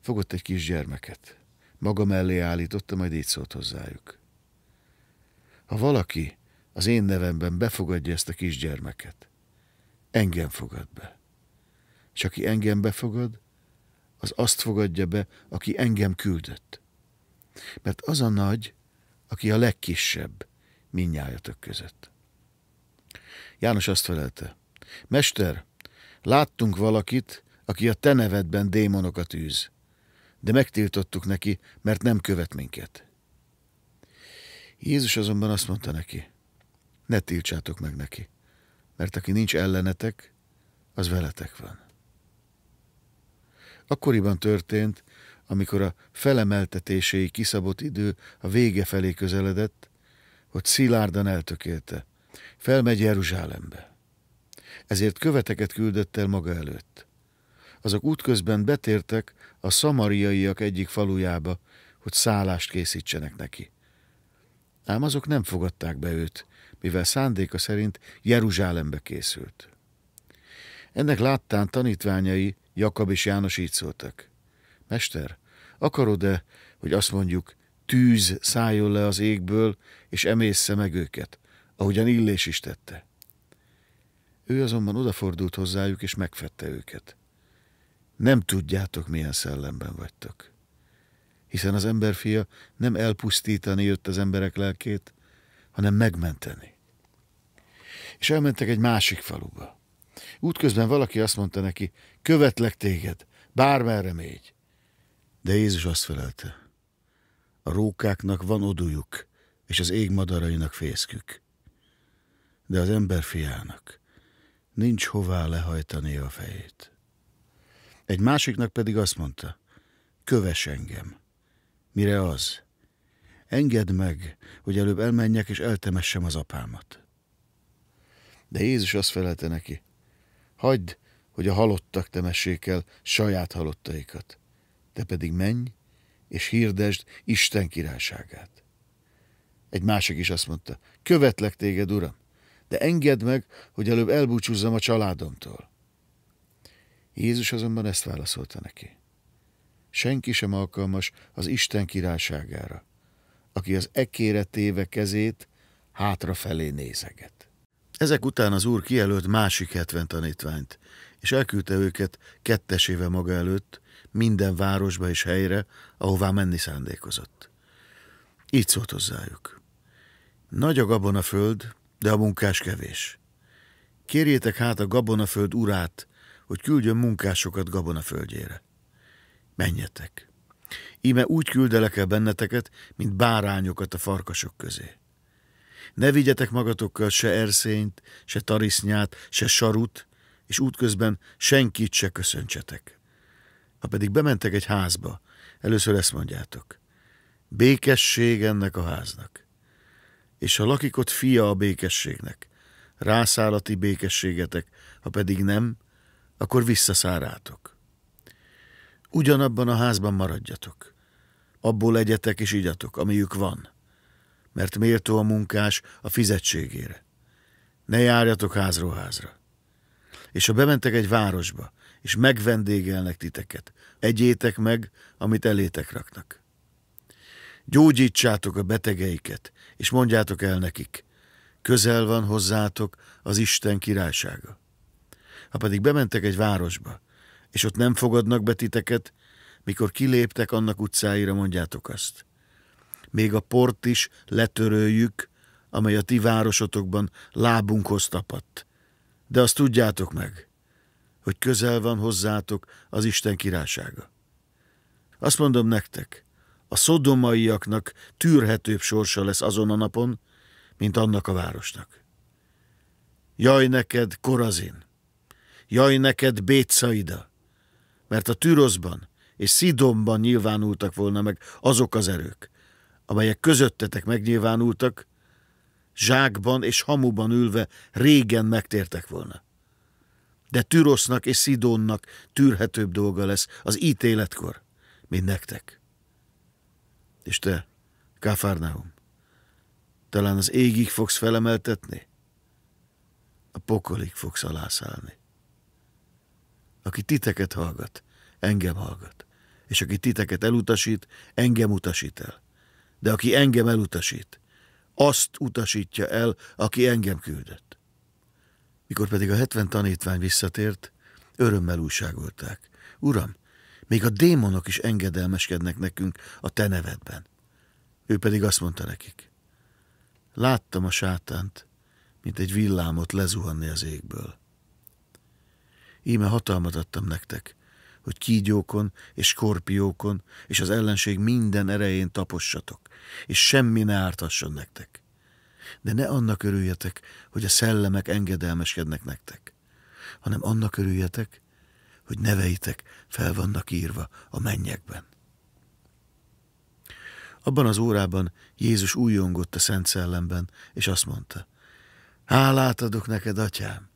fogott egy kis gyermeket. Maga mellé állította, majd így szólt hozzájuk. Ha valaki az én nevemben befogadja ezt a kisgyermeket, engem fogad be. És aki engem befogad, az azt fogadja be, aki engem küldött. Mert az a nagy, aki a legkisebb minnyájatok között. János azt felelte, Mester, láttunk valakit, aki a te nevedben démonokat űz, de megtiltottuk neki, mert nem követ minket. Jézus azonban azt mondta neki, ne tiltsátok meg neki, mert aki nincs ellenetek, az veletek van. Akkoriban történt, amikor a felemeltetéséi kiszabott idő a vége felé közeledett, hogy szilárdan eltökélte. Felmegy Jeruzsálembe. Ezért követeket küldött el maga előtt. Azok útközben betértek a szamariaiak egyik falujába, hogy szállást készítsenek neki ám azok nem fogadták be őt, mivel szándéka szerint Jeruzsálembe készült. Ennek láttán tanítványai Jakab és János így szóltak. Mester, akarod-e, hogy azt mondjuk, tűz szálljon le az égből, és emészze meg őket, ahogyan Illés is tette? Ő azonban odafordult hozzájuk, és megfette őket. Nem tudjátok, milyen szellemben vagytok hiszen az emberfia nem elpusztítani jött az emberek lelkét, hanem megmenteni. És elmentek egy másik faluba. Útközben valaki azt mondta neki, követlek téged, bármerre mégy. De Jézus azt felelte, a rókáknak van odujuk, és az ég madarainak fészkük. De az ember fiának nincs hová lehajtani a fejét. Egy másiknak pedig azt mondta, köves engem. Mire az? Engedd meg, hogy előbb elmenjek és eltemessem az apámat. De Jézus azt felelte neki, hagyd, hogy a halottak temessék el saját halottaikat, te pedig menj és hirdesd Isten királyságát. Egy másik is azt mondta, követlek téged, uram, de engedd meg, hogy előbb elbúcsúzzam a családomtól. Jézus azonban ezt válaszolta neki senki sem alkalmas az Isten királyságára, aki az ekére téve kezét hátrafelé nézeget. Ezek után az úr kijelölt másik hetven tanítványt, és elküldte őket kettesével maga előtt minden városba és helyre, ahová menni szándékozott. Így szólt hozzájuk. Nagy a gabonaföld, de a munkás kevés. Kérjétek hát a gabonaföld urát, hogy küldjön munkásokat gabonaföldjére menjetek. Íme úgy küldelek el benneteket, mint bárányokat a farkasok közé. Ne vigyetek magatokkal se erszényt, se tarisznyát, se sarut, és útközben senkit se köszöntsetek. Ha pedig bementek egy házba, először ezt mondjátok. Békesség ennek a háznak. És ha lakik ott fia a békességnek, rászállati békességetek, ha pedig nem, akkor visszaszárátok ugyanabban a házban maradjatok. Abból legyetek és igyatok, amiük van, mert méltó a munkás a fizetségére. Ne járjatok házról házra. És ha bementek egy városba, és megvendégelnek titeket, egyétek meg, amit elétek raknak. Gyógyítsátok a betegeiket, és mondjátok el nekik, közel van hozzátok az Isten királysága. Ha pedig bementek egy városba, és ott nem fogadnak be titeket, mikor kiléptek annak utcáira, mondjátok azt. Még a port is letöröljük, amely a ti városotokban lábunkhoz tapadt. De azt tudjátok meg, hogy közel van hozzátok az Isten királysága. Azt mondom nektek, a szodomaiaknak tűrhetőbb sorsa lesz azon a napon, mint annak a városnak. Jaj neked, Korazin! Jaj neked, Bécsaida mert a Türoszban és Szidomban nyilvánultak volna meg azok az erők, amelyek közöttetek megnyilvánultak, zsákban és hamuban ülve régen megtértek volna. De Türosznak és Szidónnak tűrhetőbb dolga lesz az ítéletkor, mint nektek. És te, Káfárnáum, talán az égig fogsz felemeltetni? A pokolig fogsz alászállni aki titeket hallgat, engem hallgat, és aki titeket elutasít, engem utasít el. De aki engem elutasít, azt utasítja el, aki engem küldött. Mikor pedig a hetven tanítvány visszatért, örömmel újságolták. Uram, még a démonok is engedelmeskednek nekünk a te nevedben. Ő pedig azt mondta nekik, láttam a sátánt, mint egy villámot lezuhanni az égből. Íme hatalmat adtam nektek, hogy kígyókon és skorpiókon és az ellenség minden erején tapossatok, és semmi ne ártasson nektek. De ne annak örüljetek, hogy a szellemek engedelmeskednek nektek, hanem annak örüljetek, hogy neveitek fel vannak írva a mennyekben. Abban az órában Jézus újongott a Szent Szellemben, és azt mondta, Hálát adok neked, atyám,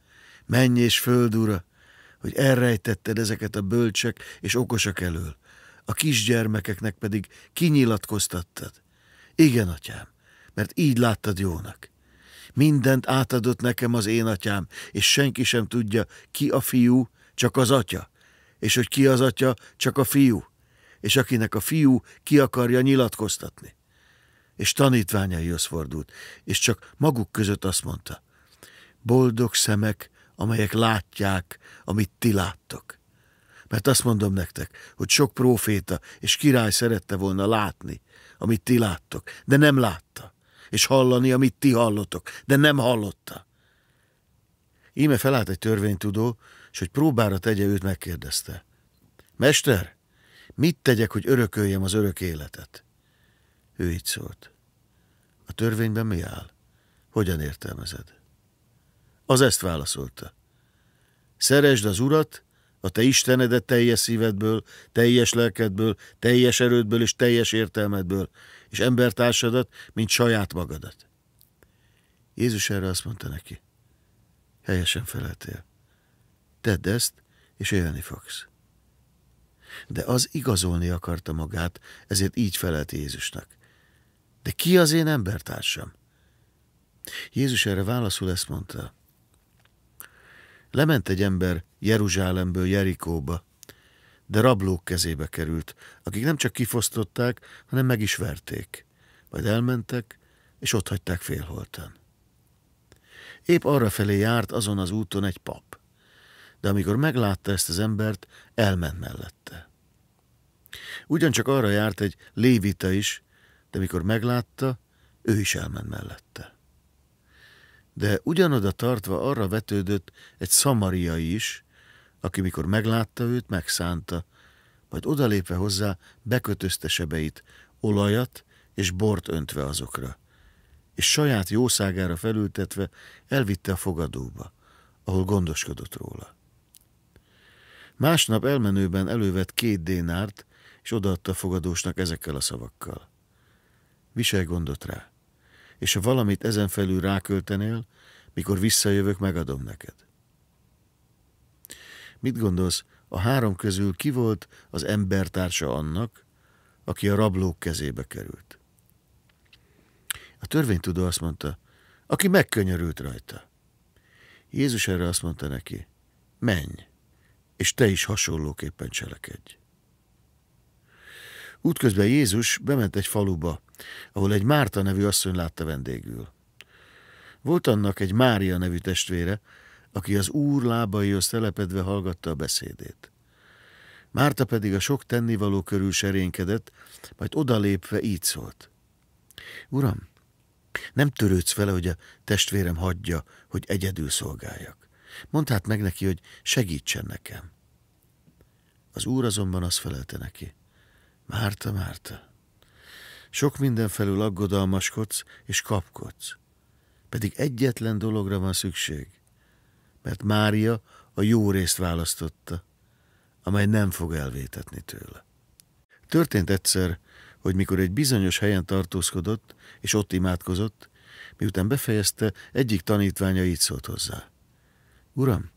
menj és föld, ura, hogy elrejtetted ezeket a bölcsek és okosak elől, a kisgyermekeknek pedig kinyilatkoztattad. Igen, atyám, mert így láttad jónak. Mindent átadott nekem az én atyám, és senki sem tudja, ki a fiú, csak az atya, és hogy ki az atya, csak a fiú, és akinek a fiú ki akarja nyilatkoztatni. És tanítványaihoz fordult, és csak maguk között azt mondta, boldog szemek, amelyek látják, amit ti láttok. Mert azt mondom nektek, hogy sok próféta és király szerette volna látni, amit ti láttok, de nem látta, és hallani, amit ti hallotok, de nem hallotta. Íme felállt egy törvénytudó, és hogy próbára tegye őt, megkérdezte. Mester, mit tegyek, hogy örököljem az örök életet? Ő így szólt. A törvényben mi áll? Hogyan értelmezed? Az ezt válaszolta. Szeresd az Urat, a te Istenedet teljes szívedből, teljes lelkedből, teljes erődből és teljes értelmedből, és embertársadat, mint saját magadat. Jézus erre azt mondta neki, helyesen feleltél. Tedd ezt, és élni fogsz. De az igazolni akarta magát, ezért így felelt Jézusnak. De ki az én embertársam? Jézus erre válaszul ezt mondta, Lement egy ember Jeruzsálemből Jerikóba, de rablók kezébe került, akik nem csak kifosztották, hanem meg is verték. Majd elmentek, és ott hagyták félholtan. Épp arrafelé járt azon az úton egy pap, de amikor meglátta ezt az embert, elment mellette. Ugyancsak arra járt egy lévita is, de amikor meglátta, ő is elment mellette de ugyanoda tartva arra vetődött egy szamariai is, aki mikor meglátta őt, megszánta, majd odalépve hozzá bekötözte sebeit, olajat és bort öntve azokra, és saját jószágára felültetve elvitte a fogadóba, ahol gondoskodott róla. Másnap elmenőben elővett két dénárt, és odaadta a fogadósnak ezekkel a szavakkal. Viselj gondot rá! és ha valamit ezen felül ráköltenél, mikor visszajövök, megadom neked. Mit gondolsz, a három közül ki volt az embertársa annak, aki a rablók kezébe került? A törvénytudó azt mondta, aki megkönyörült rajta. Jézus erre azt mondta neki, menj, és te is hasonlóképpen cselekedj. Útközben Jézus bement egy faluba, ahol egy Márta nevű asszony látta vendégül. Volt annak egy Mária nevű testvére, aki az úr lábaihoz telepedve hallgatta a beszédét. Márta pedig a sok tennivaló körül serénkedett, majd odalépve így szólt. Uram, nem törődsz vele, hogy a testvérem hagyja, hogy egyedül szolgáljak. Mondd hát meg neki, hogy segítsen nekem. Az úr azonban azt felelte neki. Márta, Márta, sok minden felül aggodalmaskodsz és kapkodsz. Pedig egyetlen dologra van szükség, mert Mária a jó részt választotta, amely nem fog elvétetni tőle. Történt egyszer, hogy mikor egy bizonyos helyen tartózkodott, és ott imádkozott, miután befejezte, egyik tanítványa így szólt hozzá. Uram,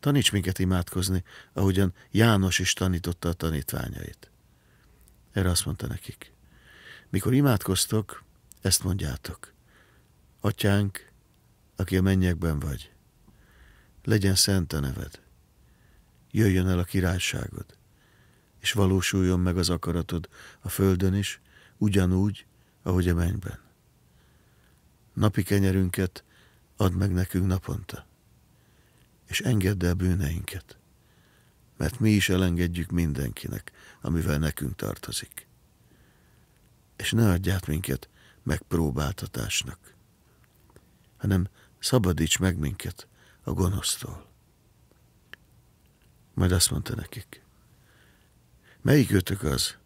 taníts minket imádkozni, ahogyan János is tanította a tanítványait. Erre azt mondta nekik. Mikor imádkoztok, ezt mondjátok. Atyánk, aki a mennyekben vagy, legyen szent a neved. Jöjjön el a királyságod, és valósuljon meg az akaratod a földön is, ugyanúgy, ahogy a mennyben. Napi kenyerünket add meg nekünk naponta, és engedd el bűneinket, mert mi is elengedjük mindenkinek, amivel nekünk tartozik és ne adját minket megpróbáltatásnak, hanem szabadíts meg minket a gonosztól. Majd azt mondta nekik, melyik őtök az,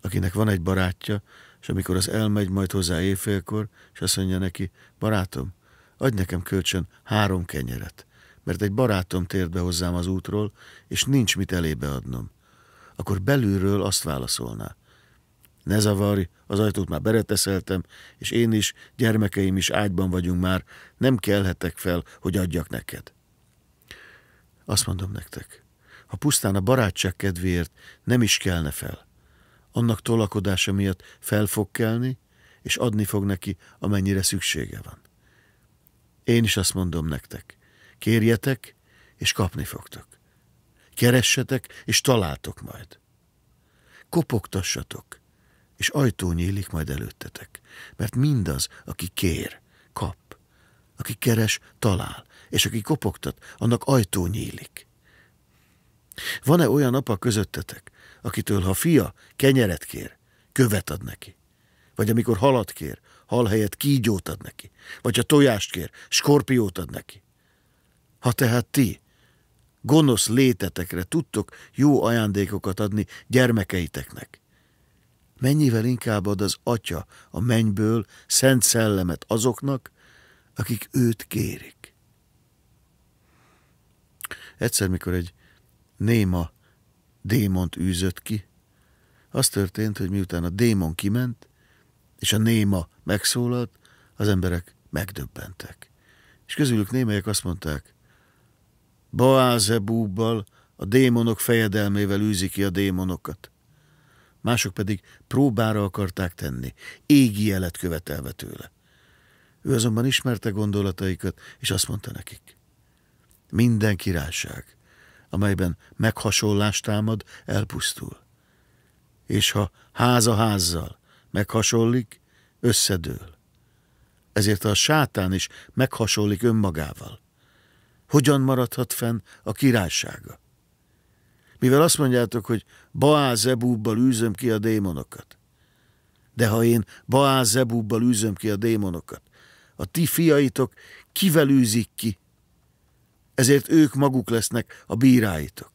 akinek van egy barátja, és amikor az elmegy majd hozzá éjfélkor, és azt mondja neki, barátom, adj nekem kölcsön három kenyeret, mert egy barátom tért be hozzám az útról, és nincs mit elébe adnom. Akkor belülről azt válaszolná, ne zavarj, az ajtót már bereteszeltem, és én is, gyermekeim is ágyban vagyunk már, nem kelhetek fel, hogy adjak neked. Azt mondom nektek, ha pusztán a barátság kedvéért nem is kelne fel, annak tolakodása miatt fel fog kelni, és adni fog neki, amennyire szüksége van. Én is azt mondom nektek, kérjetek, és kapni fogtok. Keressetek, és találtok majd. Kopogtassatok, és ajtó nyílik majd előttetek. Mert mindaz, aki kér, kap. Aki keres, talál, és aki kopogtat, annak ajtó nyílik. Van-e olyan apa közöttetek, akitől, ha fia kenyeret kér, követ ad neki? Vagy amikor halat kér, hal helyett kígyót ad neki? Vagy ha tojást kér, skorpiót ad neki? Ha tehát ti, gonosz létetekre tudtok jó ajándékokat adni gyermekeiteknek, mennyivel inkább ad az Atya a mennyből szent szellemet azoknak, akik őt kérik. Egyszer, mikor egy néma démont űzött ki, az történt, hogy miután a démon kiment, és a néma megszólalt, az emberek megdöbbentek. És közülük némelyek azt mondták, Baázebúbbal, a démonok fejedelmével űzi ki a démonokat mások pedig próbára akarták tenni, égi jelet követelve tőle. Ő azonban ismerte gondolataikat, és azt mondta nekik. Minden királyság, amelyben meghasonlást támad, elpusztul. És ha ház a házzal meghasonlik, összedől. Ezért a sátán is meghasonlik önmagával. Hogyan maradhat fenn a királysága? mivel azt mondjátok, hogy baál űzöm ki a démonokat. De ha én baál űzöm ki a démonokat, a ti fiaitok kivel űzik ki? Ezért ők maguk lesznek a bíráitok.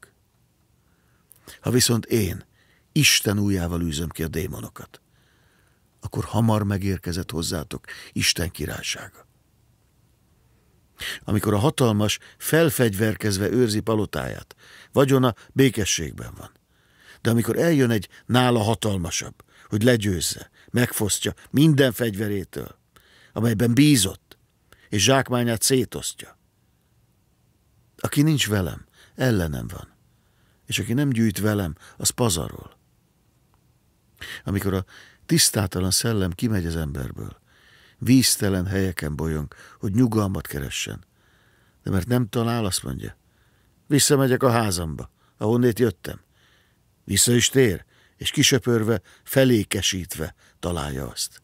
Ha viszont én Isten újjával űzöm ki a démonokat, akkor hamar megérkezett hozzátok Isten királysága amikor a hatalmas felfegyverkezve őrzi palotáját. Vagyona békességben van. De amikor eljön egy nála hatalmasabb, hogy legyőzze, megfosztja minden fegyverétől, amelyben bízott, és zsákmányát szétosztja. Aki nincs velem, ellenem van, és aki nem gyűjt velem, az pazarol. Amikor a tisztátalan szellem kimegy az emberből, víztelen helyeken bolyong, hogy nyugalmat keressen. De mert nem talál, azt mondja, visszamegyek a házamba, ahonnét jöttem. Vissza is tér, és kisöpörve, felékesítve találja azt.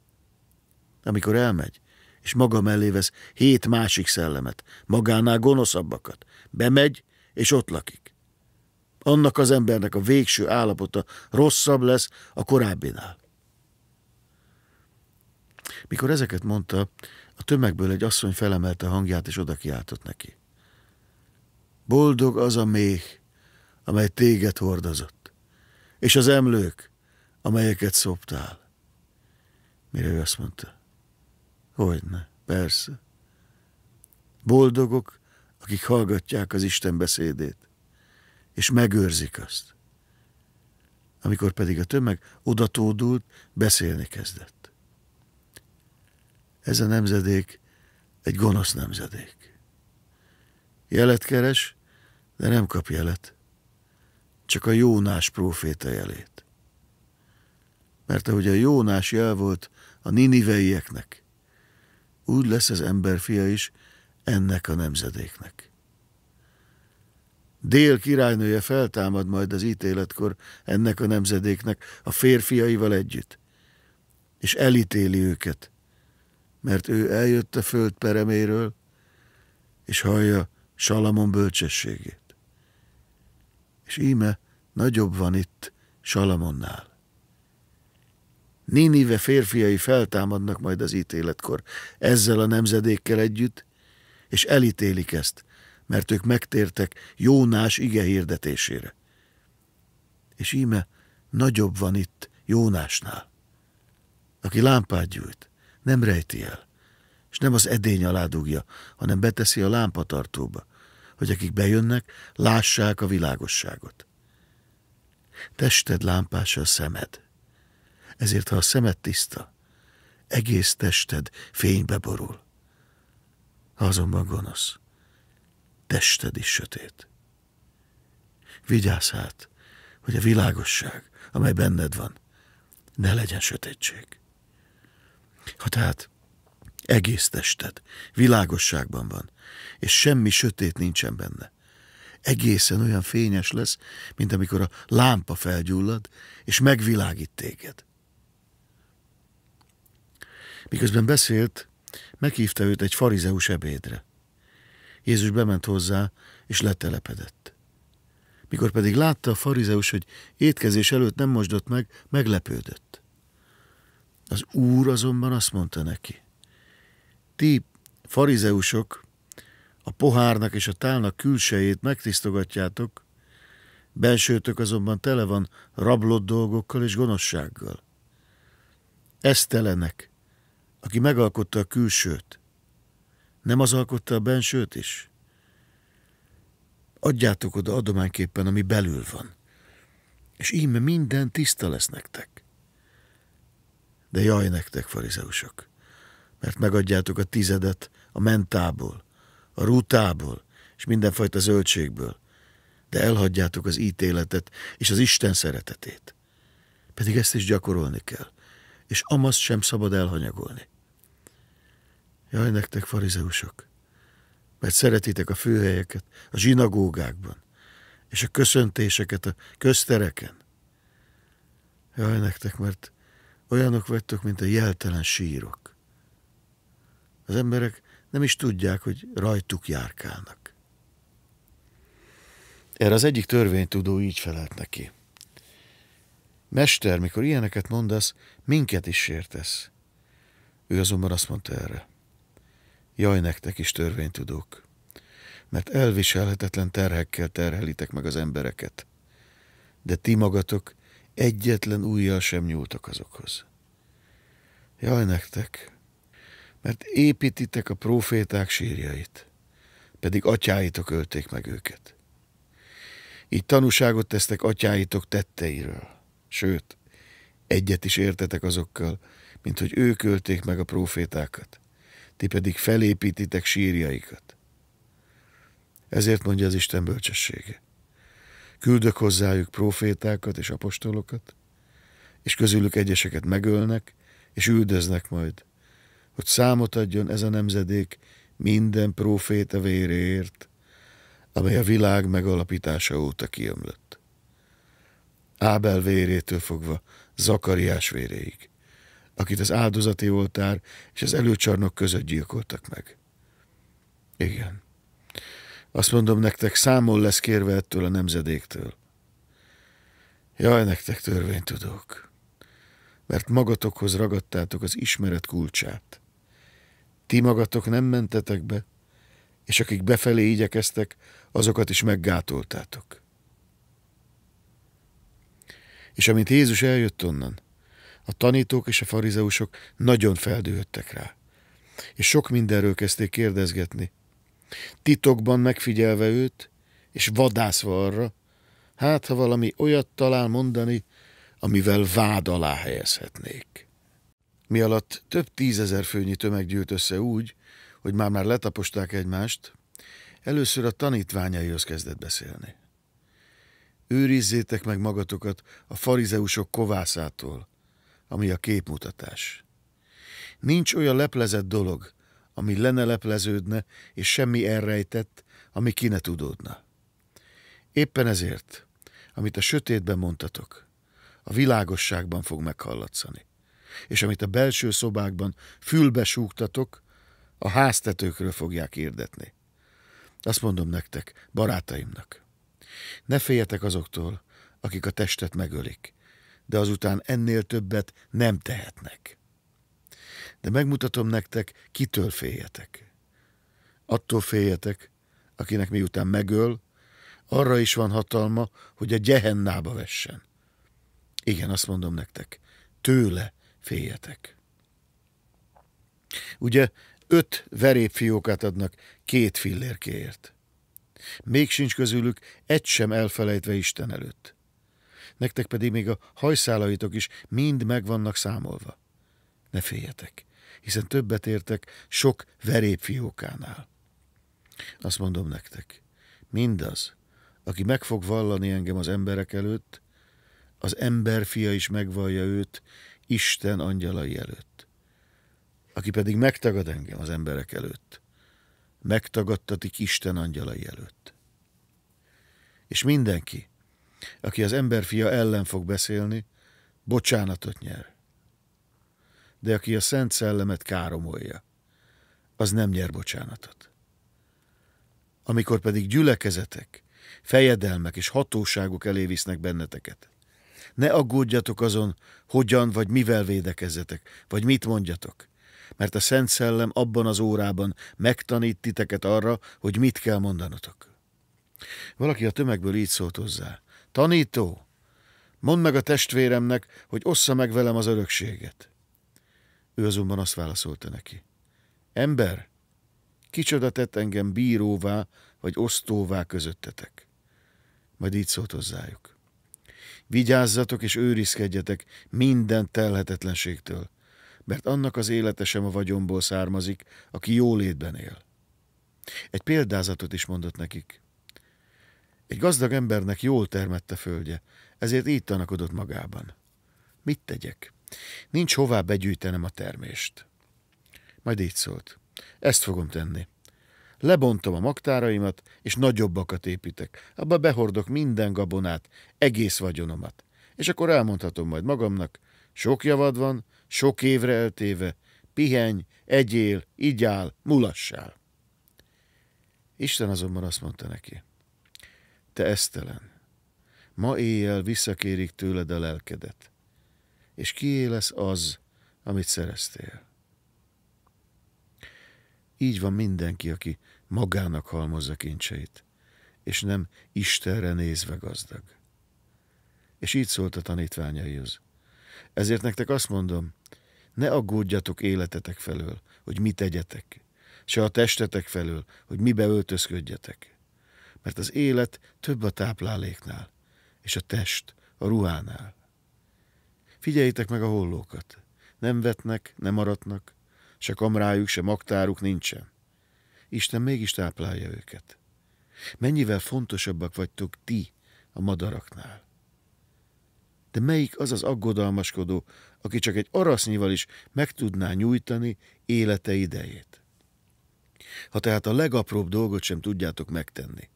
Amikor elmegy, és maga mellé vesz hét másik szellemet, magánál gonoszabbakat, bemegy, és ott lakik. Annak az embernek a végső állapota rosszabb lesz a korábbinál. Mikor ezeket mondta, a tömegből egy asszony felemelte hangját, és oda kiáltott neki. Boldog az a méh, amely téged hordozott, és az emlők, amelyeket szoptál. Mire ő azt mondta, hogyne, persze. Boldogok, akik hallgatják az Isten beszédét, és megőrzik azt. Amikor pedig a tömeg odatódult, beszélni kezdett ez a nemzedék egy gonosz nemzedék. Jelet keres, de nem kap jelet, csak a Jónás próféta jelét. Mert ahogy a Jónás jel volt a niniveieknek, úgy lesz az emberfia is ennek a nemzedéknek. Dél királynője feltámad majd az ítéletkor ennek a nemzedéknek a férfiaival együtt, és elítéli őket mert ő eljött a föld pereméről, és hallja Salamon bölcsességét. És íme nagyobb van itt Salamonnál. Ninive férfiai feltámadnak majd az ítéletkor ezzel a nemzedékkel együtt, és elítélik ezt, mert ők megtértek Jónás ige hirdetésére. És íme nagyobb van itt Jónásnál, aki lámpát gyűjt, nem rejti el, és nem az edény alá dugja, hanem beteszi a lámpatartóba, hogy akik bejönnek, lássák a világosságot. Tested lámpása a szemed. Ezért, ha a szemed tiszta, egész tested fénybe borul. Ha azonban gonosz, tested is sötét. Vigyázz hát, hogy a világosság, amely benned van, ne legyen sötétség. Ha tehát egész tested világosságban van, és semmi sötét nincsen benne, egészen olyan fényes lesz, mint amikor a lámpa felgyullad, és megvilágít téged. Miközben beszélt, meghívta őt egy farizeus ebédre. Jézus bement hozzá, és letelepedett. Mikor pedig látta a farizeus, hogy étkezés előtt nem mosdott meg, meglepődött. Az úr azonban azt mondta neki, ti farizeusok a pohárnak és a tálnak külsejét megtisztogatjátok, belsőtök azonban tele van rablott dolgokkal és gonoszsággal. telenek, aki megalkotta a külsőt, nem az alkotta a bensőt is? Adjátok oda adományképpen, ami belül van, és íme minden tiszta lesz nektek. De jaj nektek, farizeusok, mert megadjátok a tizedet a mentából, a rútából és mindenfajta zöldségből, de elhagyjátok az ítéletet és az Isten szeretetét. Pedig ezt is gyakorolni kell, és amaz sem szabad elhanyagolni. Jaj nektek, farizeusok, mert szeretitek a főhelyeket a zsinagógákban, és a köszöntéseket a köztereken. Jaj nektek, mert Olyanok vagytok, mint a jeltelen sírok. Az emberek nem is tudják, hogy rajtuk járkálnak. Erre az egyik törvénytudó így felelt neki. Mester, mikor ilyeneket mondasz, minket is sértesz. Ő azonban azt mondta erre. Jaj nektek is törvénytudók, mert elviselhetetlen terhekkel terhelitek meg az embereket. De ti magatok Egyetlen újjal sem nyúltak azokhoz. Jaj nektek, mert építitek a proféták sírjait, pedig atyáitok ölték meg őket. Így tanúságot tesztek atyáitok tetteiről. Sőt, egyet is értetek azokkal, mint hogy ők ölték meg a profétákat, ti pedig felépítitek sírjaikat. Ezért mondja az Isten bölcsessége. Küldök hozzájuk profétákat és apostolokat, és közülük egyeseket megölnek, és üldöznek majd, hogy számot adjon ez a nemzedék minden proféta véréért, amely a világ megalapítása óta kiömlött. Ábel vérétől fogva Zakariás véréig, akit az áldozati oltár és az előcsarnok között gyilkoltak meg. Igen, azt mondom nektek, számol lesz kérve ettől a nemzedéktől. Jaj, nektek törvénytudók, mert magatokhoz ragadtátok az ismeret kulcsát. Ti magatok nem mentetek be, és akik befelé igyekeztek, azokat is meggátoltátok. És amint Jézus eljött onnan, a tanítók és a farizeusok nagyon feldühöttek rá, és sok mindenről kezdték kérdezgetni, titokban megfigyelve őt, és vadászva arra, hát ha valami olyat talál mondani, amivel vád alá helyezhetnék. Mi alatt több tízezer főnyi tömeg gyűlt össze úgy, hogy már-már letaposták egymást, először a tanítványaihoz kezdett beszélni. Őrizzétek meg magatokat a farizeusok kovászától, ami a képmutatás. Nincs olyan leplezett dolog, ami lenelepleződne, és semmi elrejtett, ami ki ne tudódna. Éppen ezért, amit a sötétben mondtatok, a világosságban fog meghallatszani, és amit a belső szobákban fülbe súgtatok, a háztetőkről fogják érdetni. Azt mondom nektek, barátaimnak. Ne féljetek azoktól, akik a testet megölik, de azután ennél többet nem tehetnek de megmutatom nektek, kitől féljetek. Attól féljetek, akinek miután megöl, arra is van hatalma, hogy a gyehennába vessen. Igen, azt mondom nektek, tőle féljetek. Ugye öt fiókát adnak két fillérkéért. Még sincs közülük egy sem elfelejtve Isten előtt. Nektek pedig még a hajszálaitok is mind meg vannak számolva. Ne féljetek, hiszen többet értek sok fiókánál. Azt mondom nektek, mindaz, aki meg fog vallani engem az emberek előtt, az emberfia is megvallja őt Isten angyalai előtt. Aki pedig megtagad engem az emberek előtt, megtagadtatik Isten angyalai előtt. És mindenki, aki az emberfia ellen fog beszélni, bocsánatot nyer de aki a Szent Szellemet káromolja, az nem nyer bocsánatot. Amikor pedig gyülekezetek, fejedelmek és hatóságok elé visznek benneteket, ne aggódjatok azon, hogyan vagy mivel védekezzetek, vagy mit mondjatok, mert a Szent Szellem abban az órában megtanít titeket arra, hogy mit kell mondanatok. Valaki a tömegből így szólt hozzá. Tanító, mondd meg a testvéremnek, hogy ossza meg velem az örökséget. Ő azonban azt válaszolta neki. Ember, kicsoda tett engem bíróvá vagy osztóvá közöttetek. Majd így szólt hozzájuk. Vigyázzatok és őrizkedjetek minden telhetetlenségtől, mert annak az élete sem a vagyomból származik, aki jólétben él. Egy példázatot is mondott nekik. Egy gazdag embernek jól termette földje, ezért így tanakodott magában. Mit tegyek? Nincs hová begyűjtenem a termést. Majd így szólt. Ezt fogom tenni. Lebontom a magtáraimat, és nagyobbakat építek. Abba behordok minden gabonát, egész vagyonomat. És akkor elmondhatom majd magamnak, sok javad van, sok évre eltéve, pihenj, egyél, igyál, mulassál. Isten azonban azt mondta neki, te esztelen, ma éjjel visszakérik tőled a lelkedet és kié lesz az, amit szereztél. Így van mindenki, aki magának halmozza kincseit, és nem Istenre nézve gazdag. És így szólt a tanítványaihoz. Ezért nektek azt mondom, ne aggódjatok életetek felől, hogy mit tegyetek, se a testetek felől, hogy mibe öltözködjetek. Mert az élet több a tápláléknál, és a test a ruhánál. Figyeljétek meg a hollókat. Nem vetnek, nem maradnak, se kamrájuk, se magtáruk nincsen. Isten mégis táplálja őket. Mennyivel fontosabbak vagytok ti a madaraknál. De melyik az az aggodalmaskodó, aki csak egy arasznyival is meg tudná nyújtani élete idejét? Ha tehát a legapróbb dolgot sem tudjátok megtenni,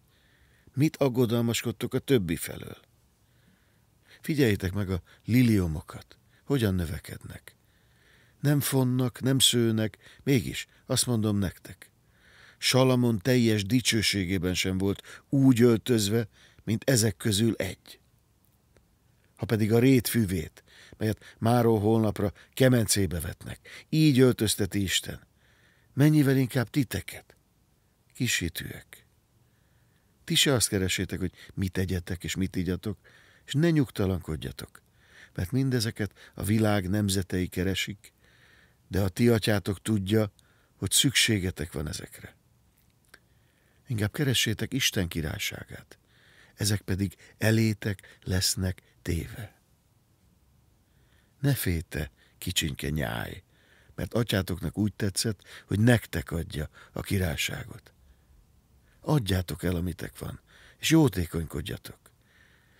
mit aggodalmaskodtok a többi felől? Figyeljétek meg a liliomokat, hogyan növekednek. Nem fonnak, nem szőnek, mégis, azt mondom nektek. Salamon teljes dicsőségében sem volt úgy öltözve, mint ezek közül egy. Ha pedig a rét füvét, melyet máró holnapra kemencébe vetnek, így öltözteti Isten, mennyivel inkább titeket, kisítőek. Ti se azt keresétek, hogy mit tegyetek és mit igyatok, és ne nyugtalankodjatok, mert mindezeket a világ nemzetei keresik, de a ti atyátok tudja, hogy szükségetek van ezekre. Inkább keressétek Isten királyságát, ezek pedig elétek lesznek téve. Ne féte, kicsinke nyáj, mert atyátoknak úgy tetszett, hogy nektek adja a királyságot. Adjátok el, amitek van, és jótékonykodjatok.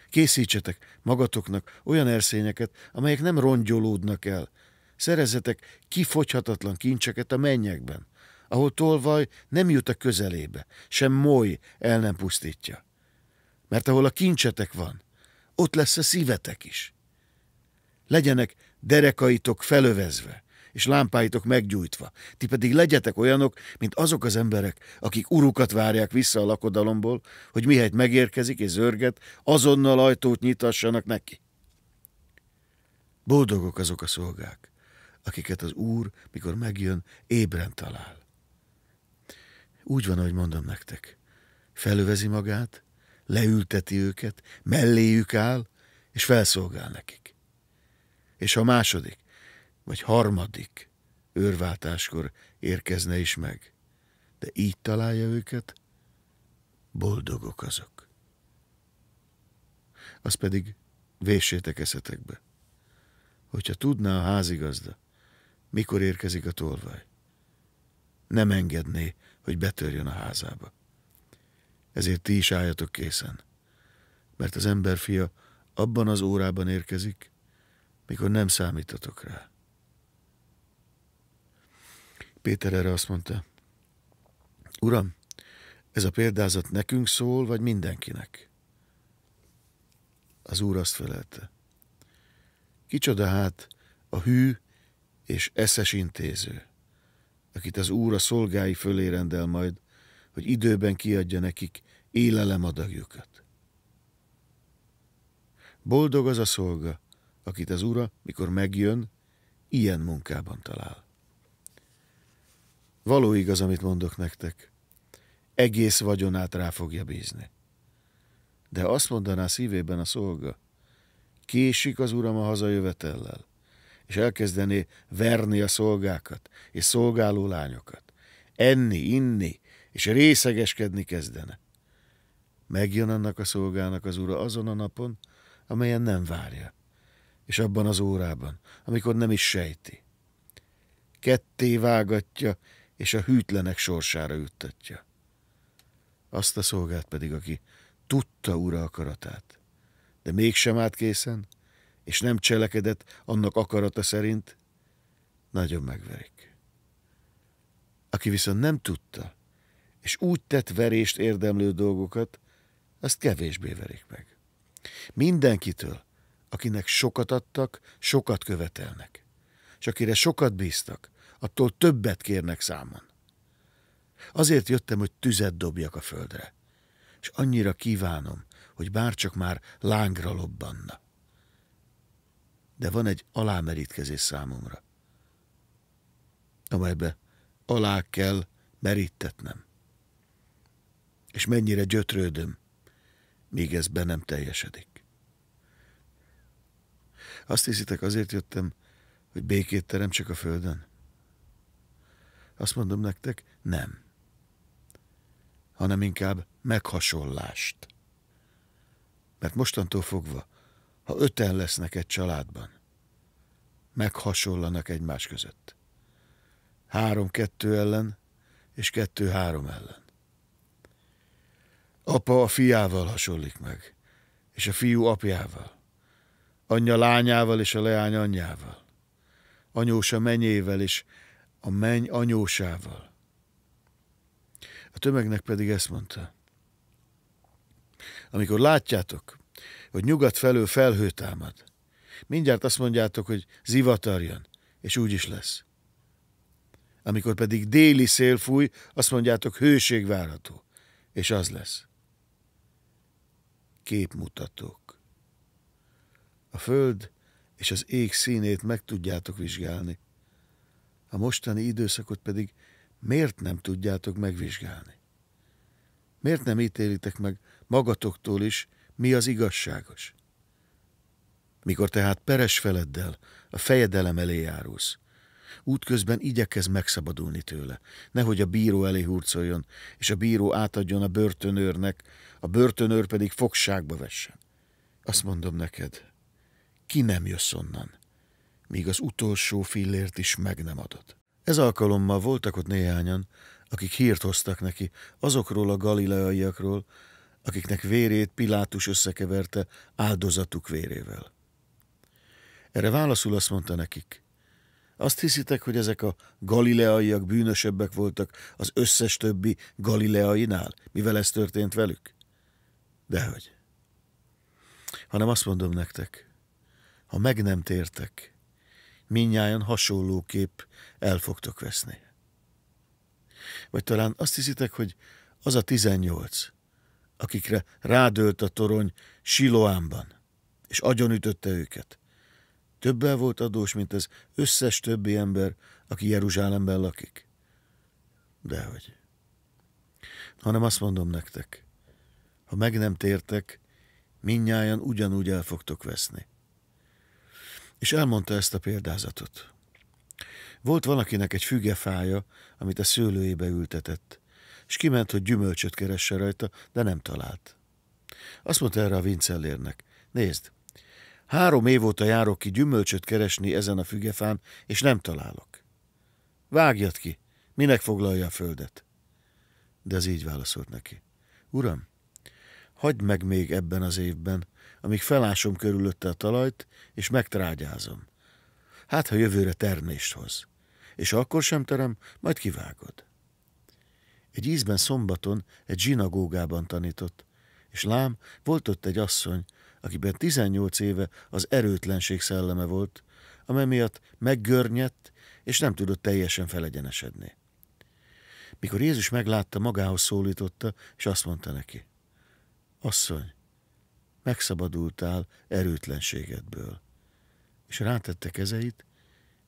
Készítsetek magatoknak olyan erszényeket, amelyek nem rongyolódnak el. Szerezzetek kifogyhatatlan kincseket a mennyekben, ahol tolvaj nem jut a közelébe, sem moly el nem pusztítja. Mert ahol a kincsetek van, ott lesz a szívetek is. Legyenek derekaitok felövezve, és lámpáitok meggyújtva. Ti pedig legyetek olyanok, mint azok az emberek, akik urukat várják vissza a lakodalomból, hogy mihelyt megérkezik és zörget, azonnal ajtót nyitassanak neki. Boldogok azok a szolgák, akiket az Úr, mikor megjön, ébren talál. Úgy van, ahogy mondom nektek. Felövezi magát, leülteti őket, melléjük áll, és felszolgál nekik. És a második, vagy harmadik őrváltáskor érkezne is meg, de így találja őket, boldogok azok. Az pedig véssétek eszetekbe, hogyha tudná a házigazda, mikor érkezik a tolvaj. Nem engedné, hogy betörjön a házába. Ezért ti is álljatok készen, mert az emberfia abban az órában érkezik, mikor nem számítatok rá. Péter erre azt mondta, Uram, ez a példázat nekünk szól, vagy mindenkinek? Az úr azt felelte, Kicsoda hát a hű és eszes intéző, akit az úr a szolgái fölé rendel majd, hogy időben kiadja nekik élelem adagjukat. Boldog az a szolga, akit az ura, mikor megjön, ilyen munkában talál. Való igaz, amit mondok nektek. Egész vagyonát rá fogja bízni. De azt mondaná szívében a szolga, késik az uram a hazajövetellel, és elkezdené verni a szolgákat és szolgáló lányokat, enni, inni, és részegeskedni kezdene. Megjön annak a szolgának az ura azon a napon, amelyen nem várja, és abban az órában, amikor nem is sejti. Ketté vágatja, és a hűtlenek sorsára juttatja. Azt a szolgát pedig, aki tudta ura akaratát, de mégsem állt készen, és nem cselekedett annak akarata szerint, nagyon megverik. Aki viszont nem tudta, és úgy tett verést érdemlő dolgokat, azt kevésbé verik meg. Mindenkitől, akinek sokat adtak, sokat követelnek, és akire sokat bíztak, attól többet kérnek számon. Azért jöttem, hogy tüzet dobjak a földre, és annyira kívánom, hogy bárcsak már lángra lobbanna. De van egy alámerítkezés számomra, amelybe alá kell merítetnem. És mennyire gyötrődöm, míg ez be nem teljesedik. Azt hiszitek, azért jöttem, hogy békét teremtsek a földön? Azt mondom nektek, nem. Hanem inkább meghasonlást. Mert mostantól fogva, ha öten lesznek egy családban, meghasonlanak egymás között. Három-kettő ellen, és kettő-három ellen. Apa a fiával hasonlik meg, és a fiú apjával. anya lányával és a leány anyjával. Anyósa menyével és a menny anyósával. A tömegnek pedig ezt mondta. Amikor látjátok, hogy nyugat felől felhő támad, mindjárt azt mondjátok, hogy zivatar jön, és úgy is lesz. Amikor pedig déli szél fúj, azt mondjátok, hőség várható, és az lesz. Képmutatók. A föld és az ég színét meg tudjátok vizsgálni, a mostani időszakot pedig miért nem tudjátok megvizsgálni? Miért nem ítélitek meg magatoktól is, mi az igazságos? Mikor tehát peres feleddel a fejedelem elé járulsz, útközben igyekez megszabadulni tőle, nehogy a bíró elé hurcoljon, és a bíró átadjon a börtönőrnek, a börtönőr pedig fogságba vessen. Azt mondom neked, ki nem jössz onnan míg az utolsó fillért is meg nem adott. Ez alkalommal voltak ott néhányan, akik hírt hoztak neki azokról a galileaiakról, akiknek vérét Pilátus összekeverte áldozatuk vérével. Erre válaszul azt mondta nekik, azt hiszitek, hogy ezek a galileaiak bűnösebbek voltak az összes többi galileainál, mivel ez történt velük? Dehogy. Hanem azt mondom nektek, ha meg nem tértek, minnyáján hasonlóképp el fogtok veszni. Vagy talán azt hiszitek, hogy az a tizennyolc, akikre rádölt a torony Siloámban, és agyonütötte őket. Többel volt adós, mint az összes többi ember, aki Jeruzsálemben lakik. Dehogy. Hanem azt mondom nektek, ha meg nem tértek, minnyáján ugyanúgy el fogtok veszni. És elmondta ezt a példázatot. Volt valakinek egy fügefája, amit a szőlőjébe ültetett, és kiment, hogy gyümölcsöt keresse rajta, de nem talált. Azt mondta erre a vincellérnek, nézd, három év óta járok ki gyümölcsöt keresni ezen a fügefán, és nem találok. Vágjat ki, minek foglalja a földet? De az így válaszolt neki. Uram, hagyd meg még ebben az évben, amíg felásom körülötte a talajt, és megtrágyázom. Hát, ha jövőre termést hoz. És ha akkor sem terem, majd kivágod. Egy ízben szombaton egy zsinagógában tanított, és lám, volt ott egy asszony, akiben 18 éve az erőtlenség szelleme volt, amely miatt meggörnyedt, és nem tudott teljesen felegyenesedni. Mikor Jézus meglátta, magához szólította, és azt mondta neki, Asszony, megszabadultál erőtlenségedből. És rátette kezeit,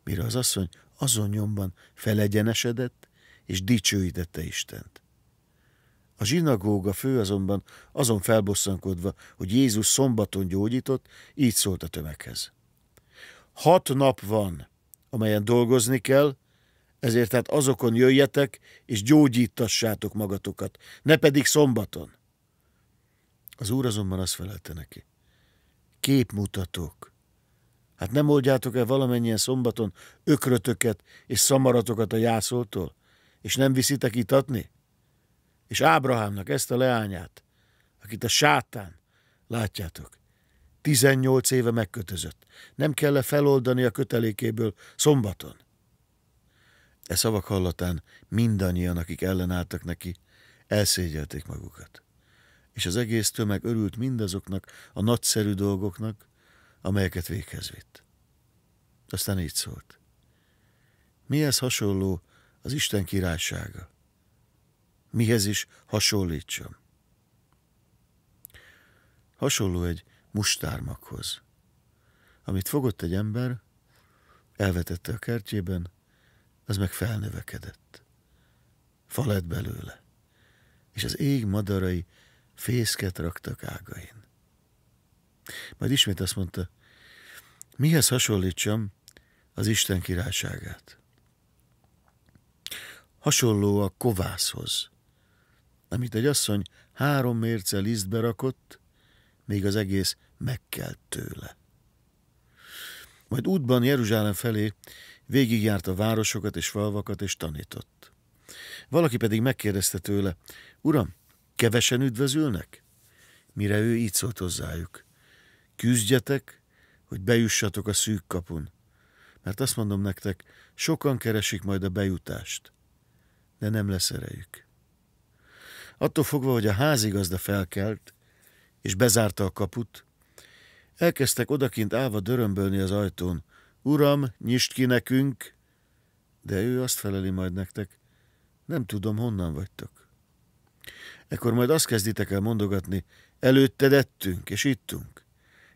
mire az asszony azon nyomban felegyenesedett, és dicsőítette Istent. A zsinagóga fő azonban azon felbosszankodva, hogy Jézus szombaton gyógyított, így szólt a tömeghez. Hat nap van, amelyen dolgozni kell, ezért tehát azokon jöjjetek, és gyógyítassátok magatokat, ne pedig szombaton. Az úr azonban azt felelte neki. Képmutatók. Hát nem oldjátok el valamennyien szombaton ökrötöket és szamaratokat a jászoltól, és nem viszitek itatni? És Ábrahámnak ezt a leányát, akit a sátán, látjátok, 18 éve megkötözött. Nem kell -e feloldani a kötelékéből szombaton? E szavak hallatán mindannyian, akik ellenálltak neki, elszégyelték magukat és az egész tömeg örült mindazoknak a nagyszerű dolgoknak, amelyeket véghez vitt. Aztán így szólt. Mihez hasonló az Isten királysága? Mihez is hasonlítsam? Hasonló egy mustármakhoz, amit fogott egy ember, elvetette a kertjében, az meg felnövekedett. Fa lett belőle, és az ég madarai fészket raktak ágain. Majd ismét azt mondta, mihez hasonlítsam az Isten királyságát? Hasonló a kovászhoz, amit egy asszony három mérce lisztbe rakott, még az egész megkelt tőle. Majd útban Jeruzsálem felé végigjárt a városokat és falvakat, és tanított. Valaki pedig megkérdezte tőle, Uram, kevesen üdvözülnek? Mire ő így szólt hozzájuk. Küzdjetek, hogy bejussatok a szűk kapun. Mert azt mondom nektek, sokan keresik majd a bejutást, de nem lesz erejük. Attól fogva, hogy a házigazda felkelt, és bezárta a kaput, elkezdtek odakint állva dörömbölni az ajtón. Uram, nyisd ki nekünk! De ő azt feleli majd nektek, nem tudom, honnan vagytok ekkor majd azt kezditek el mondogatni, előtted ettünk és ittunk,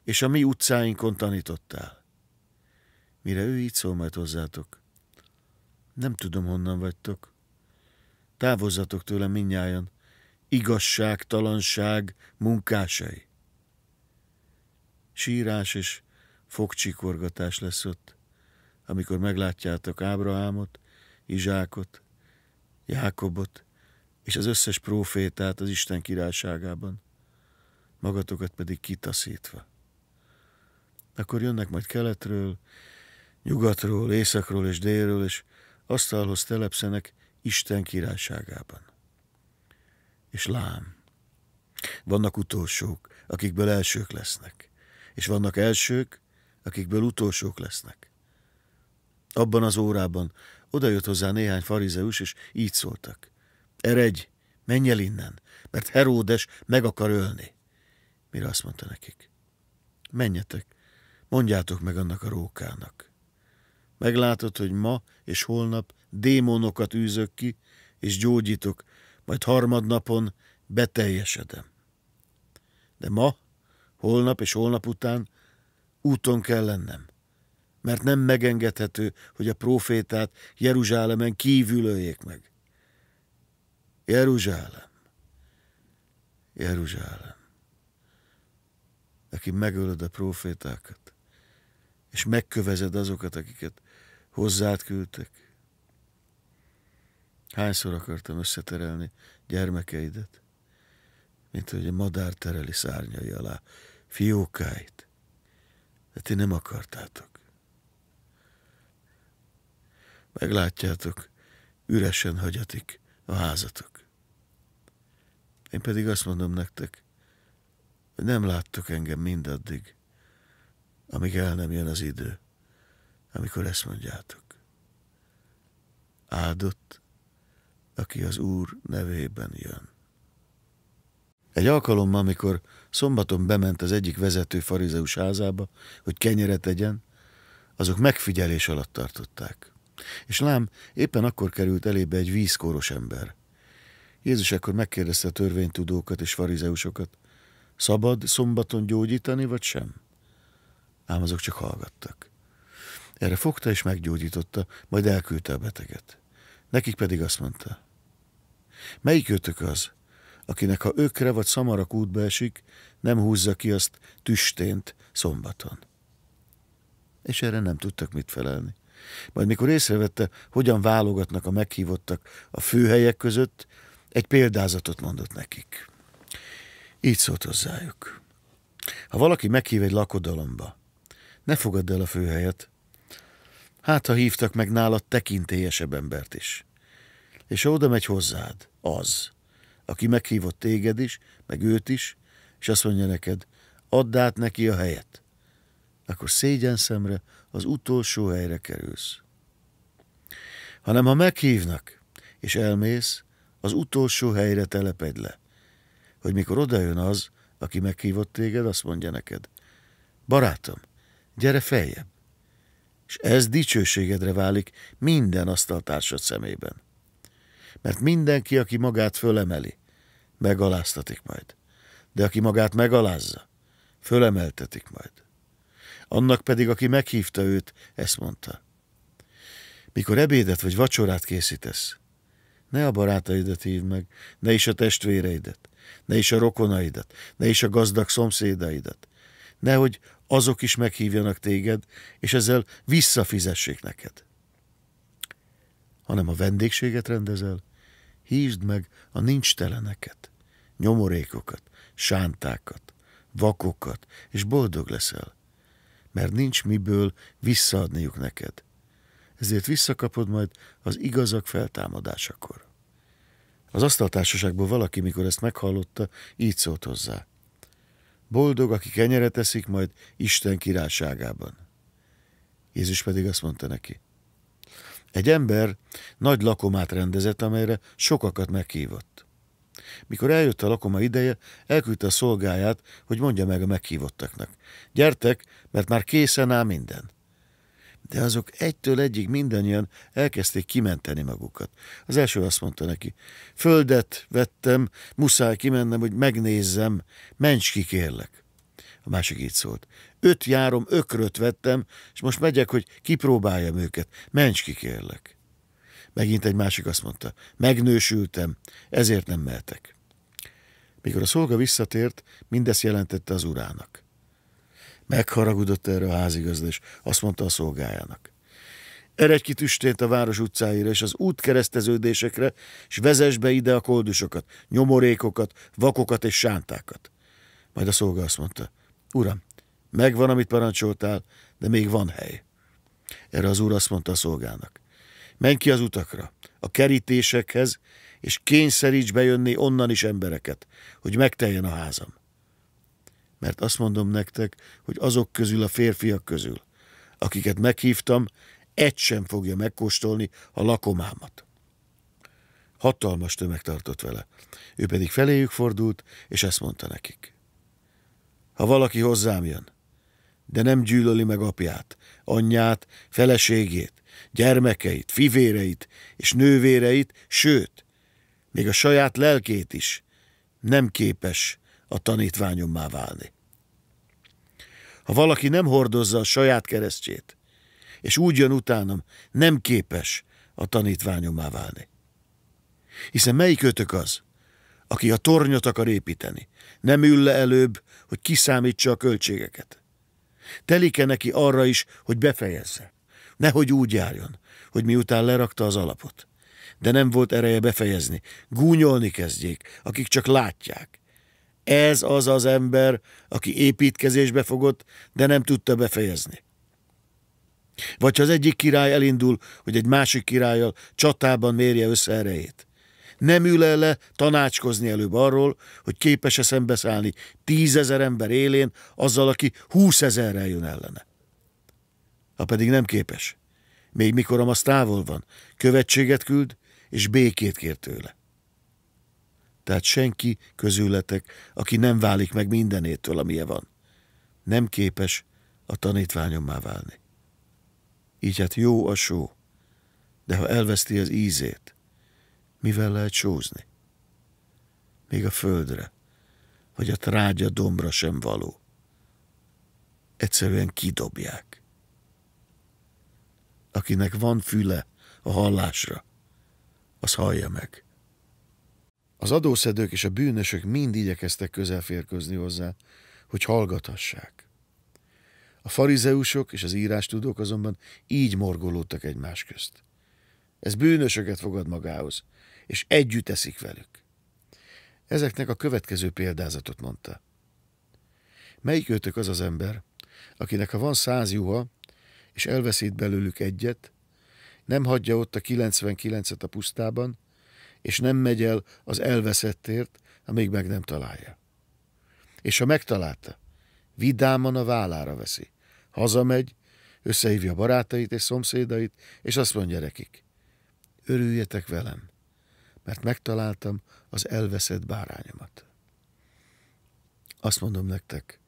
és a mi utcáinkon tanítottál. Mire ő így szól majd hozzátok. Nem tudom, honnan vagytok. Távozzatok tőlem minnyájan, talanság, munkásai. Sírás és fogcsikorgatás lesz ott, amikor meglátjátok Ábrahámot, Izsákot, Jákobot, és az összes prófétát az Isten királyságában, magatokat pedig kitaszítva. Akkor jönnek majd keletről, nyugatról, északról és délről, és asztalhoz telepszenek Isten királyságában. És lám, vannak utolsók, akikből elsők lesznek, és vannak elsők, akikből utolsók lesznek. Abban az órában odajött hozzá néhány farizeus, és így szóltak. Eredj, menj el innen, mert Heródes meg akar ölni. Mire azt mondta nekik? Menjetek, mondjátok meg annak a rókának. Meglátod, hogy ma és holnap démonokat űzök ki, és gyógyítok, majd harmadnapon beteljesedem. De ma, holnap és holnap után úton kell lennem, mert nem megengedhető, hogy a profétát Jeruzsálemen kívülöljék meg. Jeruzsálem, Jeruzsálem, aki megölöd a profétákat, és megkövezed azokat, akiket hozzád küldtek. Hányszor akartam összeterelni gyermekeidet, mint hogy a madár tereli szárnyai alá fiókáit, de ti nem akartátok. Meglátjátok, üresen hagyatik a házatok. Én pedig azt mondom nektek, hogy nem láttok engem mindaddig, amíg el nem jön az idő, amikor ezt mondjátok. Áldott, aki az Úr nevében jön. Egy alkalommal, amikor szombaton bement az egyik vezető farizeus házába, hogy kenyeret egyen, azok megfigyelés alatt tartották. És lám, éppen akkor került elébe egy vízkóros ember – Jézus ekkor megkérdezte a törvénytudókat és farizeusokat, szabad szombaton gyógyítani, vagy sem? Ám azok csak hallgattak. Erre fogta és meggyógyította, majd elküldte a beteget. Nekik pedig azt mondta, melyik őtök az, akinek ha ökre vagy szamarak útba esik, nem húzza ki azt tüstént szombaton. És erre nem tudtak mit felelni. Majd mikor észrevette, hogyan válogatnak a meghívottak a főhelyek között, egy példázatot mondott nekik. Így szólt hozzájuk. Ha valaki meghív egy lakodalomba, ne fogadd el a főhelyet. Hát, ha hívtak meg nálad tekintélyesebb embert is. És ha oda megy hozzád, az, aki meghívott téged is, meg őt is, és azt mondja neked, add át neki a helyet, akkor szégyen szemre az utolsó helyre kerülsz. Hanem ha meghívnak, és elmész, az utolsó helyre telepedj le, hogy mikor odajön az, aki meghívott téged, azt mondja neked, barátom, gyere feljebb. És ez dicsőségedre válik minden asztaltársad szemében. Mert mindenki, aki magát fölemeli, megaláztatik majd. De aki magát megalázza, fölemeltetik majd. Annak pedig, aki meghívta őt, ezt mondta. Mikor ebédet vagy vacsorát készítesz, ne a barátaidat hívd meg, ne is a testvéreidet, ne is a rokonaidat, ne is a gazdag szomszédaidat. Nehogy azok is meghívjanak téged, és ezzel visszafizessék neked. Hanem a vendégséget rendezel, hívd meg a nincs teleneket, nyomorékokat, sántákat, vakokat, és boldog leszel, mert nincs miből visszaadniuk neked ezért visszakapod majd az igazak feltámadásakor. Az asztaltársaságból valaki, mikor ezt meghallotta, így szólt hozzá. Boldog, aki kenyeret eszik, majd Isten királyságában. Jézus pedig azt mondta neki. Egy ember nagy lakomát rendezett, amelyre sokakat meghívott. Mikor eljött a lakoma ideje, elküldte a szolgáját, hogy mondja meg a meghívottaknak. Gyertek, mert már készen áll minden de azok egytől egyig mindannyian elkezdték kimenteni magukat. Az első azt mondta neki, földet vettem, muszáj kimennem, hogy megnézzem, mencs ki kérlek. A másik így szólt, öt járom, ökröt vettem, és most megyek, hogy kipróbáljam őket, mencs ki kérlek. Megint egy másik azt mondta, megnősültem, ezért nem mehetek. Mikor a szolga visszatért, mindezt jelentette az urának. Megharagudott erre a házigazda, és azt mondta a szolgájának. Eredj ki tüstént a város utcáira és az útkereszteződésekre, és vezess be ide a koldusokat, nyomorékokat, vakokat és sántákat. Majd a szolga azt mondta, Uram, megvan, amit parancsoltál, de még van hely. Erre az úr azt mondta a szolgának, menj ki az utakra, a kerítésekhez, és kényszeríts bejönni onnan is embereket, hogy megteljen a házam mert azt mondom nektek, hogy azok közül a férfiak közül, akiket meghívtam, egy sem fogja megkóstolni a lakomámat. Hatalmas tömeg tartott vele. Ő pedig feléjük fordult, és ezt mondta nekik. Ha valaki hozzám jön, de nem gyűlöli meg apját, anyját, feleségét, gyermekeit, fivéreit és nővéreit, sőt, még a saját lelkét is, nem képes a tanítványommá válni. Ha valaki nem hordozza a saját keresztjét, és úgy jön utánam, nem képes a tanítványomá válni. Hiszen melyik ötök az, aki a tornyot akar építeni, nem ül le előbb, hogy kiszámítsa a költségeket? Telike neki arra is, hogy befejezze. Nehogy úgy járjon, hogy miután lerakta az alapot. De nem volt ereje befejezni. Gúnyolni kezdjék, akik csak látják. Ez az az ember, aki építkezésbe fogott, de nem tudta befejezni. Vagy ha az egyik király elindul, hogy egy másik királyjal csatában mérje össze erejét. Nem ül el le tanácskozni előbb arról, hogy képes-e szembeszállni tízezer ember élén azzal, aki húszezerrel jön ellene. Ha pedig nem képes, még mikor az távol van, követséget küld, és békét kér tőle. Tehát senki közületek, aki nem válik meg mindenétől, amilyen van. Nem képes a tanítványommá válni. Így hát jó a só, de ha elveszti az ízét, mivel lehet sózni? Még a földre, vagy a trágya dombra sem való. Egyszerűen kidobják. Akinek van füle a hallásra, az hallja meg. Az adószedők és a bűnösök mind igyekeztek közelférkőzni hozzá, hogy hallgathassák. A farizeusok és az írástudók azonban így morgolódtak egymás közt. Ez bűnösöket fogad magához, és együtt eszik velük. Ezeknek a következő példázatot mondta. Melyik őtök az az ember, akinek ha van száz juha, és elveszít belőlük egyet, nem hagyja ott a 99-et a pusztában, és nem megy el az elveszettért, amíg meg nem találja. És ha megtalálta, vidáman a vállára veszi. Hazamegy, összehívja barátait és szomszédait, és azt mondja nekik, örüljetek velem, mert megtaláltam az elveszett bárányomat. Azt mondom nektek,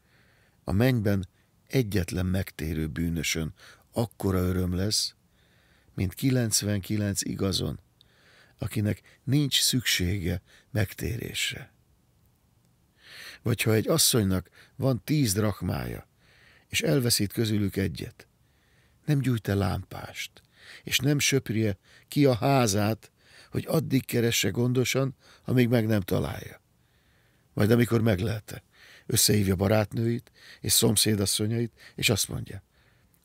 a mennyben egyetlen megtérő bűnösön akkora öröm lesz, mint 99 igazon, akinek nincs szüksége megtérésre. Vagy ha egy asszonynak van tíz drakmája, és elveszít közülük egyet, nem gyújt el lámpást, és nem söprje ki a házát, hogy addig keresse gondosan, amíg meg nem találja. Majd amikor meglelte, összehívja barátnőit és szomszédasszonyait, és azt mondja,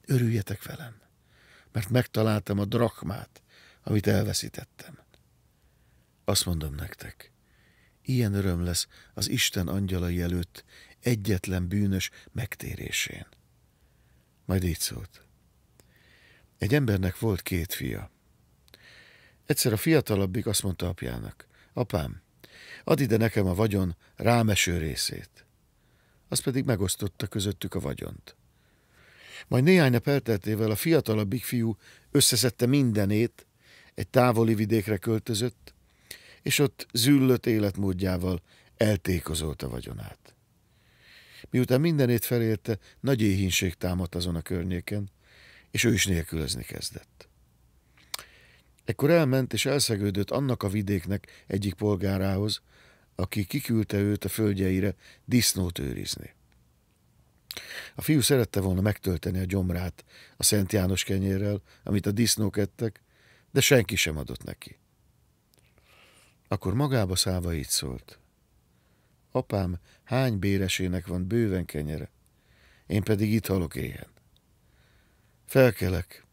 örüljetek velem, mert megtaláltam a drakmát, amit elveszítettem. Azt mondom nektek, ilyen öröm lesz az Isten angyalai előtt egyetlen bűnös megtérésén. Majd így szólt. Egy embernek volt két fia. Egyszer a fiatalabbik azt mondta apjának, apám, ad ide nekem a vagyon rámeső részét. Az pedig megosztotta közöttük a vagyont. Majd néhány nap elteltével a fiatalabbik fiú összeszedte mindenét, egy távoli vidékre költözött, és ott züllött életmódjával eltékozolta vagyonát. Miután mindenét felélte, nagy éhínség támadt azon a környéken, és ő is nélkülözni kezdett. Ekkor elment és elszegődött annak a vidéknek egyik polgárához, aki kiküldte őt a földjeire disznót őrizni. A fiú szerette volna megtölteni a gyomrát a Szent János kenyérrel, amit a disznók ettek, de senki sem adott neki. Akkor magába szállva így szólt. Apám hány béresének van bőven kenyere, én pedig itt halok éhen. Felkelek,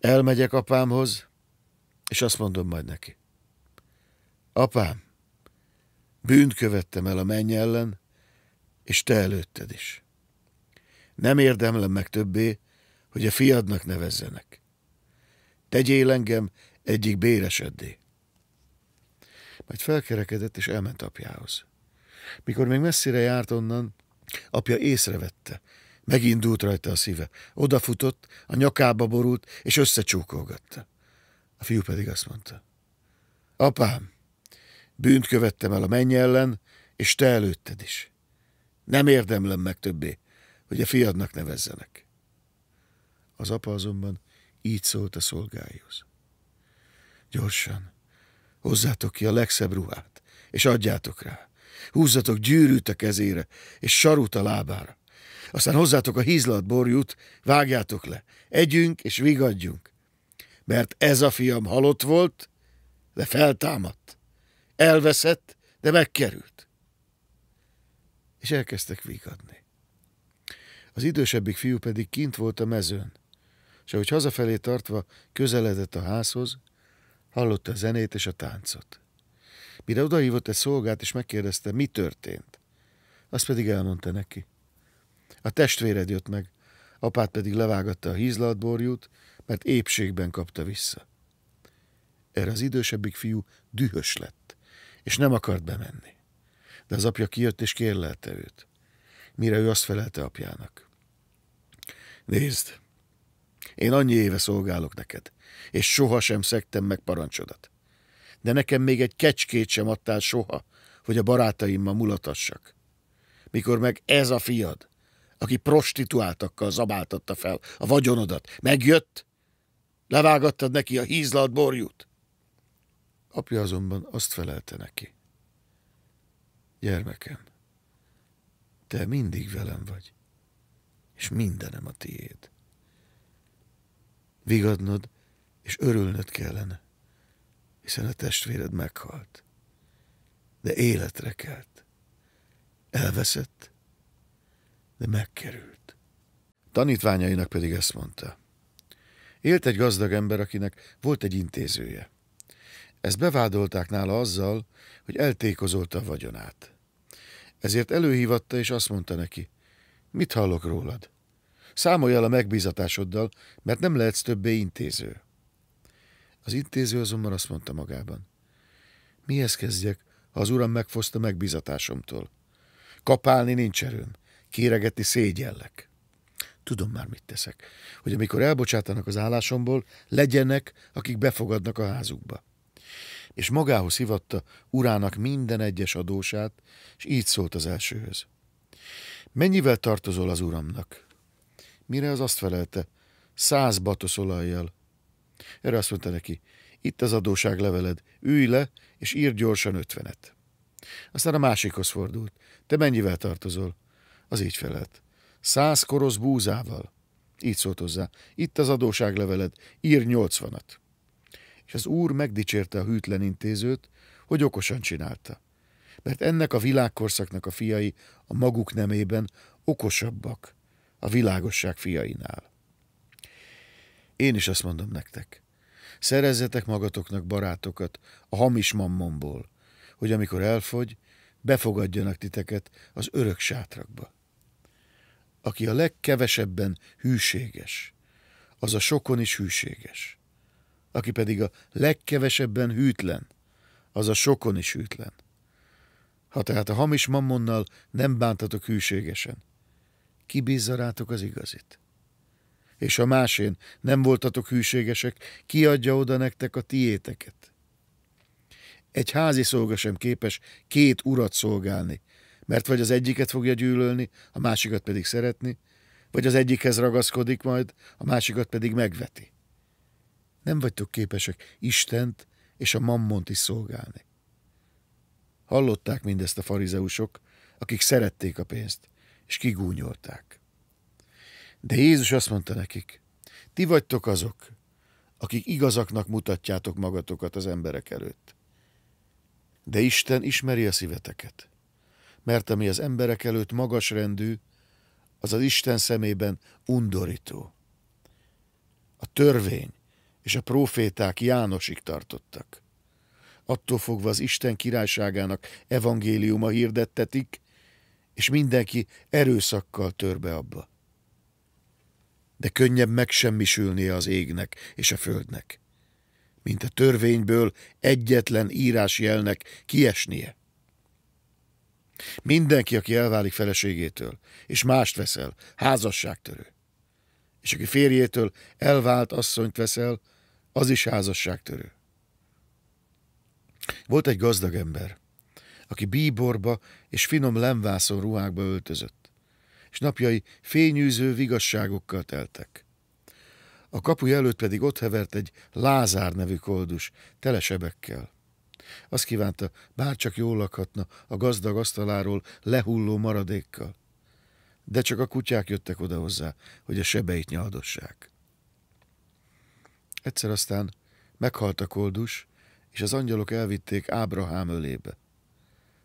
elmegyek apámhoz, és azt mondom majd neki. Apám, bűnt követtem el a menny ellen, és te előtted is. Nem érdemlem meg többé, hogy a fiadnak nevezzenek. Tegyél engem egyik béreseddé majd felkerekedett és elment apjához. Mikor még messzire járt onnan, apja észrevette. Megindult rajta a szíve. Odafutott, a nyakába borult, és összecsókolgatta. A fiú pedig azt mondta. Apám, bűnt követtem el a menny ellen, és te előtted is. Nem érdemlem meg többé, hogy a fiadnak nevezzenek. Az apa azonban így szólt a szolgáihoz. Gyorsan, Hozzátok ki a legszebb ruhát, és adjátok rá. Húzzatok gyűrűt a kezére, és sarut a lábára. Aztán hozzátok a hízlat borjút, vágjátok le. Együnk és vigadjunk. Mert ez a fiam halott volt, de feltámadt. Elveszett, de megkerült. És elkezdtek vigadni. Az idősebbik fiú pedig kint volt a mezőn, és ahogy hazafelé tartva közeledett a házhoz, Hallotta a zenét és a táncot. Mire odahívott egy szolgát, és megkérdezte, mi történt. Azt pedig elmondta neki. A testvéred jött meg, apát pedig levágatta a hízlatborjút, mert épségben kapta vissza. Erre az idősebbik fiú dühös lett, és nem akart bemenni. De az apja kijött és kérlelte őt, mire ő azt felelte apjának. Nézd, én annyi éve szolgálok neked, és sohasem szektem meg parancsodat. De nekem még egy kecskét sem adtál soha, hogy a barátaimmal mulatassak. Mikor meg ez a fiad, aki prostituáltakkal zabáltatta fel a vagyonodat, megjött, levágattad neki a hízlat borjút. Apja azonban azt felelte neki. Gyermekem, te mindig velem vagy, és mindenem a tiéd. Vigadnod és örülnöd kellene, hiszen a testvéred meghalt, de életre kelt. Elveszett, de megkerült. Tanítványainak pedig ezt mondta. Élt egy gazdag ember, akinek volt egy intézője. Ezt bevádolták nála azzal, hogy eltékozolta a vagyonát. Ezért előhívatta, és azt mondta neki, mit hallok rólad? Számolj el a megbízatásoddal, mert nem lehetsz többé intéző. Az intéző azonban azt mondta magában. Mihez kezdjek, ha az uram megfoszta megbizatásomtól? Kapálni nincs erőm, kéregetni szégyellek. Tudom már, mit teszek, hogy amikor elbocsátanak az állásomból, legyenek, akik befogadnak a házukba. És magához hivatta urának minden egyes adósát, és így szólt az elsőhöz. Mennyivel tartozol az uramnak? Mire az azt felelte? Száz olajjal. Erre azt mondta neki, itt az adóságleveled, ülj le, és ír gyorsan ötvenet. Aztán a másikhoz fordult. Te mennyivel tartozol? Az így felelt. Száz korosz búzával. Így szólt hozzá. Itt az adóságleveled, ír nyolcvanat. És az úr megdicsérte a hűtlen intézőt, hogy okosan csinálta. Mert ennek a világkorszaknak a fiai a maguk nemében okosabbak a világosság fiainál. Én is azt mondom nektek. Szerezzetek magatoknak barátokat a hamis mammonból, hogy amikor elfogy, befogadjanak titeket az örök sátrakba. Aki a legkevesebben hűséges, az a sokon is hűséges. Aki pedig a legkevesebben hűtlen, az a sokon is hűtlen. Ha tehát a hamis mammonnal nem bántatok hűségesen, ki rátok az igazit? és a másén nem voltatok hűségesek, kiadja oda nektek a tiéteket. Egy házi szolga sem képes két urat szolgálni, mert vagy az egyiket fogja gyűlölni, a másikat pedig szeretni, vagy az egyikhez ragaszkodik majd, a másikat pedig megveti. Nem vagytok képesek Istent és a mammont is szolgálni. Hallották mindezt a farizeusok, akik szerették a pénzt, és kigúnyolták. De Jézus azt mondta nekik, ti vagytok azok, akik igazaknak mutatjátok magatokat az emberek előtt. De Isten ismeri a szíveteket, mert ami az emberek előtt magasrendű, az az Isten szemében undorító. A törvény és a proféták Jánosig tartottak. Attól fogva az Isten királyságának evangéliuma hirdettetik, és mindenki erőszakkal tör be abba de könnyebb megsemmisülnie az égnek és a földnek, mint a törvényből egyetlen írásjelnek kiesnie. Mindenki, aki elválik feleségétől, és mást veszel, házasságtörő. És aki férjétől elvált asszonyt veszel, az is házasságtörő. Volt egy gazdag ember, aki bíborba és finom lemvászon ruhákba öltözött és napjai fényűző vigasságokkal teltek. A kapu előtt pedig ott hevert egy Lázár nevű koldus, telesebekkel. Azt kívánta, bárcsak jól lakhatna a gazdag asztaláról lehulló maradékkal. De csak a kutyák jöttek oda hozzá, hogy a sebeit nyaldossák. Egyszer aztán meghalt a koldus, és az angyalok elvitték Ábrahám ölébe.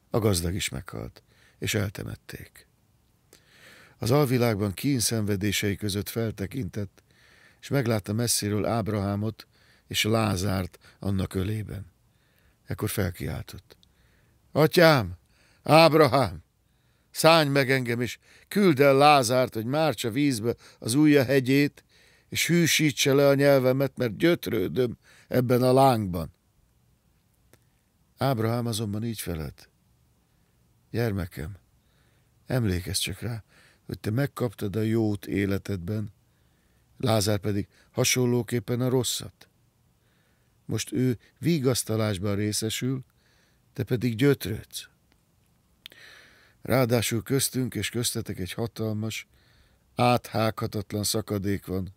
A gazdag is meghalt, és eltemették. Az alvilágban kínszenvedései között feltekintett, és meglátta messziről Ábrahámot és Lázárt annak ölében. Ekkor felkiáltott. Atyám, Ábrahám, szállj meg engem, és küld el Lázárt, hogy mártsa vízbe az ujja hegyét, és hűsítse le a nyelvemet, mert gyötrődöm ebben a lángban. Ábrahám azonban így felett. Gyermekem, emlékezz csak rá, hogy te megkaptad a jót életedben, Lázár pedig hasonlóképpen a rosszat. Most ő vigasztalásban részesül, te pedig gyötrődsz. Ráadásul köztünk és köztetek egy hatalmas, áthághatatlan szakadék van,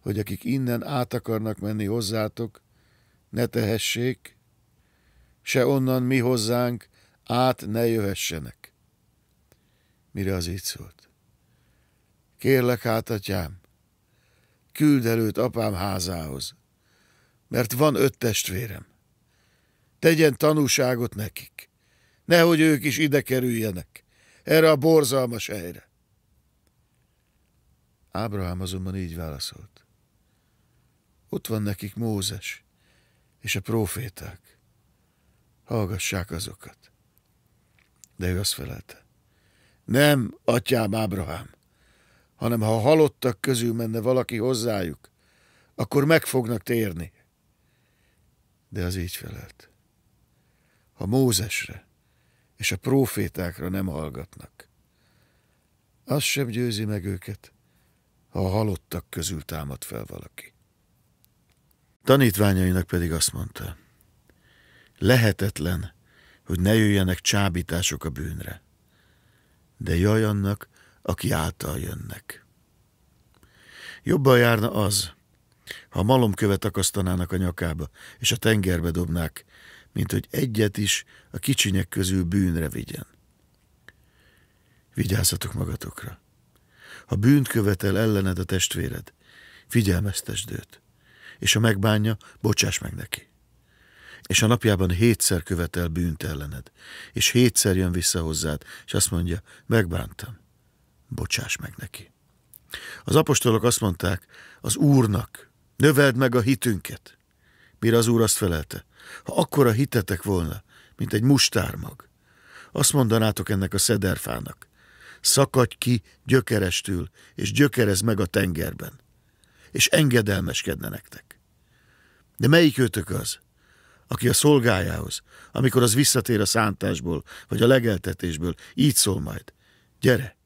hogy akik innen át akarnak menni hozzátok, ne tehessék, se onnan mi hozzánk át ne jöhessenek mire az így szólt. Kérlek hát, atyám, küld előtt apám házához, mert van öt testvérem. Tegyen tanúságot nekik, nehogy ők is ide kerüljenek, erre a borzalmas helyre. Ábrahám azonban így válaszolt. Ott van nekik Mózes és a proféták. Hallgassák azokat. De ő azt felelte. Nem, atyám Ábrahám, hanem ha a halottak közül menne valaki hozzájuk, akkor meg fognak térni. De az így felelt. Ha Mózesre és a prófétákra nem hallgatnak, az sem győzi meg őket, ha a halottak közül támad fel valaki. Tanítványainak pedig azt mondta, lehetetlen, hogy ne jöjjenek csábítások a bűnre de jaj annak, aki által jönnek. Jobban járna az, ha malomkövet akasztanának a nyakába, és a tengerbe dobnák, mint hogy egyet is a kicsinyek közül bűnre vigyen. Vigyázzatok magatokra. Ha bűnt követel ellened a testvéred, figyelmeztesd őt, és ha megbánja, bocsáss meg neki és a napjában hétszer követel bűnt ellened, és hétszer jön vissza hozzád, és azt mondja, megbántam, bocsáss meg neki. Az apostolok azt mondták, az Úrnak, növeld meg a hitünket. Mire az Úr azt felelte, ha akkora hitetek volna, mint egy mustármag, azt mondanátok ennek a szederfának, szakadj ki gyökerestül, és gyökerez meg a tengerben, és engedelmeskedne nektek. De melyik őtök az, aki a szolgájához, amikor az visszatér a szántásból, vagy a legeltetésből, így szól majd. Gyere,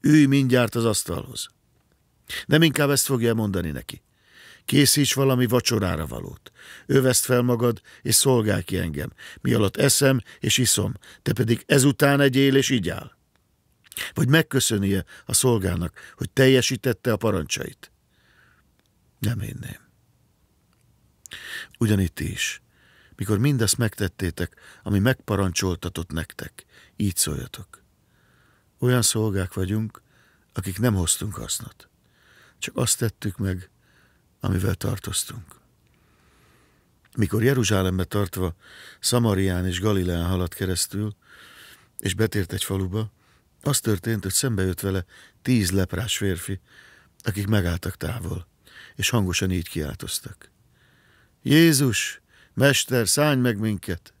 ülj mindjárt az asztalhoz. Nem inkább ezt fogja mondani neki. Készíts valami vacsorára valót. Öveszt fel magad, és szolgálj ki engem, mi alatt eszem és iszom, te pedig ezután egyél és igyál. Vagy megköszönie a szolgának, hogy teljesítette a parancsait. Nem hinném. Ugyanitt is mikor mindezt megtettétek, ami megparancsoltatott nektek. Így szóljatok. Olyan szolgák vagyunk, akik nem hoztunk hasznot. Csak azt tettük meg, amivel tartoztunk. Mikor Jeruzsálembe tartva Szamarián és Galileán haladt keresztül, és betért egy faluba, az történt, hogy szembe jött vele tíz leprás férfi, akik megálltak távol, és hangosan így kiáltoztak. Jézus, Mester, szállj meg minket!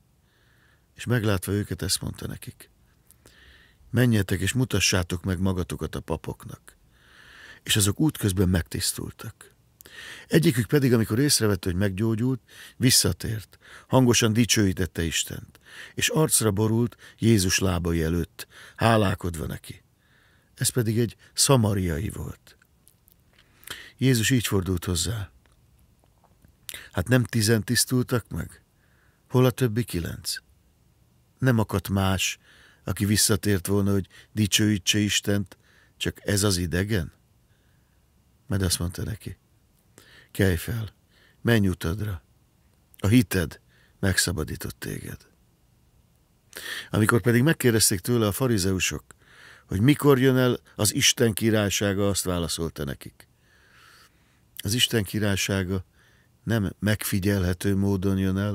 És meglátva őket, ezt mondta nekik. Menjetek és mutassátok meg magatokat a papoknak. És azok útközben megtisztultak. Egyikük pedig, amikor észrevette, hogy meggyógyult, visszatért, hangosan dicsőítette Istent, és arcra borult Jézus lábai előtt, hálálkodva neki. Ez pedig egy szamariai volt. Jézus így fordult hozzá. Hát nem tizen tisztultak meg? Hol a többi kilenc? Nem akadt más, aki visszatért volna, hogy dicsőítse Istent, csak ez az idegen? Mert azt mondta neki, kelj fel, menj utadra, a hited megszabadított téged. Amikor pedig megkérdezték tőle a farizeusok, hogy mikor jön el az Isten királysága, azt válaszolta nekik. Az Isten királysága nem megfigyelhető módon jön el,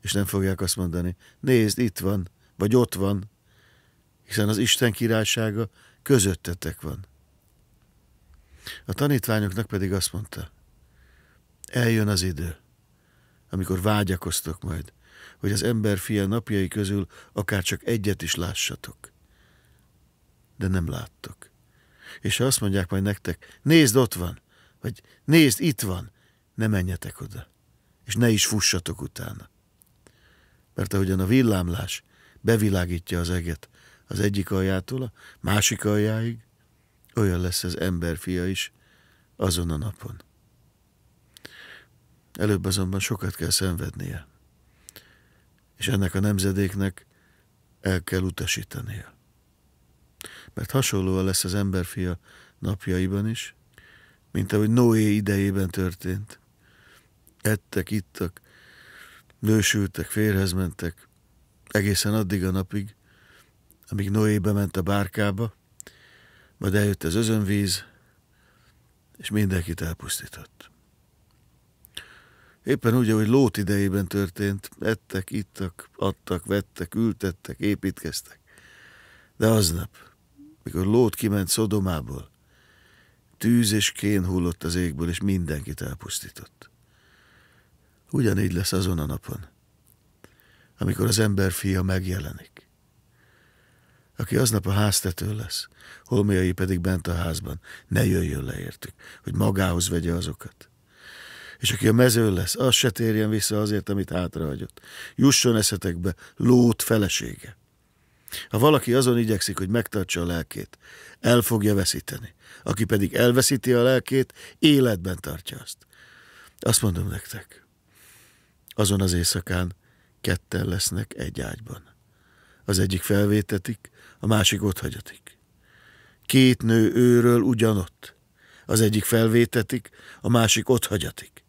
és nem fogják azt mondani, nézd, itt van, vagy ott van, hiszen az Isten királysága közöttetek van. A tanítványoknak pedig azt mondta, eljön az idő, amikor vágyakoztok majd, hogy az ember fia napjai közül akár csak egyet is lássatok. De nem láttok. És ha azt mondják majd nektek, nézd, ott van, vagy nézd, itt van, ne menjetek oda, és ne is fussatok utána. Mert ahogyan a villámlás bevilágítja az eget az egyik aljától a másik aljáig, olyan lesz az fia is azon a napon. Előbb azonban sokat kell szenvednie, és ennek a nemzedéknek el kell utasítania. Mert hasonlóan lesz az emberfia napjaiban is, mint ahogy Noé idejében történt ettek, ittak, nősültek, férhez mentek, egészen addig a napig, amíg Noé bement a bárkába, majd eljött az özönvíz, és mindenkit elpusztított. Éppen úgy, ahogy Lót idejében történt, ettek, ittak, adtak, vettek, ültettek, építkeztek. De aznap, mikor Lót kiment Szodomából, tűz és kén hullott az égből, és mindenkit elpusztított. Ugyanígy lesz azon a napon, amikor az ember fia megjelenik, aki aznap a háztető lesz, holmiai pedig bent a házban, ne jöjjön le értük, hogy magához vegye azokat. És aki a mező lesz, az se térjen vissza azért, amit hátrahagyott. Jusson eszetekbe lót felesége. Ha valaki azon igyekszik, hogy megtartsa a lelkét, el fogja veszíteni. Aki pedig elveszíti a lelkét, életben tartja azt. Azt mondom nektek, azon az éjszakán ketten lesznek egy ágyban. Az egyik felvétetik, a másik ott hagyatik. Két nő őről ugyanott. Az egyik felvétetik, a másik ott hagyatik.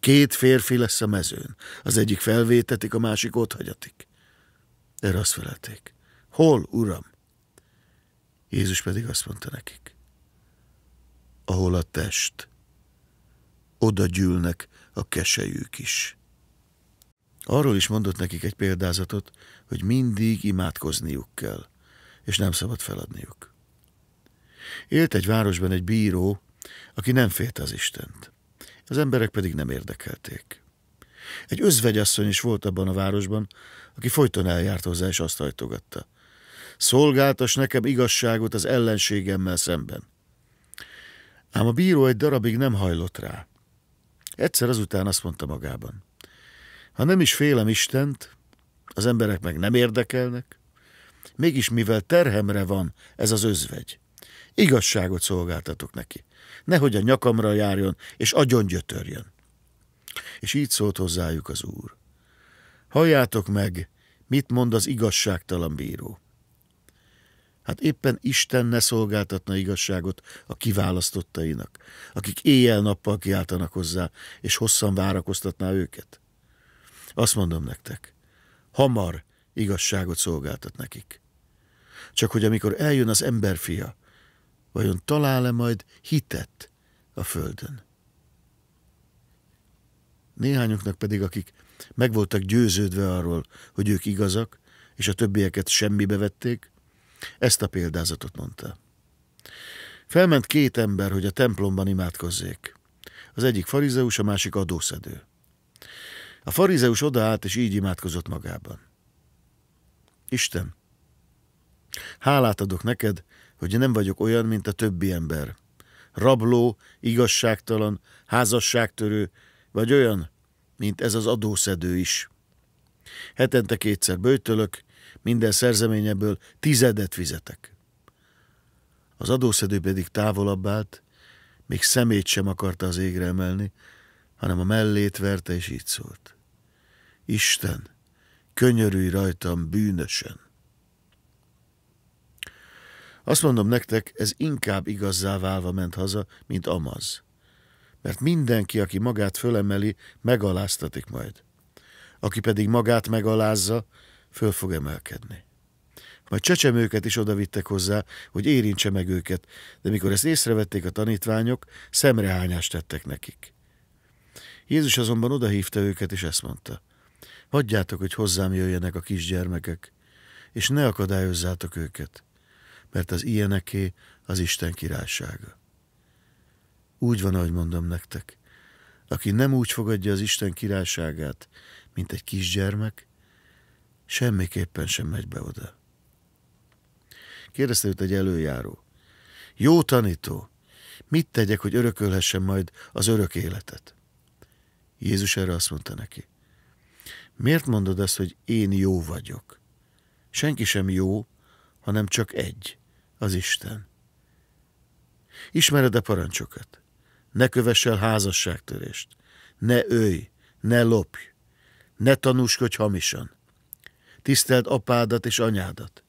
Két férfi lesz a mezőn. Az egyik felvétetik, a másik ott hagyatik. Erre azt felelték. Hol, uram? Jézus pedig azt mondta nekik. Ahol a test, oda gyűlnek a keselyük is. Arról is mondott nekik egy példázatot, hogy mindig imádkozniuk kell, és nem szabad feladniuk. Élt egy városban egy bíró, aki nem félt az Istent. Az emberek pedig nem érdekelték. Egy özvegyasszony is volt abban a városban, aki folyton eljárt hozzá, és azt hajtogatta. Szolgáltas nekem igazságot az ellenségemmel szemben. Ám a bíró egy darabig nem hajlott rá. Egyszer azután azt mondta magában, ha nem is félem Istent, az emberek meg nem érdekelnek, mégis mivel terhemre van ez az özvegy, igazságot szolgáltatok neki, nehogy a nyakamra járjon és agyon gyötörjön. És így szólt hozzájuk az úr. Halljátok meg, mit mond az igazságtalan bíró. Hát éppen Isten ne szolgáltatna igazságot a kiválasztottainak, akik éjjel-nappal kiáltanak hozzá, és hosszan várakoztatná őket. Azt mondom nektek, hamar igazságot szolgáltat nekik. Csak hogy amikor eljön az emberfia, vajon talál-e majd hitet a földön? Néhányoknak pedig, akik meg voltak győződve arról, hogy ők igazak, és a többieket semmibe vették, ezt a példázatot mondta. Felment két ember, hogy a templomban imádkozzék. Az egyik farizeus, a másik adószedő. A farizeus odaállt, és így imádkozott magában. Isten, hálát adok neked, hogy nem vagyok olyan, mint a többi ember. Rabló, igazságtalan, házasságtörő, vagy olyan, mint ez az adószedő is. Hetente kétszer bőtölök, minden szerzeményeből tizedet fizetek. Az adószedő pedig távolabb állt, még szemét sem akarta az égre emelni, hanem a mellét verte, és így szólt. Isten, könyörülj rajtam bűnösen! Azt mondom nektek, ez inkább igazzá válva ment haza, mint amaz. Mert mindenki, aki magát fölemeli, megaláztatik majd. Aki pedig magát megalázza, föl fog emelkedni. Majd csecsemőket is odavittek hozzá, hogy érintse meg őket, de mikor ezt észrevették a tanítványok, szemrehányást tettek nekik. Jézus azonban odahívta őket, és ezt mondta. Hagyjátok, hogy hozzám jöjjenek a kisgyermekek, és ne akadályozzátok őket, mert az ilyeneké az Isten királysága. Úgy van, ahogy mondom nektek, aki nem úgy fogadja az Isten királyságát, mint egy kisgyermek, semmiképpen sem megy be oda. Kérdezte őt egy előjáró. Jó tanító, mit tegyek, hogy örökölhessem majd az örök életet? Jézus erre azt mondta neki. Miért mondod azt, hogy én jó vagyok? Senki sem jó, hanem csak egy, az Isten. Ismered a parancsokat? Ne kövess el házasságtörést, ne őj, ne lopj, ne tanúskodj hamisan, tisztelt apádat és anyádat.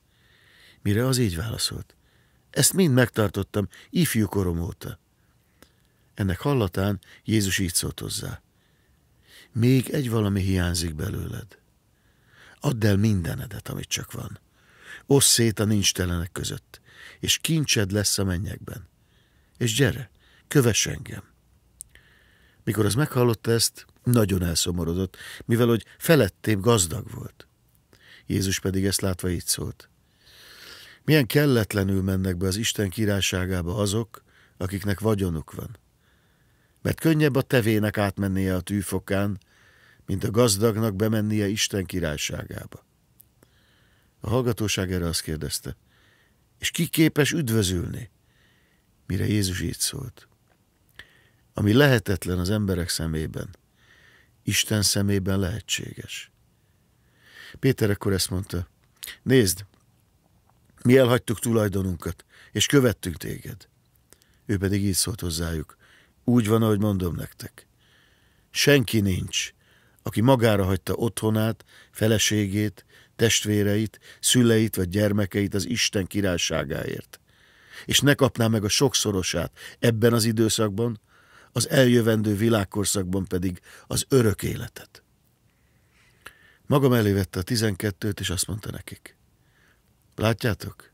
Mire az így válaszolt. Ezt mind megtartottam, ifjú korom óta. Ennek hallatán Jézus így szólt hozzá. Még egy valami hiányzik belőled. Add el mindenedet, amit csak van. Osz szét a nincs telenek között, és kincsed lesz a mennyekben. És gyere, kövess engem. Mikor az meghallotta ezt, nagyon elszomorodott, mivel hogy felettébb gazdag volt. Jézus pedig ezt látva így szólt. Milyen kelletlenül mennek be az Isten királyságába azok, akiknek vagyonuk van. Mert könnyebb a tevének átmennie a tűfokán, mint a gazdagnak bemennie Isten királyságába. A hallgatóság erre azt kérdezte, és ki képes üdvözülni? Mire Jézus így szólt. Ami lehetetlen az emberek szemében, Isten szemében lehetséges. Péter akkor ezt mondta, nézd, mi elhagytuk tulajdonunkat, és követtünk téged. Ő pedig így szólt hozzájuk, úgy van, ahogy mondom nektek. Senki nincs, aki magára hagyta otthonát, feleségét, testvéreit, szüleit vagy gyermekeit az Isten királyságáért, és ne kapná meg a sokszorosát ebben az időszakban, az eljövendő világkorszakban pedig az örök életet. Magam elé vette a tizenkettőt, és azt mondta nekik. Látjátok?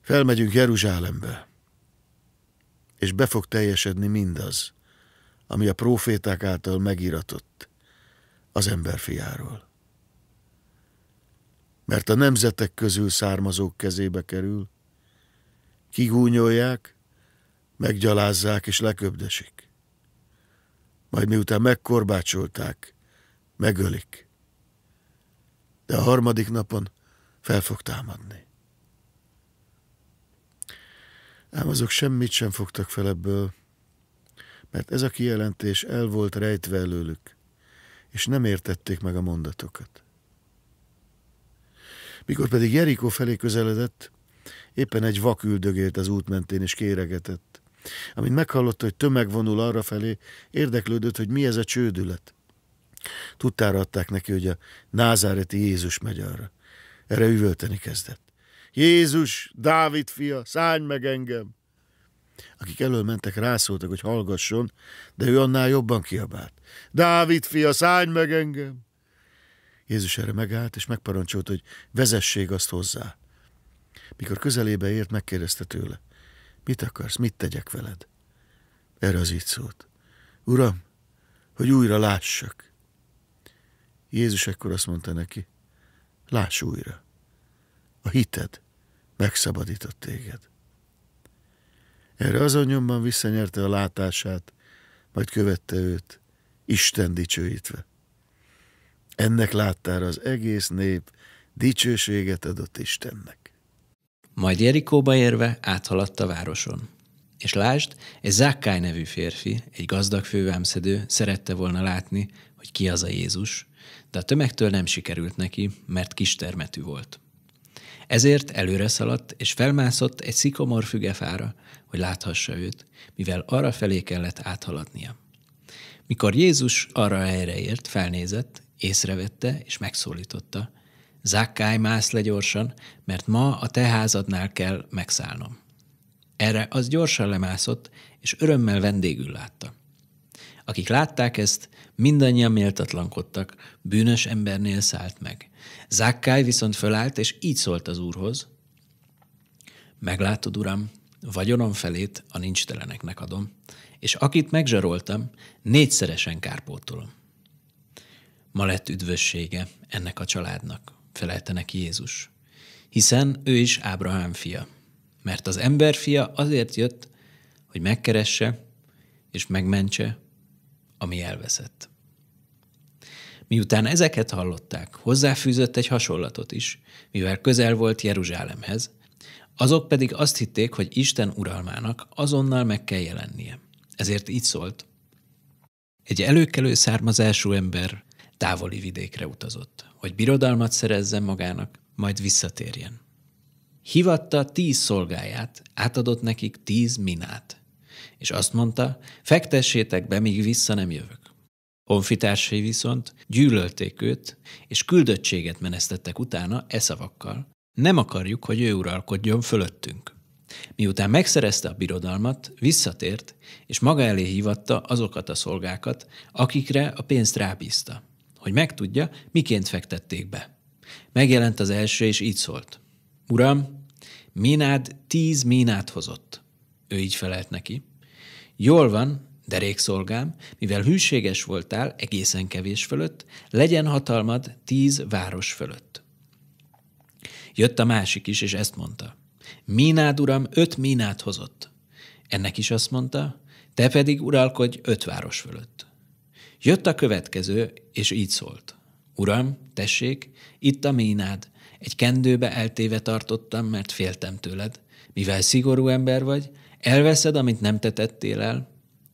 Felmegyünk Jeruzsálembe, és be fog teljesedni mindaz, ami a proféták által megíratott az ember fiáról. Mert a nemzetek közül származók kezébe kerül, kigúnyolják, meggyalázzák és leköbdesik. Majd miután megkorbácsolták, megölik de a harmadik napon fel fog támadni. Ám azok semmit sem fogtak fel ebből, mert ez a kijelentés el volt rejtve előlük, és nem értették meg a mondatokat. Mikor pedig Jerikó felé közeledett, éppen egy vak üldögélt az út mentén és kéregetett. Amint meghallotta, hogy tömeg vonul arra felé, érdeklődött, hogy mi ez a csődület. Tudtára adták neki, hogy a názáreti Jézus megy arra. Erre üvölteni kezdett. Jézus, Dávid fia, szállj meg engem! Akik elől mentek, rászóltak, hogy hallgasson, de ő annál jobban kiabált. Dávid fia, szállj meg engem! Jézus erre megállt, és megparancsolt, hogy vezessék azt hozzá. Mikor közelébe ért, megkérdezte tőle. Mit akarsz, mit tegyek veled? Erre az így szólt. Uram, hogy újra lássak. Jézus ekkor azt mondta neki, láss újra, a hited megszabadított téged. Erre azon nyomban visszanyerte a látását, majd követte őt, Isten dicsőítve. Ennek láttára az egész nép dicsőséget adott Istennek. Majd Jerikóba érve áthaladt a városon. És lásd, egy Zákkáj nevű férfi, egy gazdag fővámszedő szerette volna látni, hogy ki az a Jézus, de a tömegtől nem sikerült neki, mert kis termetű volt. Ezért előre szaladt és felmászott egy szikomor fügefára, hogy láthassa őt, mivel arra felé kellett áthaladnia. Mikor Jézus arra helyre ért, felnézett, észrevette és megszólította, Zákkáj, mász le gyorsan, mert ma a te házadnál kell megszállnom. Erre az gyorsan lemászott, és örömmel vendégül látta. Akik látták ezt, Mindannyian méltatlankodtak, bűnös embernél szállt meg. Zákkály viszont fölállt, és így szólt az úrhoz. Meglátod, uram, vagyonom felét a nincs adom, és akit megzsaroltam, négyszeresen kárpótolom. Ma lett üdvössége ennek a családnak, felelte neki Jézus, hiszen ő is Ábrahám fia, mert az ember fia azért jött, hogy megkeresse és megmentse ami elveszett. Miután ezeket hallották, hozzáfűzött egy hasonlatot is, mivel közel volt Jeruzsálemhez, azok pedig azt hitték, hogy Isten uralmának azonnal meg kell jelennie. Ezért így szólt. Egy előkelő származású ember távoli vidékre utazott, hogy birodalmat szerezzen magának, majd visszatérjen. Hivatta tíz szolgáját, átadott nekik tíz minát, és azt mondta, fektessétek be, míg vissza nem jövök. Honfitársai viszont gyűlölték őt, és küldöttséget menesztettek utána e szavakkal. Nem akarjuk, hogy ő uralkodjon fölöttünk. Miután megszerezte a birodalmat, visszatért, és maga elé hívatta azokat a szolgákat, akikre a pénzt rábízta, hogy megtudja, miként fektették be. Megjelent az első, és így szólt. Uram, Minád tíz Minát hozott. Ő így felelt neki. Jól van, szolgám, mivel hűséges voltál egészen kevés fölött, legyen hatalmad tíz város fölött. Jött a másik is, és ezt mondta. Mínád, uram, öt mínát hozott. Ennek is azt mondta, te pedig uralkodj öt város fölött. Jött a következő, és így szólt. Uram, tessék, itt a mínád. Egy kendőbe eltéve tartottam, mert féltem tőled. Mivel szigorú ember vagy, Elveszed, amit nem te tettél el,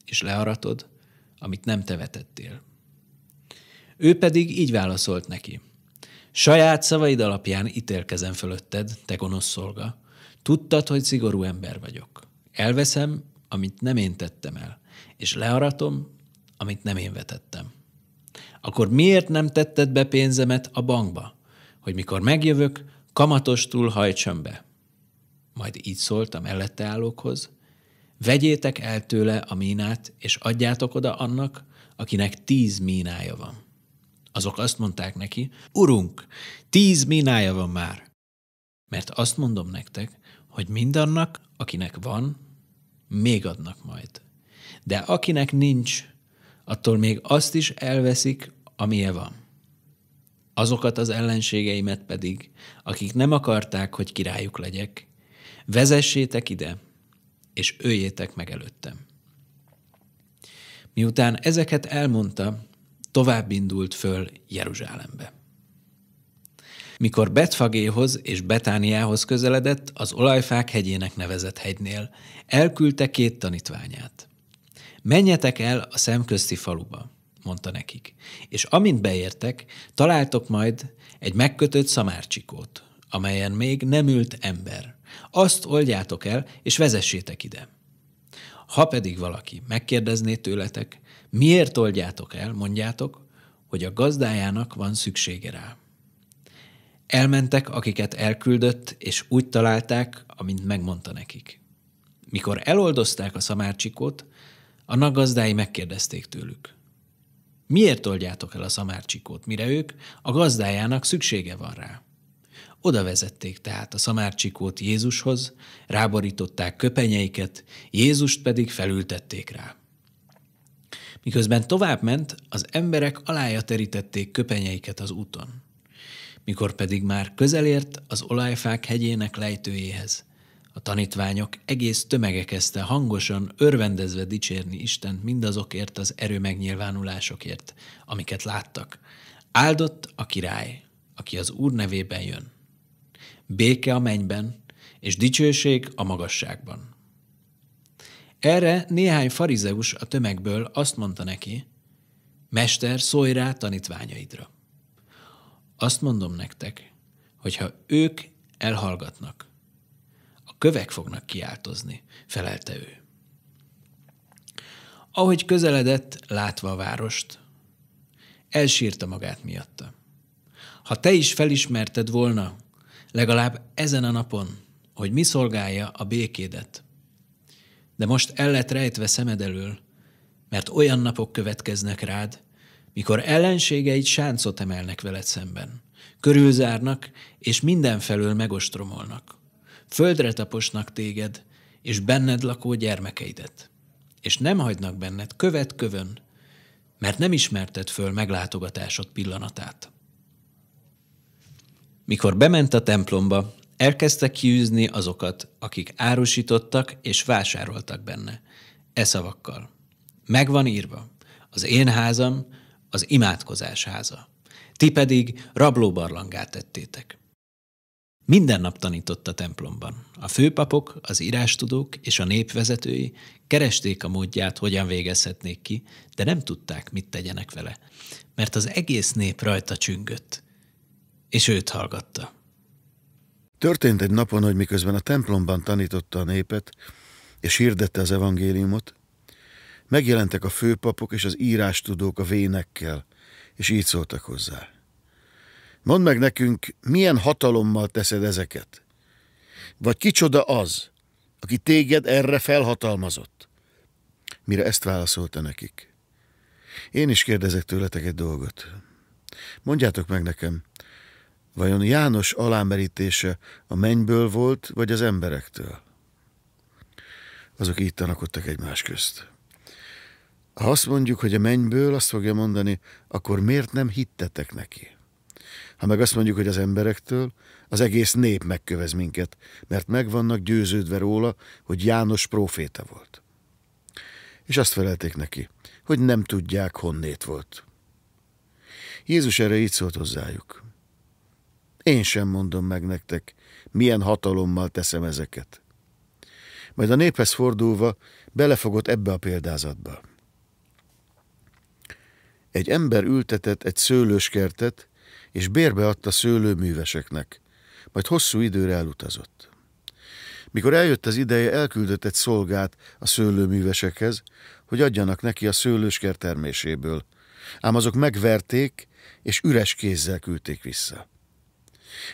és learatod, amit nem te vetettél. Ő pedig így válaszolt neki. Saját szavaid alapján ítélkezem fölötted, te gonosz szolga. Tudtad, hogy szigorú ember vagyok. Elveszem, amit nem én tettem el, és learatom, amit nem én vetettem. Akkor miért nem tetted be pénzemet a bankba, hogy mikor megjövök, kamatos túl hajtsam be? Majd így szóltam a mellette állókhoz, Vegyétek el tőle a mínát, és adjátok oda annak, akinek tíz mínája van. Azok azt mondták neki, Urunk, tíz mínája van már. Mert azt mondom nektek, hogy mindannak, akinek van, még adnak majd. De akinek nincs, attól még azt is elveszik, amilye van. Azokat az ellenségeimet pedig, akik nem akarták, hogy királyuk legyek, vezessétek ide, és öljétek meg előttem. Miután ezeket elmondta, tovább indult föl Jeruzsálembe. Mikor Betfagéhoz és Betániához közeledett, az olajfák hegyének nevezett hegynél, elküldte két tanítványát. Menjetek el a szemközti faluba, mondta nekik, és amint beértek, találtok majd egy megkötött szamárcsikót, amelyen még nem ült ember – azt oldjátok el, és vezessétek ide. Ha pedig valaki megkérdezné tőletek, miért oldjátok el, mondjátok, hogy a gazdájának van szüksége rá. Elmentek, akiket elküldött, és úgy találták, amint megmondta nekik. Mikor eloldozták a szamárcsikót, a gazdái megkérdezték tőlük. Miért oldjátok el a szamárcsikót, mire ők, a gazdájának szüksége van rá? Oda vezették tehát a szamárcsikót Jézushoz, ráborították köpenyeiket, Jézust pedig felültették rá. Miközben továbbment, az emberek alája terítették köpenyeiket az úton. Mikor pedig már közelért az olajfák hegyének lejtőjéhez, a tanítványok egész tömege kezdte hangosan, örvendezve dicsérni Istent mindazokért az erő megnyilvánulásokért, amiket láttak. Áldott a király, aki az Úr nevében jön béke a mennyben, és dicsőség a magasságban. Erre néhány farizeus a tömegből azt mondta neki, Mester, szólj rá tanítványaidra. Azt mondom nektek, hogy ha ők elhallgatnak, a kövek fognak kiáltozni, felelte ő. Ahogy közeledett, látva a várost, elsírta magát miatta. Ha te is felismerted volna, legalább ezen a napon, hogy mi szolgálja a békédet. De most el lett rejtve szemed elől, mert olyan napok következnek rád, mikor ellenségeid sáncot emelnek veled szemben, körülzárnak és mindenfelől megostromolnak. Földre taposnak téged, és benned lakó gyermekeidet. És nem hagynak benned követ kövön, mert nem ismerted föl meglátogatásod pillanatát. Mikor bement a templomba, elkezdte kiűzni azokat, akik árusítottak és vásároltak benne. E szavakkal. Megvan írva. Az én házam az imádkozás háza. Ti pedig rablóbarlangát tettétek. Minden nap tanított a templomban. A főpapok, az írástudók és a népvezetői keresték a módját, hogyan végezhetnék ki, de nem tudták, mit tegyenek vele, mert az egész nép rajta csüngött – és őt hallgatta. Történt egy napon, hogy miközben a templomban tanította a népet, és hirdette az evangéliumot, megjelentek a főpapok és az írástudók a vénekkel, és így szóltak hozzá. Mondd meg nekünk, milyen hatalommal teszed ezeket? Vagy kicsoda az, aki téged erre felhatalmazott? Mire ezt válaszolta nekik. Én is kérdezek tőletek egy dolgot. Mondjátok meg nekem, Vajon János alámerítése a mennyből volt, vagy az emberektől? Azok így tanakodtak egymás közt. Ha azt mondjuk, hogy a mennyből, azt fogja mondani, akkor miért nem hittetek neki? Ha meg azt mondjuk, hogy az emberektől, az egész nép megkövez minket, mert meg vannak győződve róla, hogy János proféta volt. És azt felelték neki, hogy nem tudják, honnét volt. Jézus erre így szólt hozzájuk. Én sem mondom meg nektek, milyen hatalommal teszem ezeket. Majd a néphez fordulva belefogott ebbe a példázatba. Egy ember ültetett egy szőlőskertet, és bérbe adta szőlőműveseknek, majd hosszú időre elutazott. Mikor eljött az ideje, elküldött egy szolgát a szőlőművesekhez, hogy adjanak neki a szőlősker terméséből, ám azok megverték, és üres kézzel küldték vissza.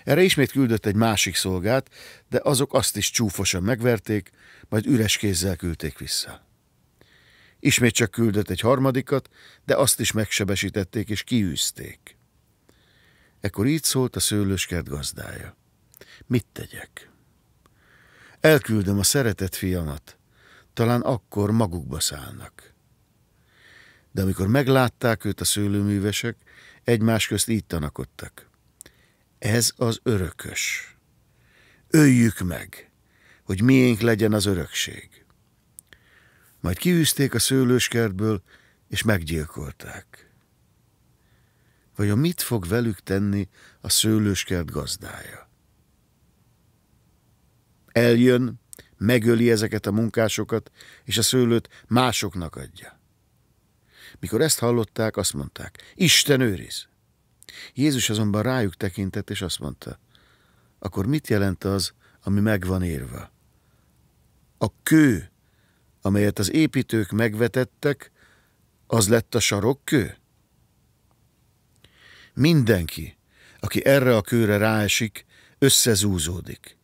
Erre ismét küldött egy másik szolgát, de azok azt is csúfosan megverték, majd üres kézzel küldték vissza. Ismét csak küldött egy harmadikat, de azt is megsebesítették és kiűzték. Ekkor így szólt a szőlőskert gazdája. Mit tegyek? Elküldöm a szeretett fiamat, talán akkor magukba szállnak. De amikor meglátták őt a szőlőművesek, egymás közt így tanakodtak. Ez az örökös. Öljük meg, hogy miénk legyen az örökség. Majd kiűzték a szőlőskertből, és meggyilkolták. Vajon mit fog velük tenni a szőlőskert gazdája? Eljön, megöli ezeket a munkásokat, és a szőlőt másoknak adja. Mikor ezt hallották, azt mondták, Isten őriz! Jézus azonban rájuk tekintett, és azt mondta, akkor mit jelent az, ami megvan írva? A kő, amelyet az építők megvetettek, az lett a sarokkő? Mindenki, aki erre a kőre ráesik, összezúzódik.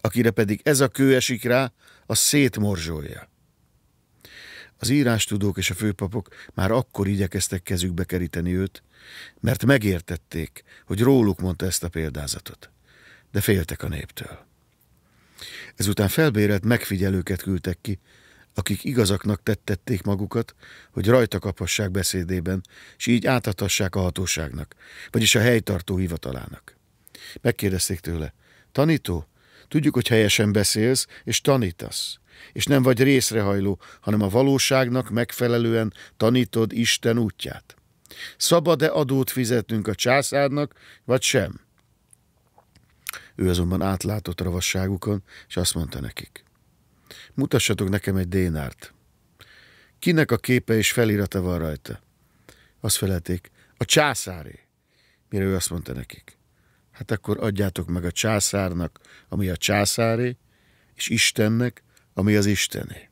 Akire pedig ez a kő esik rá, az szétmorzsolja. Az írástudók és a főpapok már akkor igyekeztek kezükbe keríteni őt, mert megértették, hogy róluk mondta ezt a példázatot, de féltek a néptől. Ezután felbérelt megfigyelőket küldtek ki, akik igazaknak tettették magukat, hogy rajta kaphassák beszédében, és így átadhassák a hatóságnak, vagyis a helytartó hivatalának. Megkérdezték tőle, tanító, tudjuk, hogy helyesen beszélsz, és tanítasz, és nem vagy részrehajló, hanem a valóságnak megfelelően tanítod Isten útját. Szabad-e adót fizetnünk a császárnak, vagy sem? Ő azonban átlátott ravasságukon, és azt mondta nekik. Mutassatok nekem egy dénárt. Kinek a képe és felirata van rajta? Azt felelték, a császáré. Mire ő azt mondta nekik. Hát akkor adjátok meg a császárnak, ami a császáré, és Istennek, ami az Istené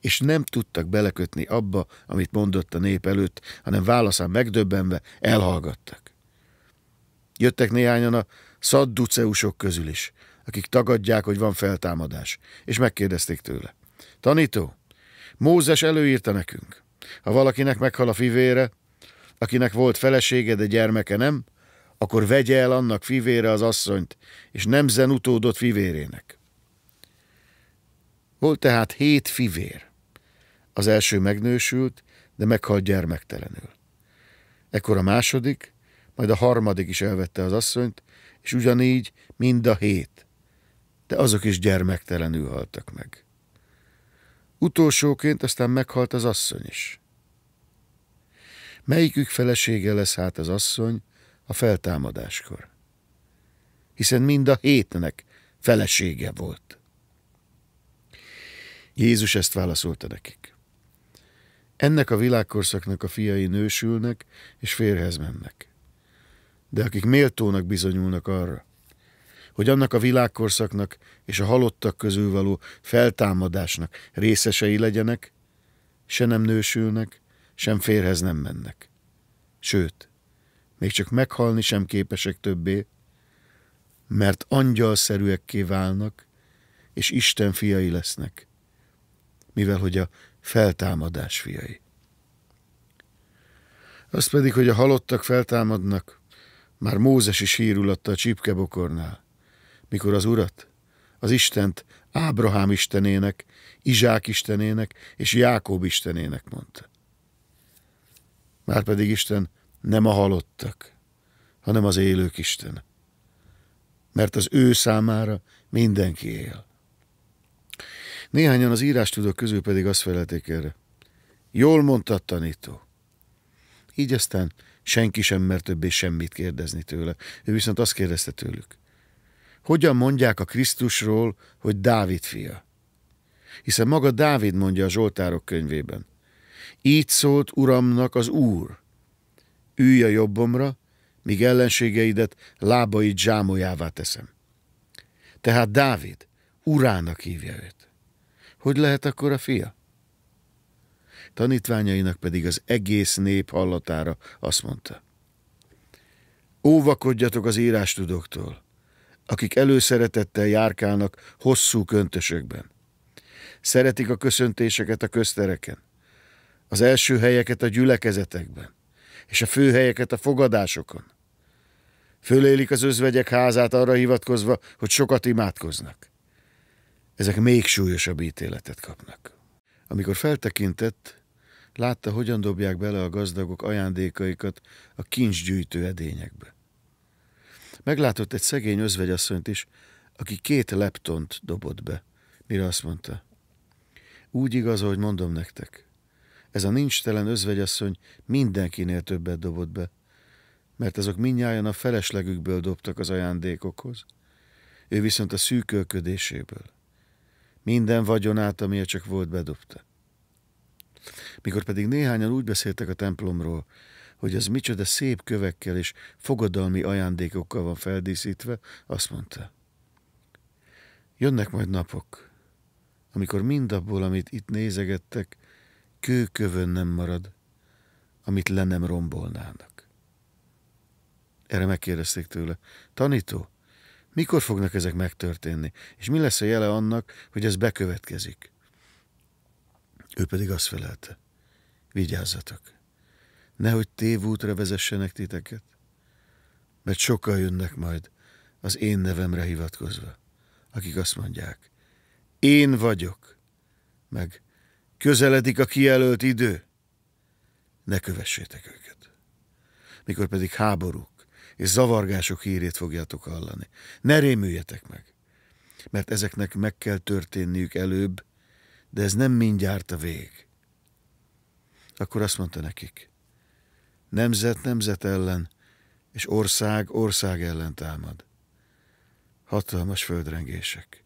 és nem tudtak belekötni abba, amit mondott a nép előtt, hanem válaszán megdöbbenve elhallgattak. Jöttek néhányan a szadduceusok közül is, akik tagadják, hogy van feltámadás, és megkérdezték tőle. Tanító, Mózes előírta nekünk, ha valakinek meghal a fivére, akinek volt felesége, de gyermeke nem, akkor vegye el annak fivére az asszonyt, és nem zen utódott fivérének. Volt tehát hét fivér. Az első megnősült, de meghalt gyermektelenül. Ekkor a második, majd a harmadik is elvette az asszonyt, és ugyanígy mind a hét. De azok is gyermektelenül haltak meg. Utolsóként aztán meghalt az asszony is. Melyikük felesége lesz hát az asszony a feltámadáskor? Hiszen mind a hétnek felesége volt. Jézus ezt válaszolta nekik. Ennek a világkorszaknak a fiai nősülnek és férhez mennek. De akik méltónak bizonyulnak arra, hogy annak a világkorszaknak és a halottak közül való feltámadásnak részesei legyenek, se nem nősülnek, sem férhez nem mennek. Sőt, még csak meghalni sem képesek többé, mert angyalszerűekké válnak, és Isten fiai lesznek mivel hogy a feltámadás fiai. Az pedig, hogy a halottak feltámadnak, már Mózes is hírulatta a csípkebokornál, mikor az urat, az Istent Ábrahám istenének, Izsák istenének és Jákob istenének mondta. Márpedig Isten nem a halottak, hanem az élők Isten, mert az ő számára mindenki él. Néhányan az írás tudok közül pedig azt felelték erre. Jól mondtad, tanító. Így aztán senki sem mert többé semmit kérdezni tőle. Ő viszont azt kérdezte tőlük. Hogyan mondják a Krisztusról, hogy Dávid fia? Hiszen maga Dávid mondja a Zsoltárok könyvében. Így szólt Uramnak az Úr. Ülj a jobbomra, míg ellenségeidet lábaid zsámolyává teszem. Tehát Dávid urának hívja őt. Hogy lehet akkor a fia? Tanítványainak pedig az egész nép hallatára azt mondta. Óvakodjatok az írástudoktól, akik előszeretettel járkálnak hosszú köntösökben. Szeretik a köszöntéseket a köztereken, az első helyeket a gyülekezetekben, és a főhelyeket a fogadásokon. Fölélik az özvegyek házát arra hivatkozva, hogy sokat imádkoznak ezek még súlyosabb ítéletet kapnak. Amikor feltekintett, látta, hogyan dobják bele a gazdagok ajándékaikat a kincsgyűjtő edényekbe. Meglátott egy szegény özvegyasszonyt is, aki két leptont dobott be, mire azt mondta, úgy igaz, ahogy mondom nektek. Ez a nincstelen özvegyasszony mindenkinél többet dobott be, mert azok mindnyájan a feleslegükből dobtak az ajándékokhoz, ő viszont a szűkölködéséből. Minden vagyonát, amiért csak volt, bedobta. Mikor pedig néhányan úgy beszéltek a templomról, hogy az micsoda szép kövekkel és fogadalmi ajándékokkal van feldíszítve, azt mondta. Jönnek majd napok, amikor mindabból, amit itt nézegettek, kőkövön nem marad, amit le nem rombolnának. Erre megkérdezték tőle, tanító, mikor fognak ezek megtörténni? És mi lesz a jele annak, hogy ez bekövetkezik? Ő pedig azt felelte. Vigyázzatok! Nehogy tévútra vezessenek titeket, mert sokkal jönnek majd az én nevemre hivatkozva, akik azt mondják, én vagyok, meg közeledik a kijelölt idő, ne kövessétek őket. Mikor pedig háborúk, és zavargások hírét fogjátok hallani. Ne rémüljetek meg, mert ezeknek meg kell történniük előbb, de ez nem mindjárt a vég. Akkor azt mondta nekik, nemzet nemzet ellen, és ország ország ellen támad. Hatalmas földrengések,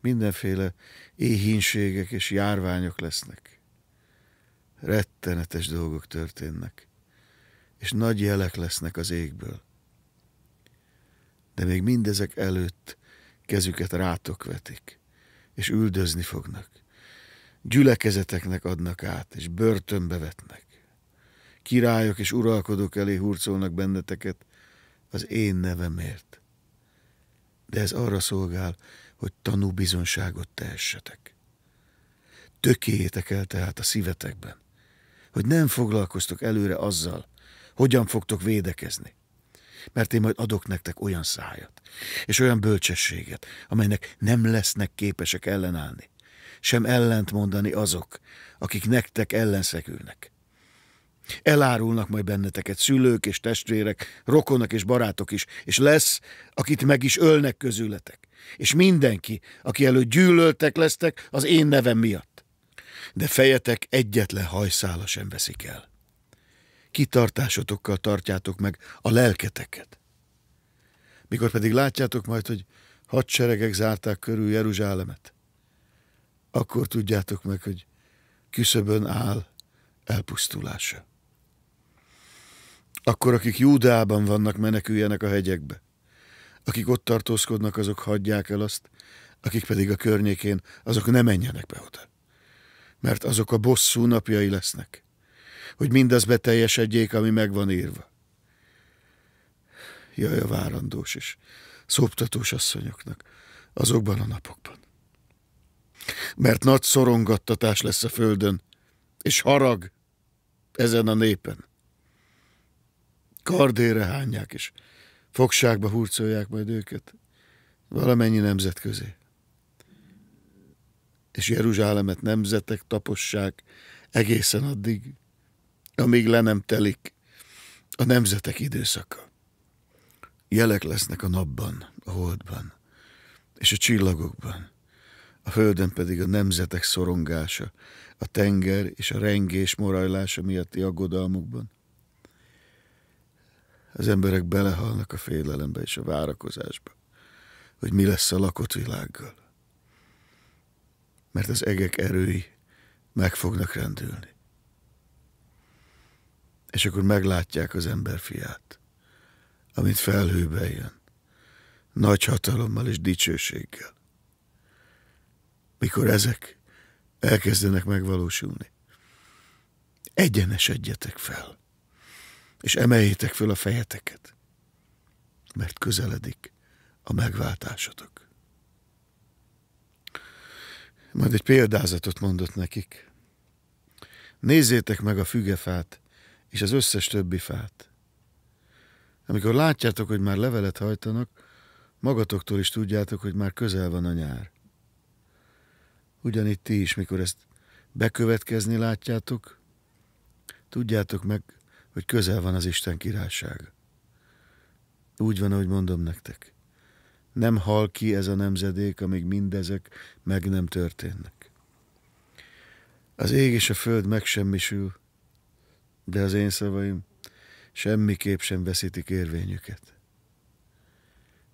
mindenféle éhínségek és járványok lesznek. Rettenetes dolgok történnek, és nagy jelek lesznek az égből de még mindezek előtt kezüket rátok vetik, és üldözni fognak. Gyülekezeteknek adnak át, és börtönbe vetnek. Királyok és uralkodók elé hurcolnak benneteket az én nevemért. De ez arra szolgál, hogy bizonságot tehessetek. Tökéjétek el tehát a szívetekben, hogy nem foglalkoztok előre azzal, hogyan fogtok védekezni mert én majd adok nektek olyan szájat, és olyan bölcsességet, amelynek nem lesznek képesek ellenállni, sem ellent mondani azok, akik nektek ellenszekülnek. Elárulnak majd benneteket szülők és testvérek, rokonok és barátok is, és lesz, akit meg is ölnek közületek, és mindenki, aki előtt gyűlöltek lesztek az én nevem miatt. De fejetek egyetlen hajszála sem veszik el kitartásotokkal tartjátok meg a lelketeket. Mikor pedig látjátok majd, hogy hadseregek zárták körül Jeruzsálemet, akkor tudjátok meg, hogy küszöbön áll elpusztulása. Akkor, akik Júdában vannak, meneküljenek a hegyekbe. Akik ott tartózkodnak, azok hagyják el azt, akik pedig a környékén, azok ne menjenek be oda. Mert azok a bosszú napjai lesznek, hogy mindaz beteljesedjék, ami meg van írva. Jaj a várandós is, szoptatós asszonyoknak, azokban a napokban. Mert nagy szorongattatás lesz a földön, és harag ezen a népen. Kardére hányják is, fogságba hurcolják majd őket, valamennyi nemzet közé. És Jeruzsálemet nemzetek tapossák egészen addig, amíg le nem telik a nemzetek időszaka. Jelek lesznek a napban, a holdban, és a csillagokban, a földön pedig a nemzetek szorongása, a tenger és a rengés morajlása miatti aggodalmukban. Az emberek belehalnak a félelembe és a várakozásba, hogy mi lesz a lakott világgal. Mert az egek erői meg fognak rendülni és akkor meglátják az ember fiát, amint felhőbe jön, nagy hatalommal és dicsőséggel. Mikor ezek elkezdenek megvalósulni, egyenesedjetek fel, és emeljétek fel a fejeteket, mert közeledik a megváltásotok. Majd egy példázatot mondott nekik. Nézzétek meg a fügefát, és az összes többi fát. Amikor látjátok, hogy már levelet hajtanak, magatoktól is tudjátok, hogy már közel van a nyár. Ugyanitt ti is, mikor ezt bekövetkezni látjátok, tudjátok meg, hogy közel van az Isten királyság. Úgy van, ahogy mondom nektek. Nem hal ki ez a nemzedék, amíg mindezek meg nem történnek. Az ég és a föld megsemmisül, de az én szavaim semmiképp sem veszítik érvényüket.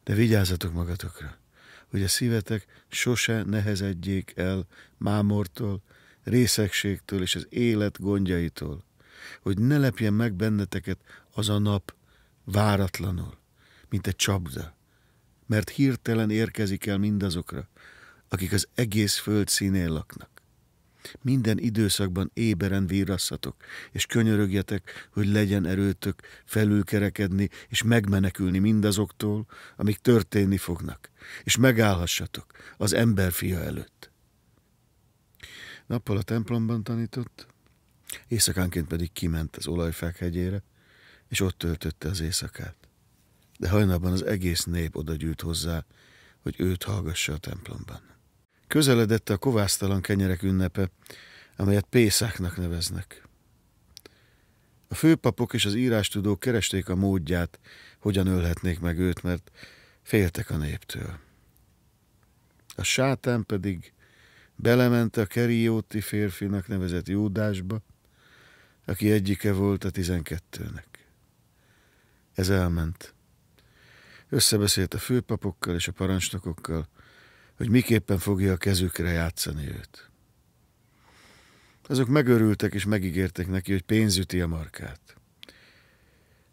De vigyázzatok magatokra, hogy a szívetek sose nehezedjék el mámortól, részegségtől és az élet gondjaitól, hogy ne lepjen meg benneteket az a nap váratlanul, mint egy csapda, mert hirtelen érkezik el mindazokra, akik az egész föld színén laknak minden időszakban éberen víraszhatok, és könyörögjetek, hogy legyen erőtök felülkerekedni és megmenekülni mindazoktól, amik történni fognak, és megállhassatok az fia előtt. Nappal a templomban tanított, éjszakánként pedig kiment az olajfák hegyére, és ott töltötte az éjszakát. De hajnalban az egész nép gyűlt hozzá, hogy őt hallgassa a templomban. Közeledett a kovásztalan kenyerek ünnepe, amelyet Pészáknak neveznek. A főpapok és az írástudók keresték a módját, hogyan ölhetnék meg őt, mert féltek a néptől. A sátán pedig belement a kerióti férfinak nevezett Júdásba, aki egyike volt a tizenkettőnek. Ez elment. Összebeszélt a főpapokkal és a parancsnokokkal, hogy miképpen fogja a kezükre játszani őt. Azok megörültek és megígértek neki, hogy pénzüti a markát.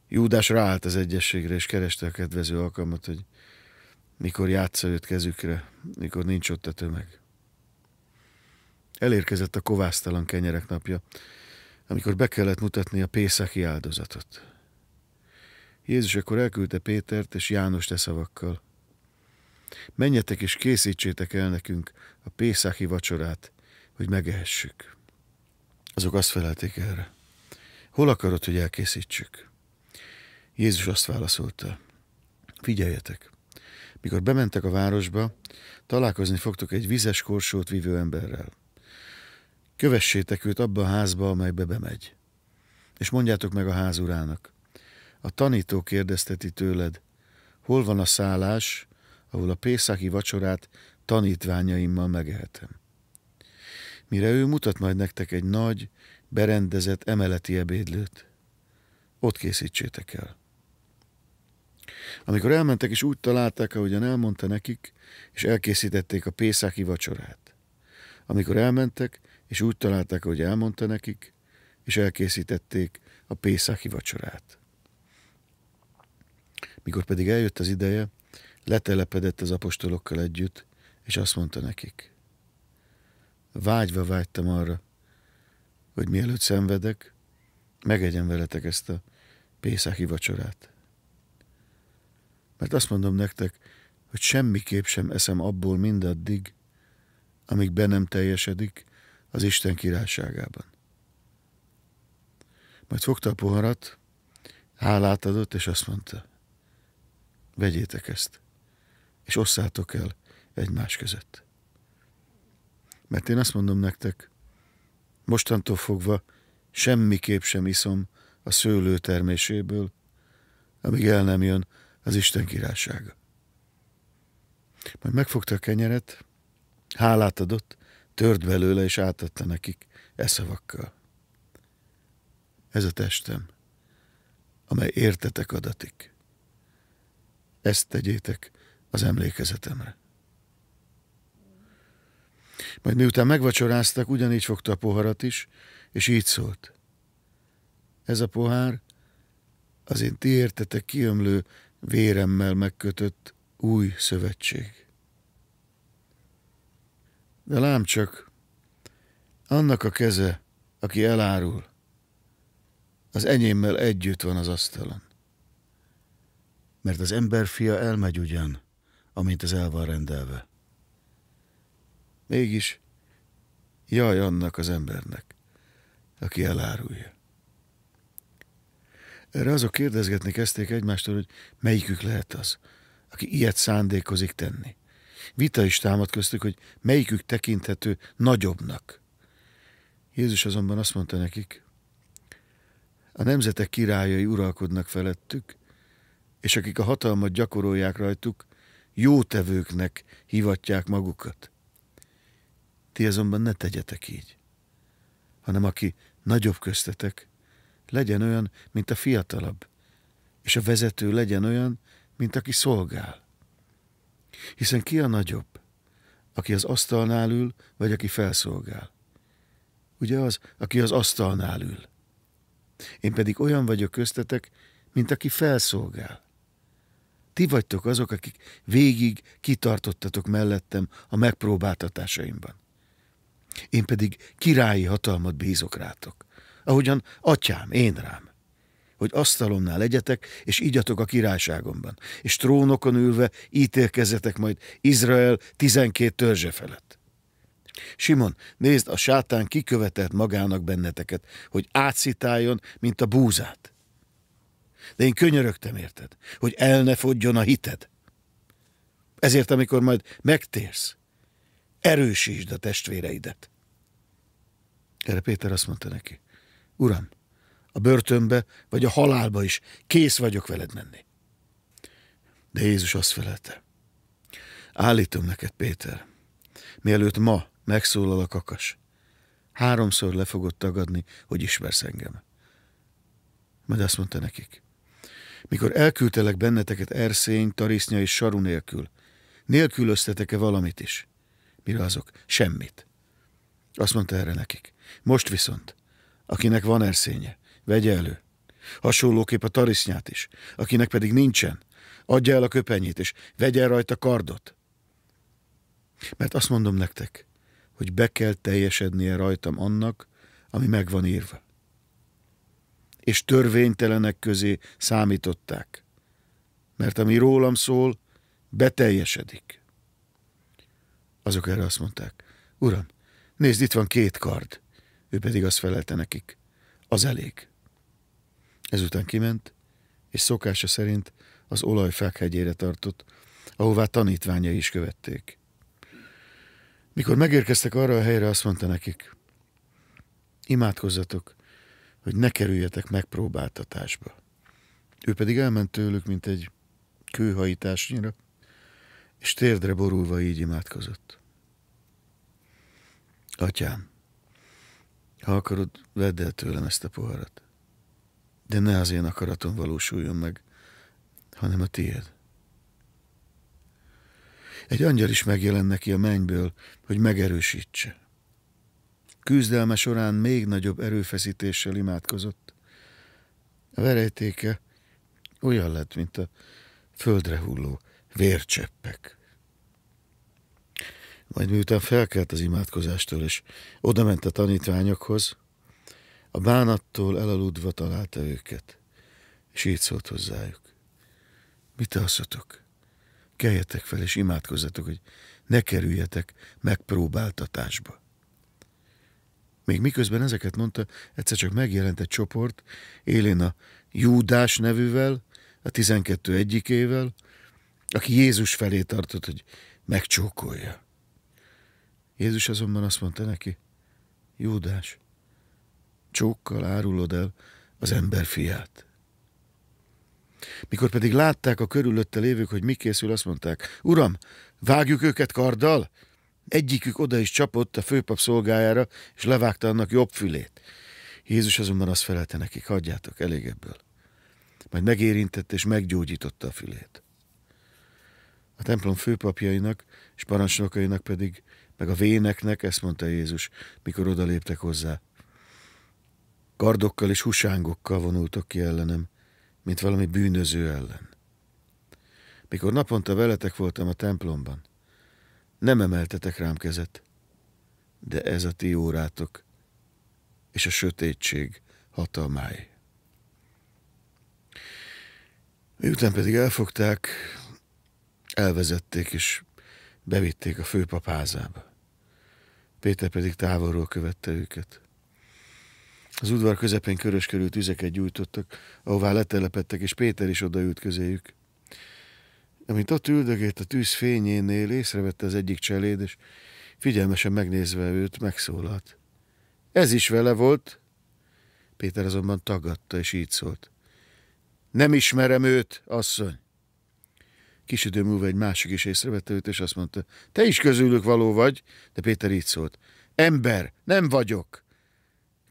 Júdás ráállt az egyességre, és kereste a kedvező alkalmat, hogy mikor játsza őt kezükre, mikor nincs ott a tömeg. Elérkezett a kovásztalan kenyerek napja, amikor be kellett mutatni a pészaki áldozatot. Jézus akkor elküldte Pétert és Jánost e szavakkal. Menjetek és készítsétek el nekünk a Pészáki vacsorát, hogy megehessük. Azok azt felelték erre. Hol akarod, hogy elkészítsük? Jézus azt válaszolta. Figyeljetek! Mikor bementek a városba, találkozni fogtok egy vizes korsót vívő emberrel. Kövessétek őt abba a házba, amelybe bemegy. És mondjátok meg a házurának. A tanító kérdezteti tőled, hol van a szállás, ahol a pészaki vacsorát tanítványaimmal megehetem. Mire ő mutat majd nektek egy nagy, berendezett emeleti ebédlőt. Ott készítsétek el. Amikor elmentek, és úgy találták, ahogyan elmondta nekik, és elkészítették a pészáki vacsorát. Amikor elmentek, és úgy találták, ahogy elmondta nekik, és elkészítették a pészáki vacsorát. Mikor pedig eljött az ideje, letelepedett az apostolokkal együtt, és azt mondta nekik, vágyva vágytam arra, hogy mielőtt szenvedek, megegyem veletek ezt a Pészáki vacsorát. Mert azt mondom nektek, hogy semmiképp sem eszem abból mindaddig, amíg be nem teljesedik az Isten királyságában. Majd fogta a poharat, hálát adott, és azt mondta, vegyétek ezt, és osszátok el egymás között. Mert én azt mondom nektek, mostantól fogva semmiképp sem iszom a szőlő terméséből, amíg el nem jön az Isten királysága. Majd megfogta a kenyeret, hálát adott, tört belőle és átadta nekik e szavakkal. Ez a testem, amely értetek adatik. Ezt tegyétek az emlékezetemre. Majd miután megvacsoráztak, ugyanígy fogta a poharat is, és így szólt. Ez a pohár az én ti értetek kiömlő véremmel megkötött új szövetség. De lám csak, annak a keze, aki elárul, az enyémmel együtt van az asztalon. Mert az emberfia elmegy ugyan, amint ez el van rendelve. Mégis, jaj annak az embernek, aki elárulja. Erre azok kérdezgetni kezdték egymástól, hogy melyikük lehet az, aki ilyet szándékozik tenni. Vita is támad köztük, hogy melyikük tekinthető nagyobbnak. Jézus azonban azt mondta nekik, a nemzetek királyai uralkodnak felettük, és akik a hatalmat gyakorolják rajtuk, jótevőknek hivatják magukat. Ti azonban ne tegyetek így, hanem aki nagyobb köztetek, legyen olyan, mint a fiatalabb, és a vezető legyen olyan, mint aki szolgál. Hiszen ki a nagyobb, aki az asztalnál ül, vagy aki felszolgál? Ugye az, aki az asztalnál ül. Én pedig olyan vagyok köztetek, mint aki felszolgál ti vagytok azok, akik végig kitartottatok mellettem a megpróbáltatásaimban. Én pedig királyi hatalmat bízok rátok, ahogyan atyám, én rám, hogy asztalomnál legyetek, és ígyatok a királyságomban, és trónokon ülve ítélkezzetek majd Izrael tizenkét törzse felett. Simon, nézd, a sátán kikövetett magának benneteket, hogy átszitáljon, mint a búzát. De én könyörögtem érted, hogy el ne fogjon a hited. Ezért, amikor majd megtérsz, erősítsd a testvéreidet. Erre Péter azt mondta neki, Uram, a börtönbe vagy a halálba is kész vagyok veled menni. De Jézus azt felelte, állítom neked, Péter, mielőtt ma megszólal a kakas, háromszor le fogod tagadni, hogy ismersz engem. Majd azt mondta nekik, mikor elküldtelek benneteket erszény, tarisznya és saru nélkül, nélkülöztetek-e valamit is? Mire azok? Semmit. Azt mondta erre nekik. Most viszont, akinek van erszénye, vegye elő. Hasonlóképp a tarisznyát is, akinek pedig nincsen, adja el a köpenyét, és vegye rajta kardot. Mert azt mondom nektek, hogy be kell teljesednie rajtam annak, ami megvan írva és törvénytelenek közé számították. Mert ami rólam szól, beteljesedik. Azok erre azt mondták, Uram, nézd, itt van két kard. Ő pedig azt felelte nekik, az elég. Ezután kiment, és szokása szerint az olajfák hegyére tartott, ahová tanítványai is követték. Mikor megérkeztek arra a helyre, azt mondta nekik, imádkozzatok, hogy ne kerüljetek megpróbáltatásba. Ő pedig elment tőlük, mint egy kőhajításnyira, és térdre borulva így imádkozott. Atyám, ha akarod, vedd el tőlem ezt a poharat. De ne az én akaratom valósuljon meg, hanem a tiéd. Egy angyal is megjelent neki a mennyből, hogy megerősítse. Küzdelme során még nagyobb erőfeszítéssel imádkozott. A verejtéke olyan lett, mint a földre hulló vércseppek. Majd miután felkelt az imádkozástól, és odament a tanítványokhoz, a bánattól elaludva találta őket, és így szólt hozzájuk. Mit alszatok? Keljetek fel, és imádkozzatok, hogy ne kerüljetek megpróbáltatásba. Még miközben ezeket mondta, egyszer csak megjelent egy csoport, élén a Júdás nevűvel, a 12 egyikével, aki Jézus felé tartott, hogy megcsókolja. Jézus azonban azt mondta neki, Júdás, csókkal árulod el az ember fiát. Mikor pedig látták a körülötte lévők, hogy mi készül, azt mondták, Uram, vágjuk őket karddal, Egyikük oda is csapott a főpap szolgájára, és levágta annak jobb fülét. Jézus azonban azt felelte nekik, hagyjátok, elég ebből. Majd megérintette és meggyógyította a fülét. A templom főpapjainak és parancsnokainak pedig, meg a véneknek, ezt mondta Jézus, mikor odaléptek hozzá. Kardokkal és husángokkal vonultak ki ellenem, mint valami bűnöző ellen. Mikor naponta veletek voltam a templomban, nem emeltetek rám kezet, de ez a ti órátok, és a sötétség hatalmáj. Miután pedig elfogták, elvezették és bevitték a főpap házába. Péter pedig távolról követte őket. Az udvar közepén köröskörül tüzeket gyújtottak, ahová letelepettek, és Péter is odaült közéjük. Amint ott üldögélt a tűz fényénél, észrevette az egyik cseléd, és figyelmesen megnézve őt, megszólalt. Ez is vele volt? Péter azonban tagadta, és így szólt. Nem ismerem őt, asszony. Kis idő múlva egy másik is észrevette őt, és azt mondta, te is közülük való vagy, de Péter így szólt. Ember, nem vagyok.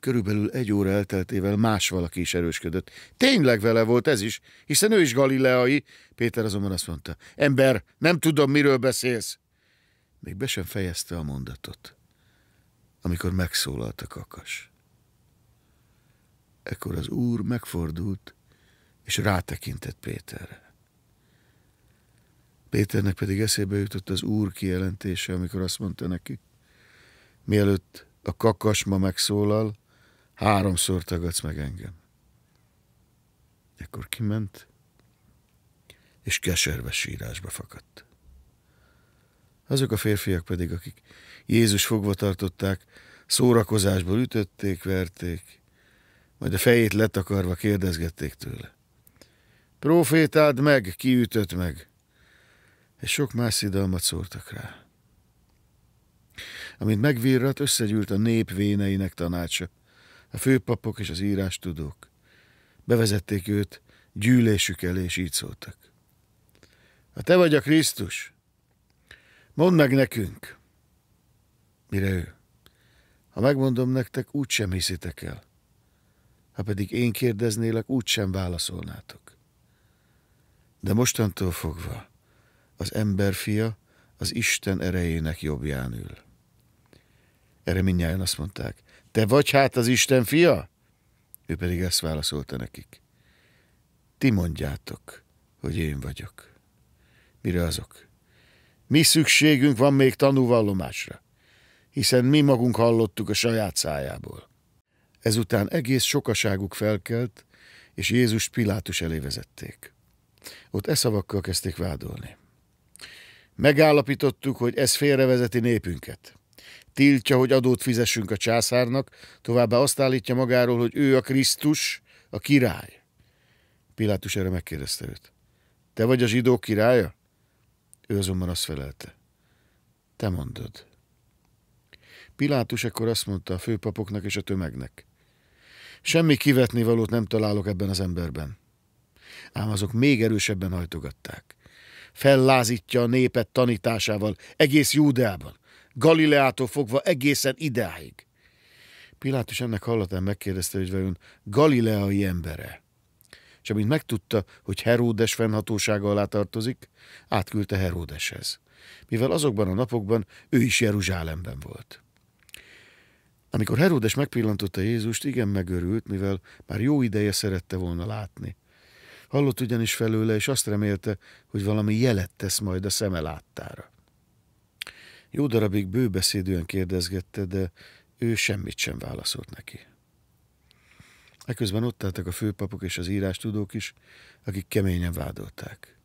Körülbelül egy óra elteltével más valaki is erősködött. Tényleg vele volt ez is, hiszen ő is galileai. Péter azonban azt mondta, ember, nem tudom, miről beszélsz. Még be sem fejezte a mondatot, amikor megszólalt a kakas. Ekkor az úr megfordult, és rátekintett Péterre. Péternek pedig eszébe jutott az úr kijelentése, amikor azt mondta neki, mielőtt a kakas ma megszólal, háromszor tagadsz meg engem. Ekkor kiment, és keserves sírásba fakadt. Azok a férfiak pedig, akik Jézus fogva tartották, szórakozásból ütötték, verték, majd a fejét letakarva kérdezgették tőle. Profétáld meg, kiütött meg, és sok más szidalmat szórtak rá. Amint megvirrat, összegyűlt a nép véneinek tanácsa, a főpapok és az írás tudók. Bevezették őt gyűlésük elé, és így szóltak. Ha te vagy a Krisztus, mondd meg nekünk. Mire ő? Ha megmondom nektek, úgysem hiszitek el. Ha pedig én kérdeznélek, úgysem válaszolnátok. De mostantól fogva az emberfia az Isten erejének jobbján ül. Erre mindjárt azt mondták, te vagy hát az Isten fia? Ő pedig ezt válaszolta nekik. Ti mondjátok, hogy én vagyok. Mire azok? Mi szükségünk van még tanúvallomásra, hiszen mi magunk hallottuk a saját szájából. Ezután egész sokaságuk felkelt, és Jézust Pilátus elé vezették. Ott e szavakkal kezdték vádolni. Megállapítottuk, hogy ez félrevezeti népünket tiltja, hogy adót fizessünk a császárnak, továbbá azt állítja magáról, hogy ő a Krisztus, a király. Pilátus erre megkérdezte őt. Te vagy a zsidók királya? Ő azonban azt felelte. Te mondod. Pilátus ekkor azt mondta a főpapoknak és a tömegnek. Semmi kivetni valót nem találok ebben az emberben. Ám azok még erősebben hajtogatták. Fellázítja a népet tanításával, egész Júdeában. Galileától fogva egészen ideáig. Pilátus ennek hallatán megkérdezte, hogy vajon galileai embere. És amint megtudta, hogy Heródes fennhatósága alá tartozik, átküldte Heródeshez, mivel azokban a napokban ő is Jeruzsálemben volt. Amikor Heródes megpillantotta Jézust, igen megörült, mivel már jó ideje szerette volna látni. Hallott ugyanis felőle, és azt remélte, hogy valami jelet tesz majd a szeme láttára. Jó darabig bőbeszédűen kérdezgette, de ő semmit sem válaszolt neki. Eközben ott álltak a főpapok és az írástudók is, akik keményen vádolták.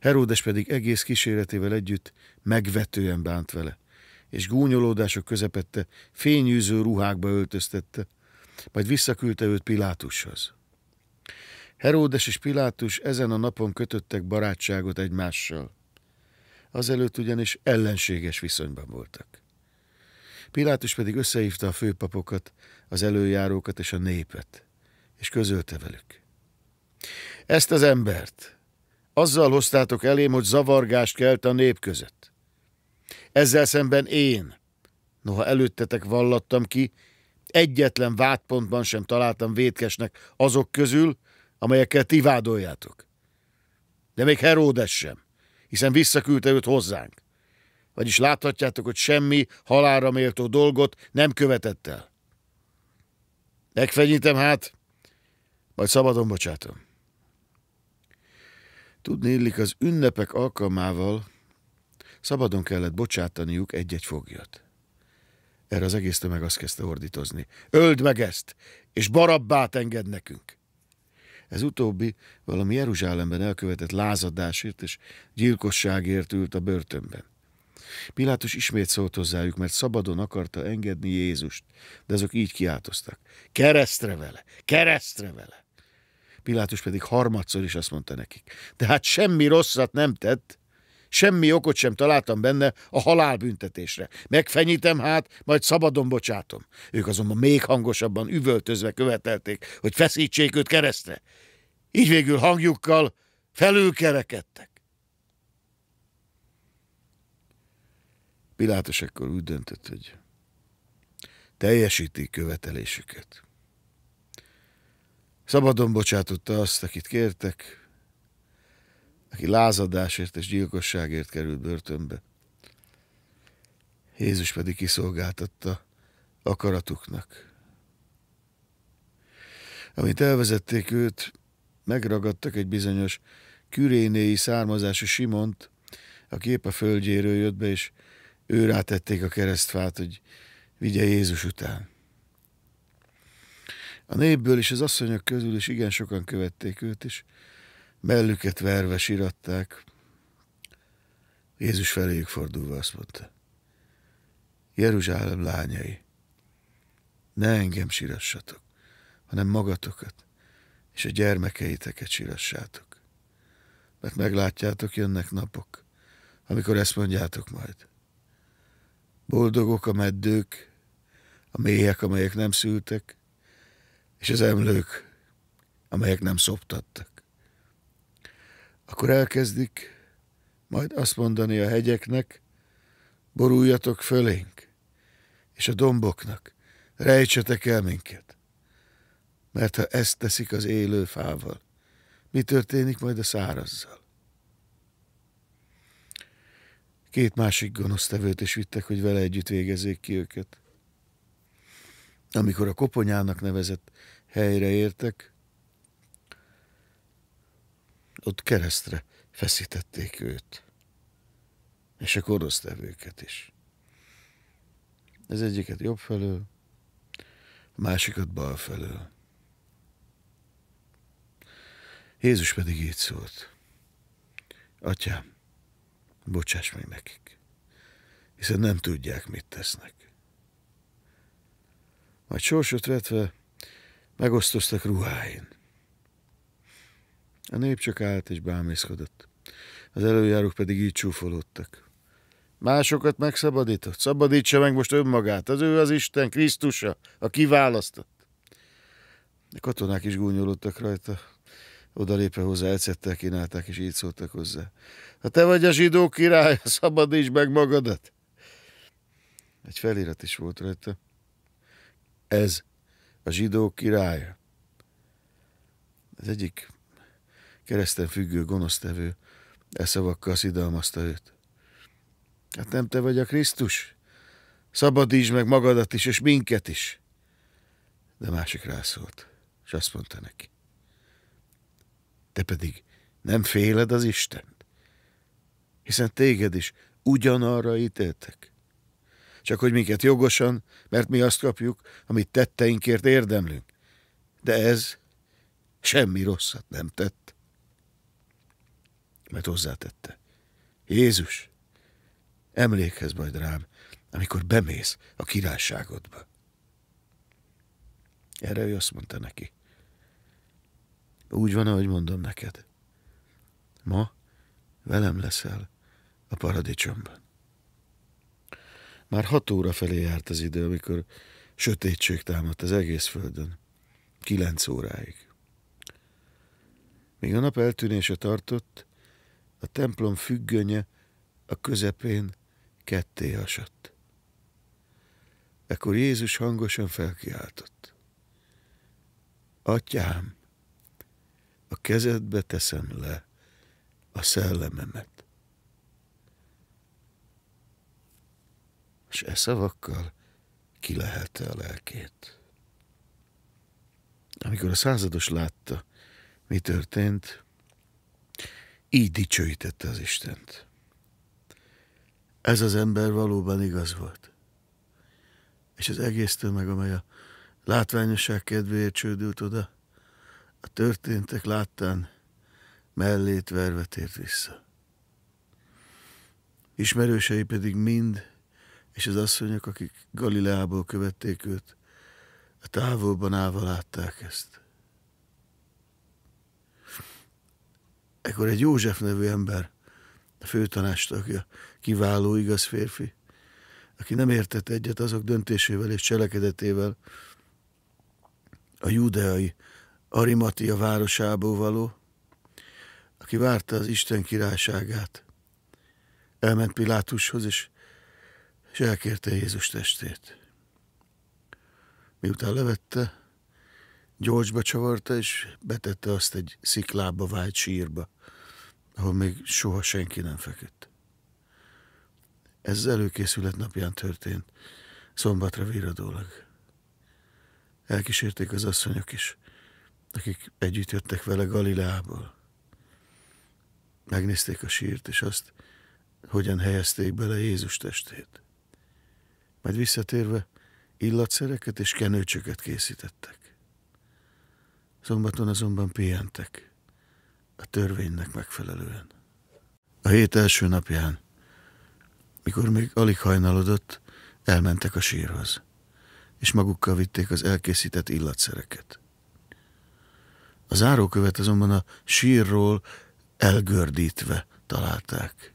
Heródes pedig egész kíséretével együtt megvetően bánt vele, és gúnyolódások közepette fényűző ruhákba öltöztette, majd visszaküldte őt Pilátushoz. Heródes és Pilátus ezen a napon kötöttek barátságot egymással azelőtt ugyanis ellenséges viszonyban voltak. Pilátus pedig összehívta a főpapokat, az előjárókat és a népet, és közölte velük. Ezt az embert azzal hoztátok elém, hogy zavargást kelt a nép között. Ezzel szemben én, noha előttetek vallattam ki, egyetlen vádpontban sem találtam vétkesnek azok közül, amelyekkel ti vádoljátok. De még Heródes sem hiszen visszaküldte őt hozzánk. Vagyis láthatjátok, hogy semmi halára méltó dolgot nem követett el. Megfenyítem hát, majd szabadon bocsátom. Tudni illik, az ünnepek alkalmával szabadon kellett bocsátaniuk egy-egy foglyot. Erre az egész tömeg azt kezdte ordítozni. Öld meg ezt, és barabbát enged nekünk! Ez utóbbi valami Jeruzsálemben elkövetett lázadásért és gyilkosságért ült a börtönben. Pilátus ismét szólt hozzájuk, mert szabadon akarta engedni Jézust, de azok így kiáltoztak. Keresztre vele! Keresztre vele! Pilátus pedig harmadszor is azt mondta nekik. De hát semmi rosszat nem tett, semmi okot sem találtam benne a halálbüntetésre. Megfenyítem hát, majd szabadon bocsátom. Ők azonban még hangosabban üvöltözve követelték, hogy feszítsék őt keresztre. Így végül hangjukkal felülkerekedtek. Pilátus ekkor úgy döntött, hogy teljesíti követelésüket. Szabadon bocsátotta azt, akit kértek, aki lázadásért és gyilkosságért került börtönbe. Jézus pedig kiszolgáltatta akaratuknak. amit elvezették őt, megragadtak egy bizonyos kürénéi származású Simont, aki épp a földjéről jött be, és ő rátették a keresztfát, hogy vigye Jézus után. A népből és az asszonyok közül is igen sokan követték őt, és Mellüket verve siratták. Jézus feléjük fordulva azt mondta, Jeruzsálem lányai, ne engem sirassatok, hanem magatokat és a gyermekeiteket sirassátok. Mert meglátjátok, jönnek napok, amikor ezt mondjátok majd. Boldogok a meddők, a méhek, amelyek nem szültek, és az emlők, amelyek nem szoptattak. Akkor elkezdik majd azt mondani a hegyeknek, boruljatok fölénk, és a domboknak, rejtsetek el minket. Mert ha ezt teszik az élő fával, mi történik majd a szárazzal? Két másik gonosztevőt is vittek, hogy vele együtt végezzék ki őket. Amikor a koponyának nevezett helyre értek, ott keresztre feszítették őt. És a korosztevőket is. Ez egyiket jobb felől, a másikat bal felől. Jézus pedig így szólt. Atyám, bocsáss meg nekik, hiszen nem tudják, mit tesznek. Majd sorsot vetve megosztoztak ruháin. A nép csak állt és bámészkodott. Az előjárók pedig így csúfolódtak. Másokat megszabadított. Szabadítsa meg most önmagát. Az ő az Isten, Krisztusa, a kiválasztott. A katonák is gúnyolódtak rajta. Oda lépve hozzá ecettel kínálták, és így szóltak hozzá. Ha te vagy a zsidó király, szabadíts meg magadat! Egy felirat is volt rajta. Ez a zsidó királya. Az egyik kereszten függő gonosztevő, e szavakkal szidalmazta őt. Hát nem te vagy a Krisztus? Szabadítsd meg magadat is, és minket is! De másik rászólt, és azt mondta neki. Te pedig nem féled az Isten, hiszen téged is ugyanarra ítéltek. Csak hogy minket jogosan, mert mi azt kapjuk, amit tetteinkért érdemlünk. De ez semmi rosszat nem tett mert hozzátette. Jézus, emlékezz majd rám, amikor bemész a királyságodba. Erre ő azt mondta neki. Úgy van, ahogy mondom neked. Ma velem leszel a paradicsomban. Már hat óra felé járt az idő, amikor sötétség támadt az egész földön. Kilenc óráig. Míg a nap eltűnése tartott, a templom függönye a közepén ketté hasadt. Ekkor Jézus hangosan felkiáltott. Atyám, a kezedbe teszem le a szellememet. És e szavakkal ki lehelte a lelkét. Amikor a százados látta, mi történt, így dicsőítette az Istent. Ez az ember valóban igaz volt. És az egész tömeg, amely a látványosság kedvéért csődült oda, a történtek láttán mellét verve tért vissza. Ismerősei pedig mind, és az asszonyok, akik Galileából követték őt, a távolban állva látták ezt. ekkor egy József nevű ember, a főtanástagja, kiváló, igaz férfi, aki nem értett egyet azok döntésével és cselekedetével, a judeai Arimatia városából való, aki várta az Isten királyságát. Elment Pilátushoz, és, és elkérte Jézus testét. Miután levette, gyorsba csavarta, és betette azt egy sziklába vált sírba, ahol még soha senki nem feküdt. Ez az előkészület napján történt, szombatra viradólag. Elkísérték az asszonyok is, akik együtt jöttek vele Galileából. Megnézték a sírt, és azt, hogyan helyezték bele Jézus testét. Majd visszatérve illatszereket és kenőcsöket készítettek. Szombaton azonban pihentek, a törvénynek megfelelően. A hét első napján, mikor még alig hajnalodott, elmentek a sírhoz, és magukkal vitték az elkészített illatszereket. Az árókövet azonban a sírról elgördítve találták.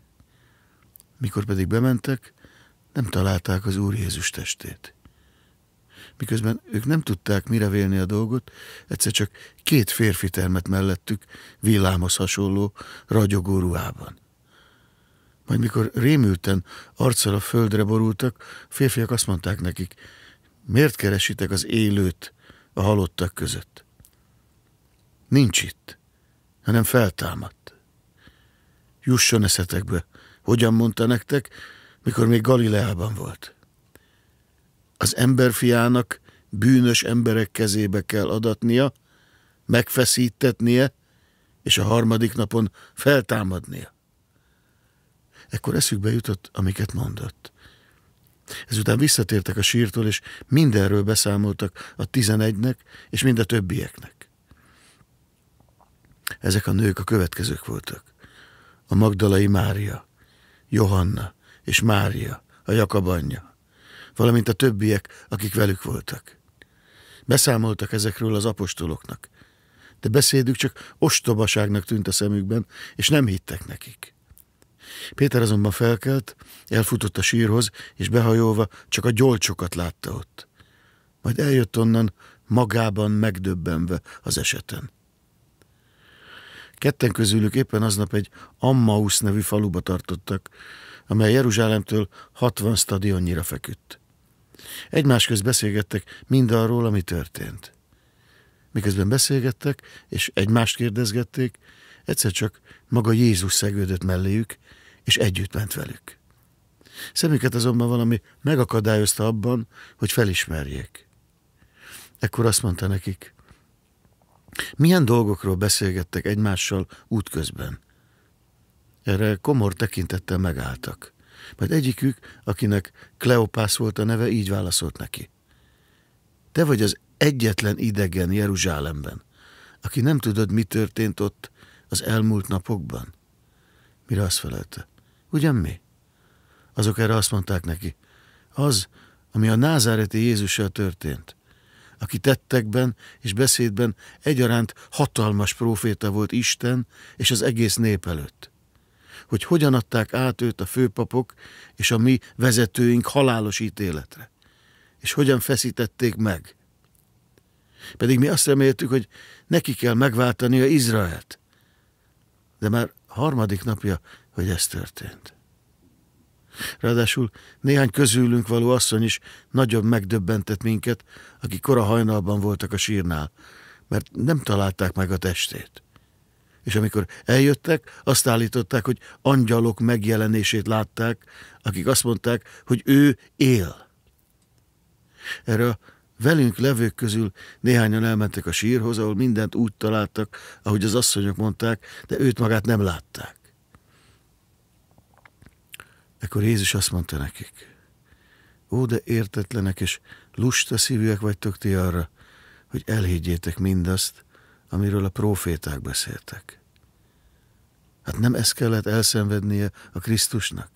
Mikor pedig bementek, nem találták az Úr Jézus testét miközben ők nem tudták mire vélni a dolgot, egyszer csak két férfi termet mellettük villámos hasonló, ragyogó ruhában. Majd mikor rémülten arccal a földre borultak, férfiak azt mondták nekik, miért keresitek az élőt a halottak között? Nincs itt, hanem feltámadt. Jusson eszetekbe, hogyan mondta nektek, mikor még Galileában volt az emberfiának bűnös emberek kezébe kell adatnia, megfeszítetnie, és a harmadik napon feltámadnia. Ekkor eszükbe jutott, amiket mondott. Ezután visszatértek a sírtól, és mindenről beszámoltak a tizenegynek és mind a többieknek. Ezek a nők a következők voltak. A Magdalai Mária, Johanna és Mária, a Jakab anyja, valamint a többiek, akik velük voltak. Beszámoltak ezekről az apostoloknak, de beszédük csak ostobaságnak tűnt a szemükben, és nem hittek nekik. Péter azonban felkelt, elfutott a sírhoz, és behajolva csak a gyolcsokat látta ott. Majd eljött onnan, magában megdöbbenve az eseten. Ketten közülük éppen aznap egy Ammaus nevű faluba tartottak, amely Jeruzsálemtől 60 stadionnyira feküdt. Egymás közt beszélgettek mindarról, ami történt. Miközben beszélgettek, és egymást kérdezgették, egyszer csak maga Jézus szegődött melléjük, és együtt ment velük. Szemüket azonban valami megakadályozta abban, hogy felismerjék. Ekkor azt mondta nekik, milyen dolgokról beszélgettek egymással útközben? Erre komor tekintettel megálltak. Majd egyikük, akinek Kleopász volt a neve, így válaszolt neki. Te vagy az egyetlen idegen Jeruzsálemben, aki nem tudod, mi történt ott az elmúlt napokban. Mire azt felelte, ugyan mi? Azok erre azt mondták neki, az, ami a názáreti Jézussal történt, aki tettekben és beszédben egyaránt hatalmas próféta volt Isten és az egész nép előtt hogy hogyan adták át őt a főpapok és a mi vezetőink halálos ítéletre, és hogyan feszítették meg. Pedig mi azt reméltük, hogy neki kell megváltani a Izraelt. De már harmadik napja, hogy ez történt. Ráadásul néhány közülünk való asszony is nagyobb megdöbbentett minket, akik kora hajnalban voltak a sírnál, mert nem találták meg a testét és amikor eljöttek, azt állították, hogy angyalok megjelenését látták, akik azt mondták, hogy ő él. Erre a velünk levők közül néhányan elmentek a sírhoz, ahol mindent úgy találtak, ahogy az asszonyok mondták, de őt magát nem látták. Ekkor Jézus azt mondta nekik, ó, de értetlenek és lusta szívűek vagytok ti arra, hogy elhiggyétek mindazt, amiről a proféták beszéltek. Hát nem ezt kellett elszenvednie a Krisztusnak?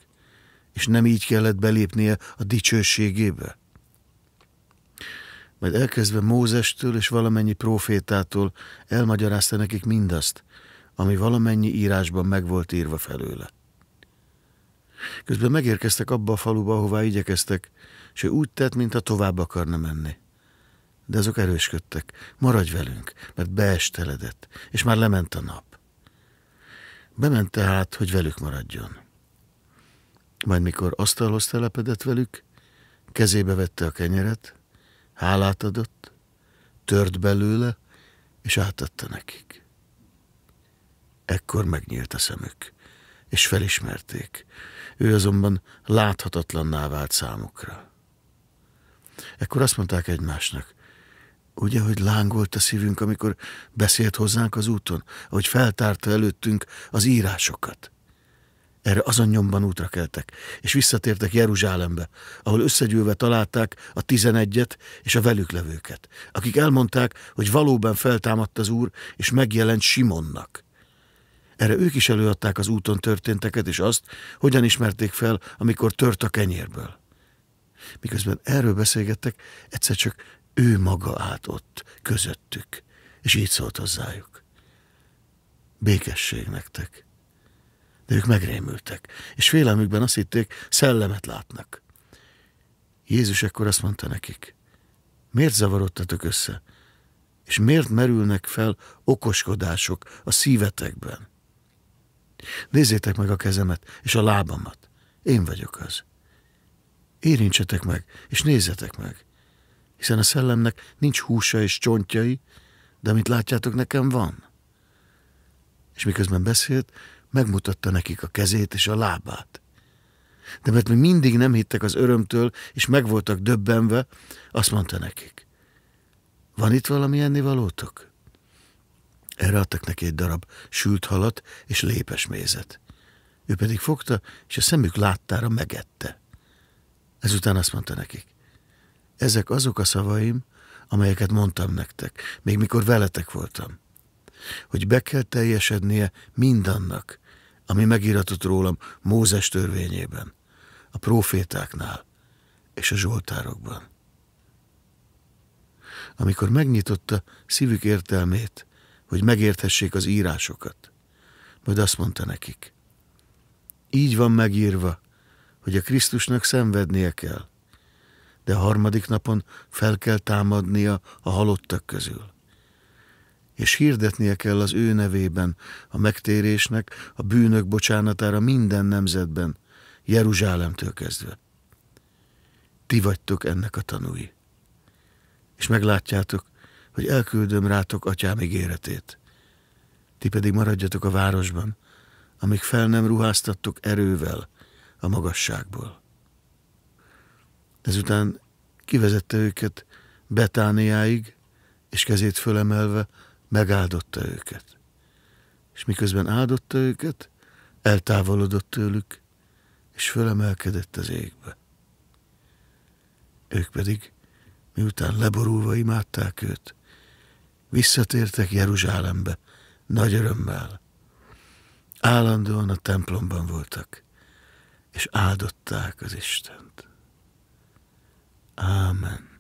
És nem így kellett belépnie a dicsőségébe? Majd elkezdve Mózestől és valamennyi profétától elmagyarázta nekik mindazt, ami valamennyi írásban meg volt írva felőle. Közben megérkeztek abba a faluba, ahová igyekeztek, és ő úgy tett, mintha tovább akarna menni. De azok erősködtek, maradj velünk, mert beesteledett, és már lement a nap. Bement tehát, hogy velük maradjon. Majd mikor asztalhoz telepedett velük, kezébe vette a kenyeret, hálát adott, tört belőle, és átadta nekik. Ekkor megnyílt a szemük, és felismerték. Ő azonban láthatatlanná vált számukra. Ekkor azt mondták egymásnak, Ugye, hogy lángolt a szívünk, amikor beszélt hozzánk az úton, hogy feltárta előttünk az írásokat. Erre azon nyomban útra keltek, és visszatértek Jeruzsálembe, ahol összegyűlve találták a tizenegyet és a velük levőket, akik elmondták, hogy valóban feltámadt az úr, és megjelent Simonnak. Erre ők is előadták az úton történteket, és azt, hogyan ismerték fel, amikor tört a kenyérből. Miközben erről beszélgettek, egyszer csak ő maga állt ott, közöttük, és így szólt hozzájuk. Békesség nektek. De ők megrémültek, és félelmükben azt hitték, szellemet látnak. Jézus ekkor azt mondta nekik, miért zavarodtatok össze, és miért merülnek fel okoskodások a szívetekben? Nézzétek meg a kezemet és a lábamat, én vagyok az. Érintsetek meg, és nézzetek meg hiszen a szellemnek nincs húsa és csontjai, de amit látjátok, nekem van. És miközben beszélt, megmutatta nekik a kezét és a lábát. De mert még mindig nem hittek az örömtől, és meg voltak döbbenve, azt mondta nekik. Van itt valami ennivalótok? Erre adtak neki egy darab sült halat és lépes mézet. Ő pedig fogta, és a szemük láttára megette. Ezután azt mondta nekik. Ezek azok a szavaim, amelyeket mondtam nektek, még mikor veletek voltam. Hogy be kell teljesednie mindannak, ami megíratott rólam Mózes törvényében, a profétáknál és a zsoltárokban. Amikor megnyitotta szívük értelmét, hogy megérthessék az írásokat, majd azt mondta nekik, így van megírva, hogy a Krisztusnak szenvednie kell, de a harmadik napon fel kell támadnia a halottak közül. És hirdetnie kell az ő nevében a megtérésnek, a bűnök bocsánatára minden nemzetben, Jeruzsálemtől kezdve. Ti vagytok ennek a tanúi. És meglátjátok, hogy elküldöm rátok atyám ígéretét. Ti pedig maradjatok a városban, amíg fel nem ruháztattok erővel a magasságból. Ezután kivezette őket Betániáig, és kezét fölemelve megáldotta őket. És miközben áldotta őket, eltávolodott tőlük, és fölemelkedett az égbe. Ők pedig, miután leborulva imádták őt, visszatértek Jeruzsálembe, nagy örömmel. Állandóan a templomban voltak, és áldották az Istent. Amen.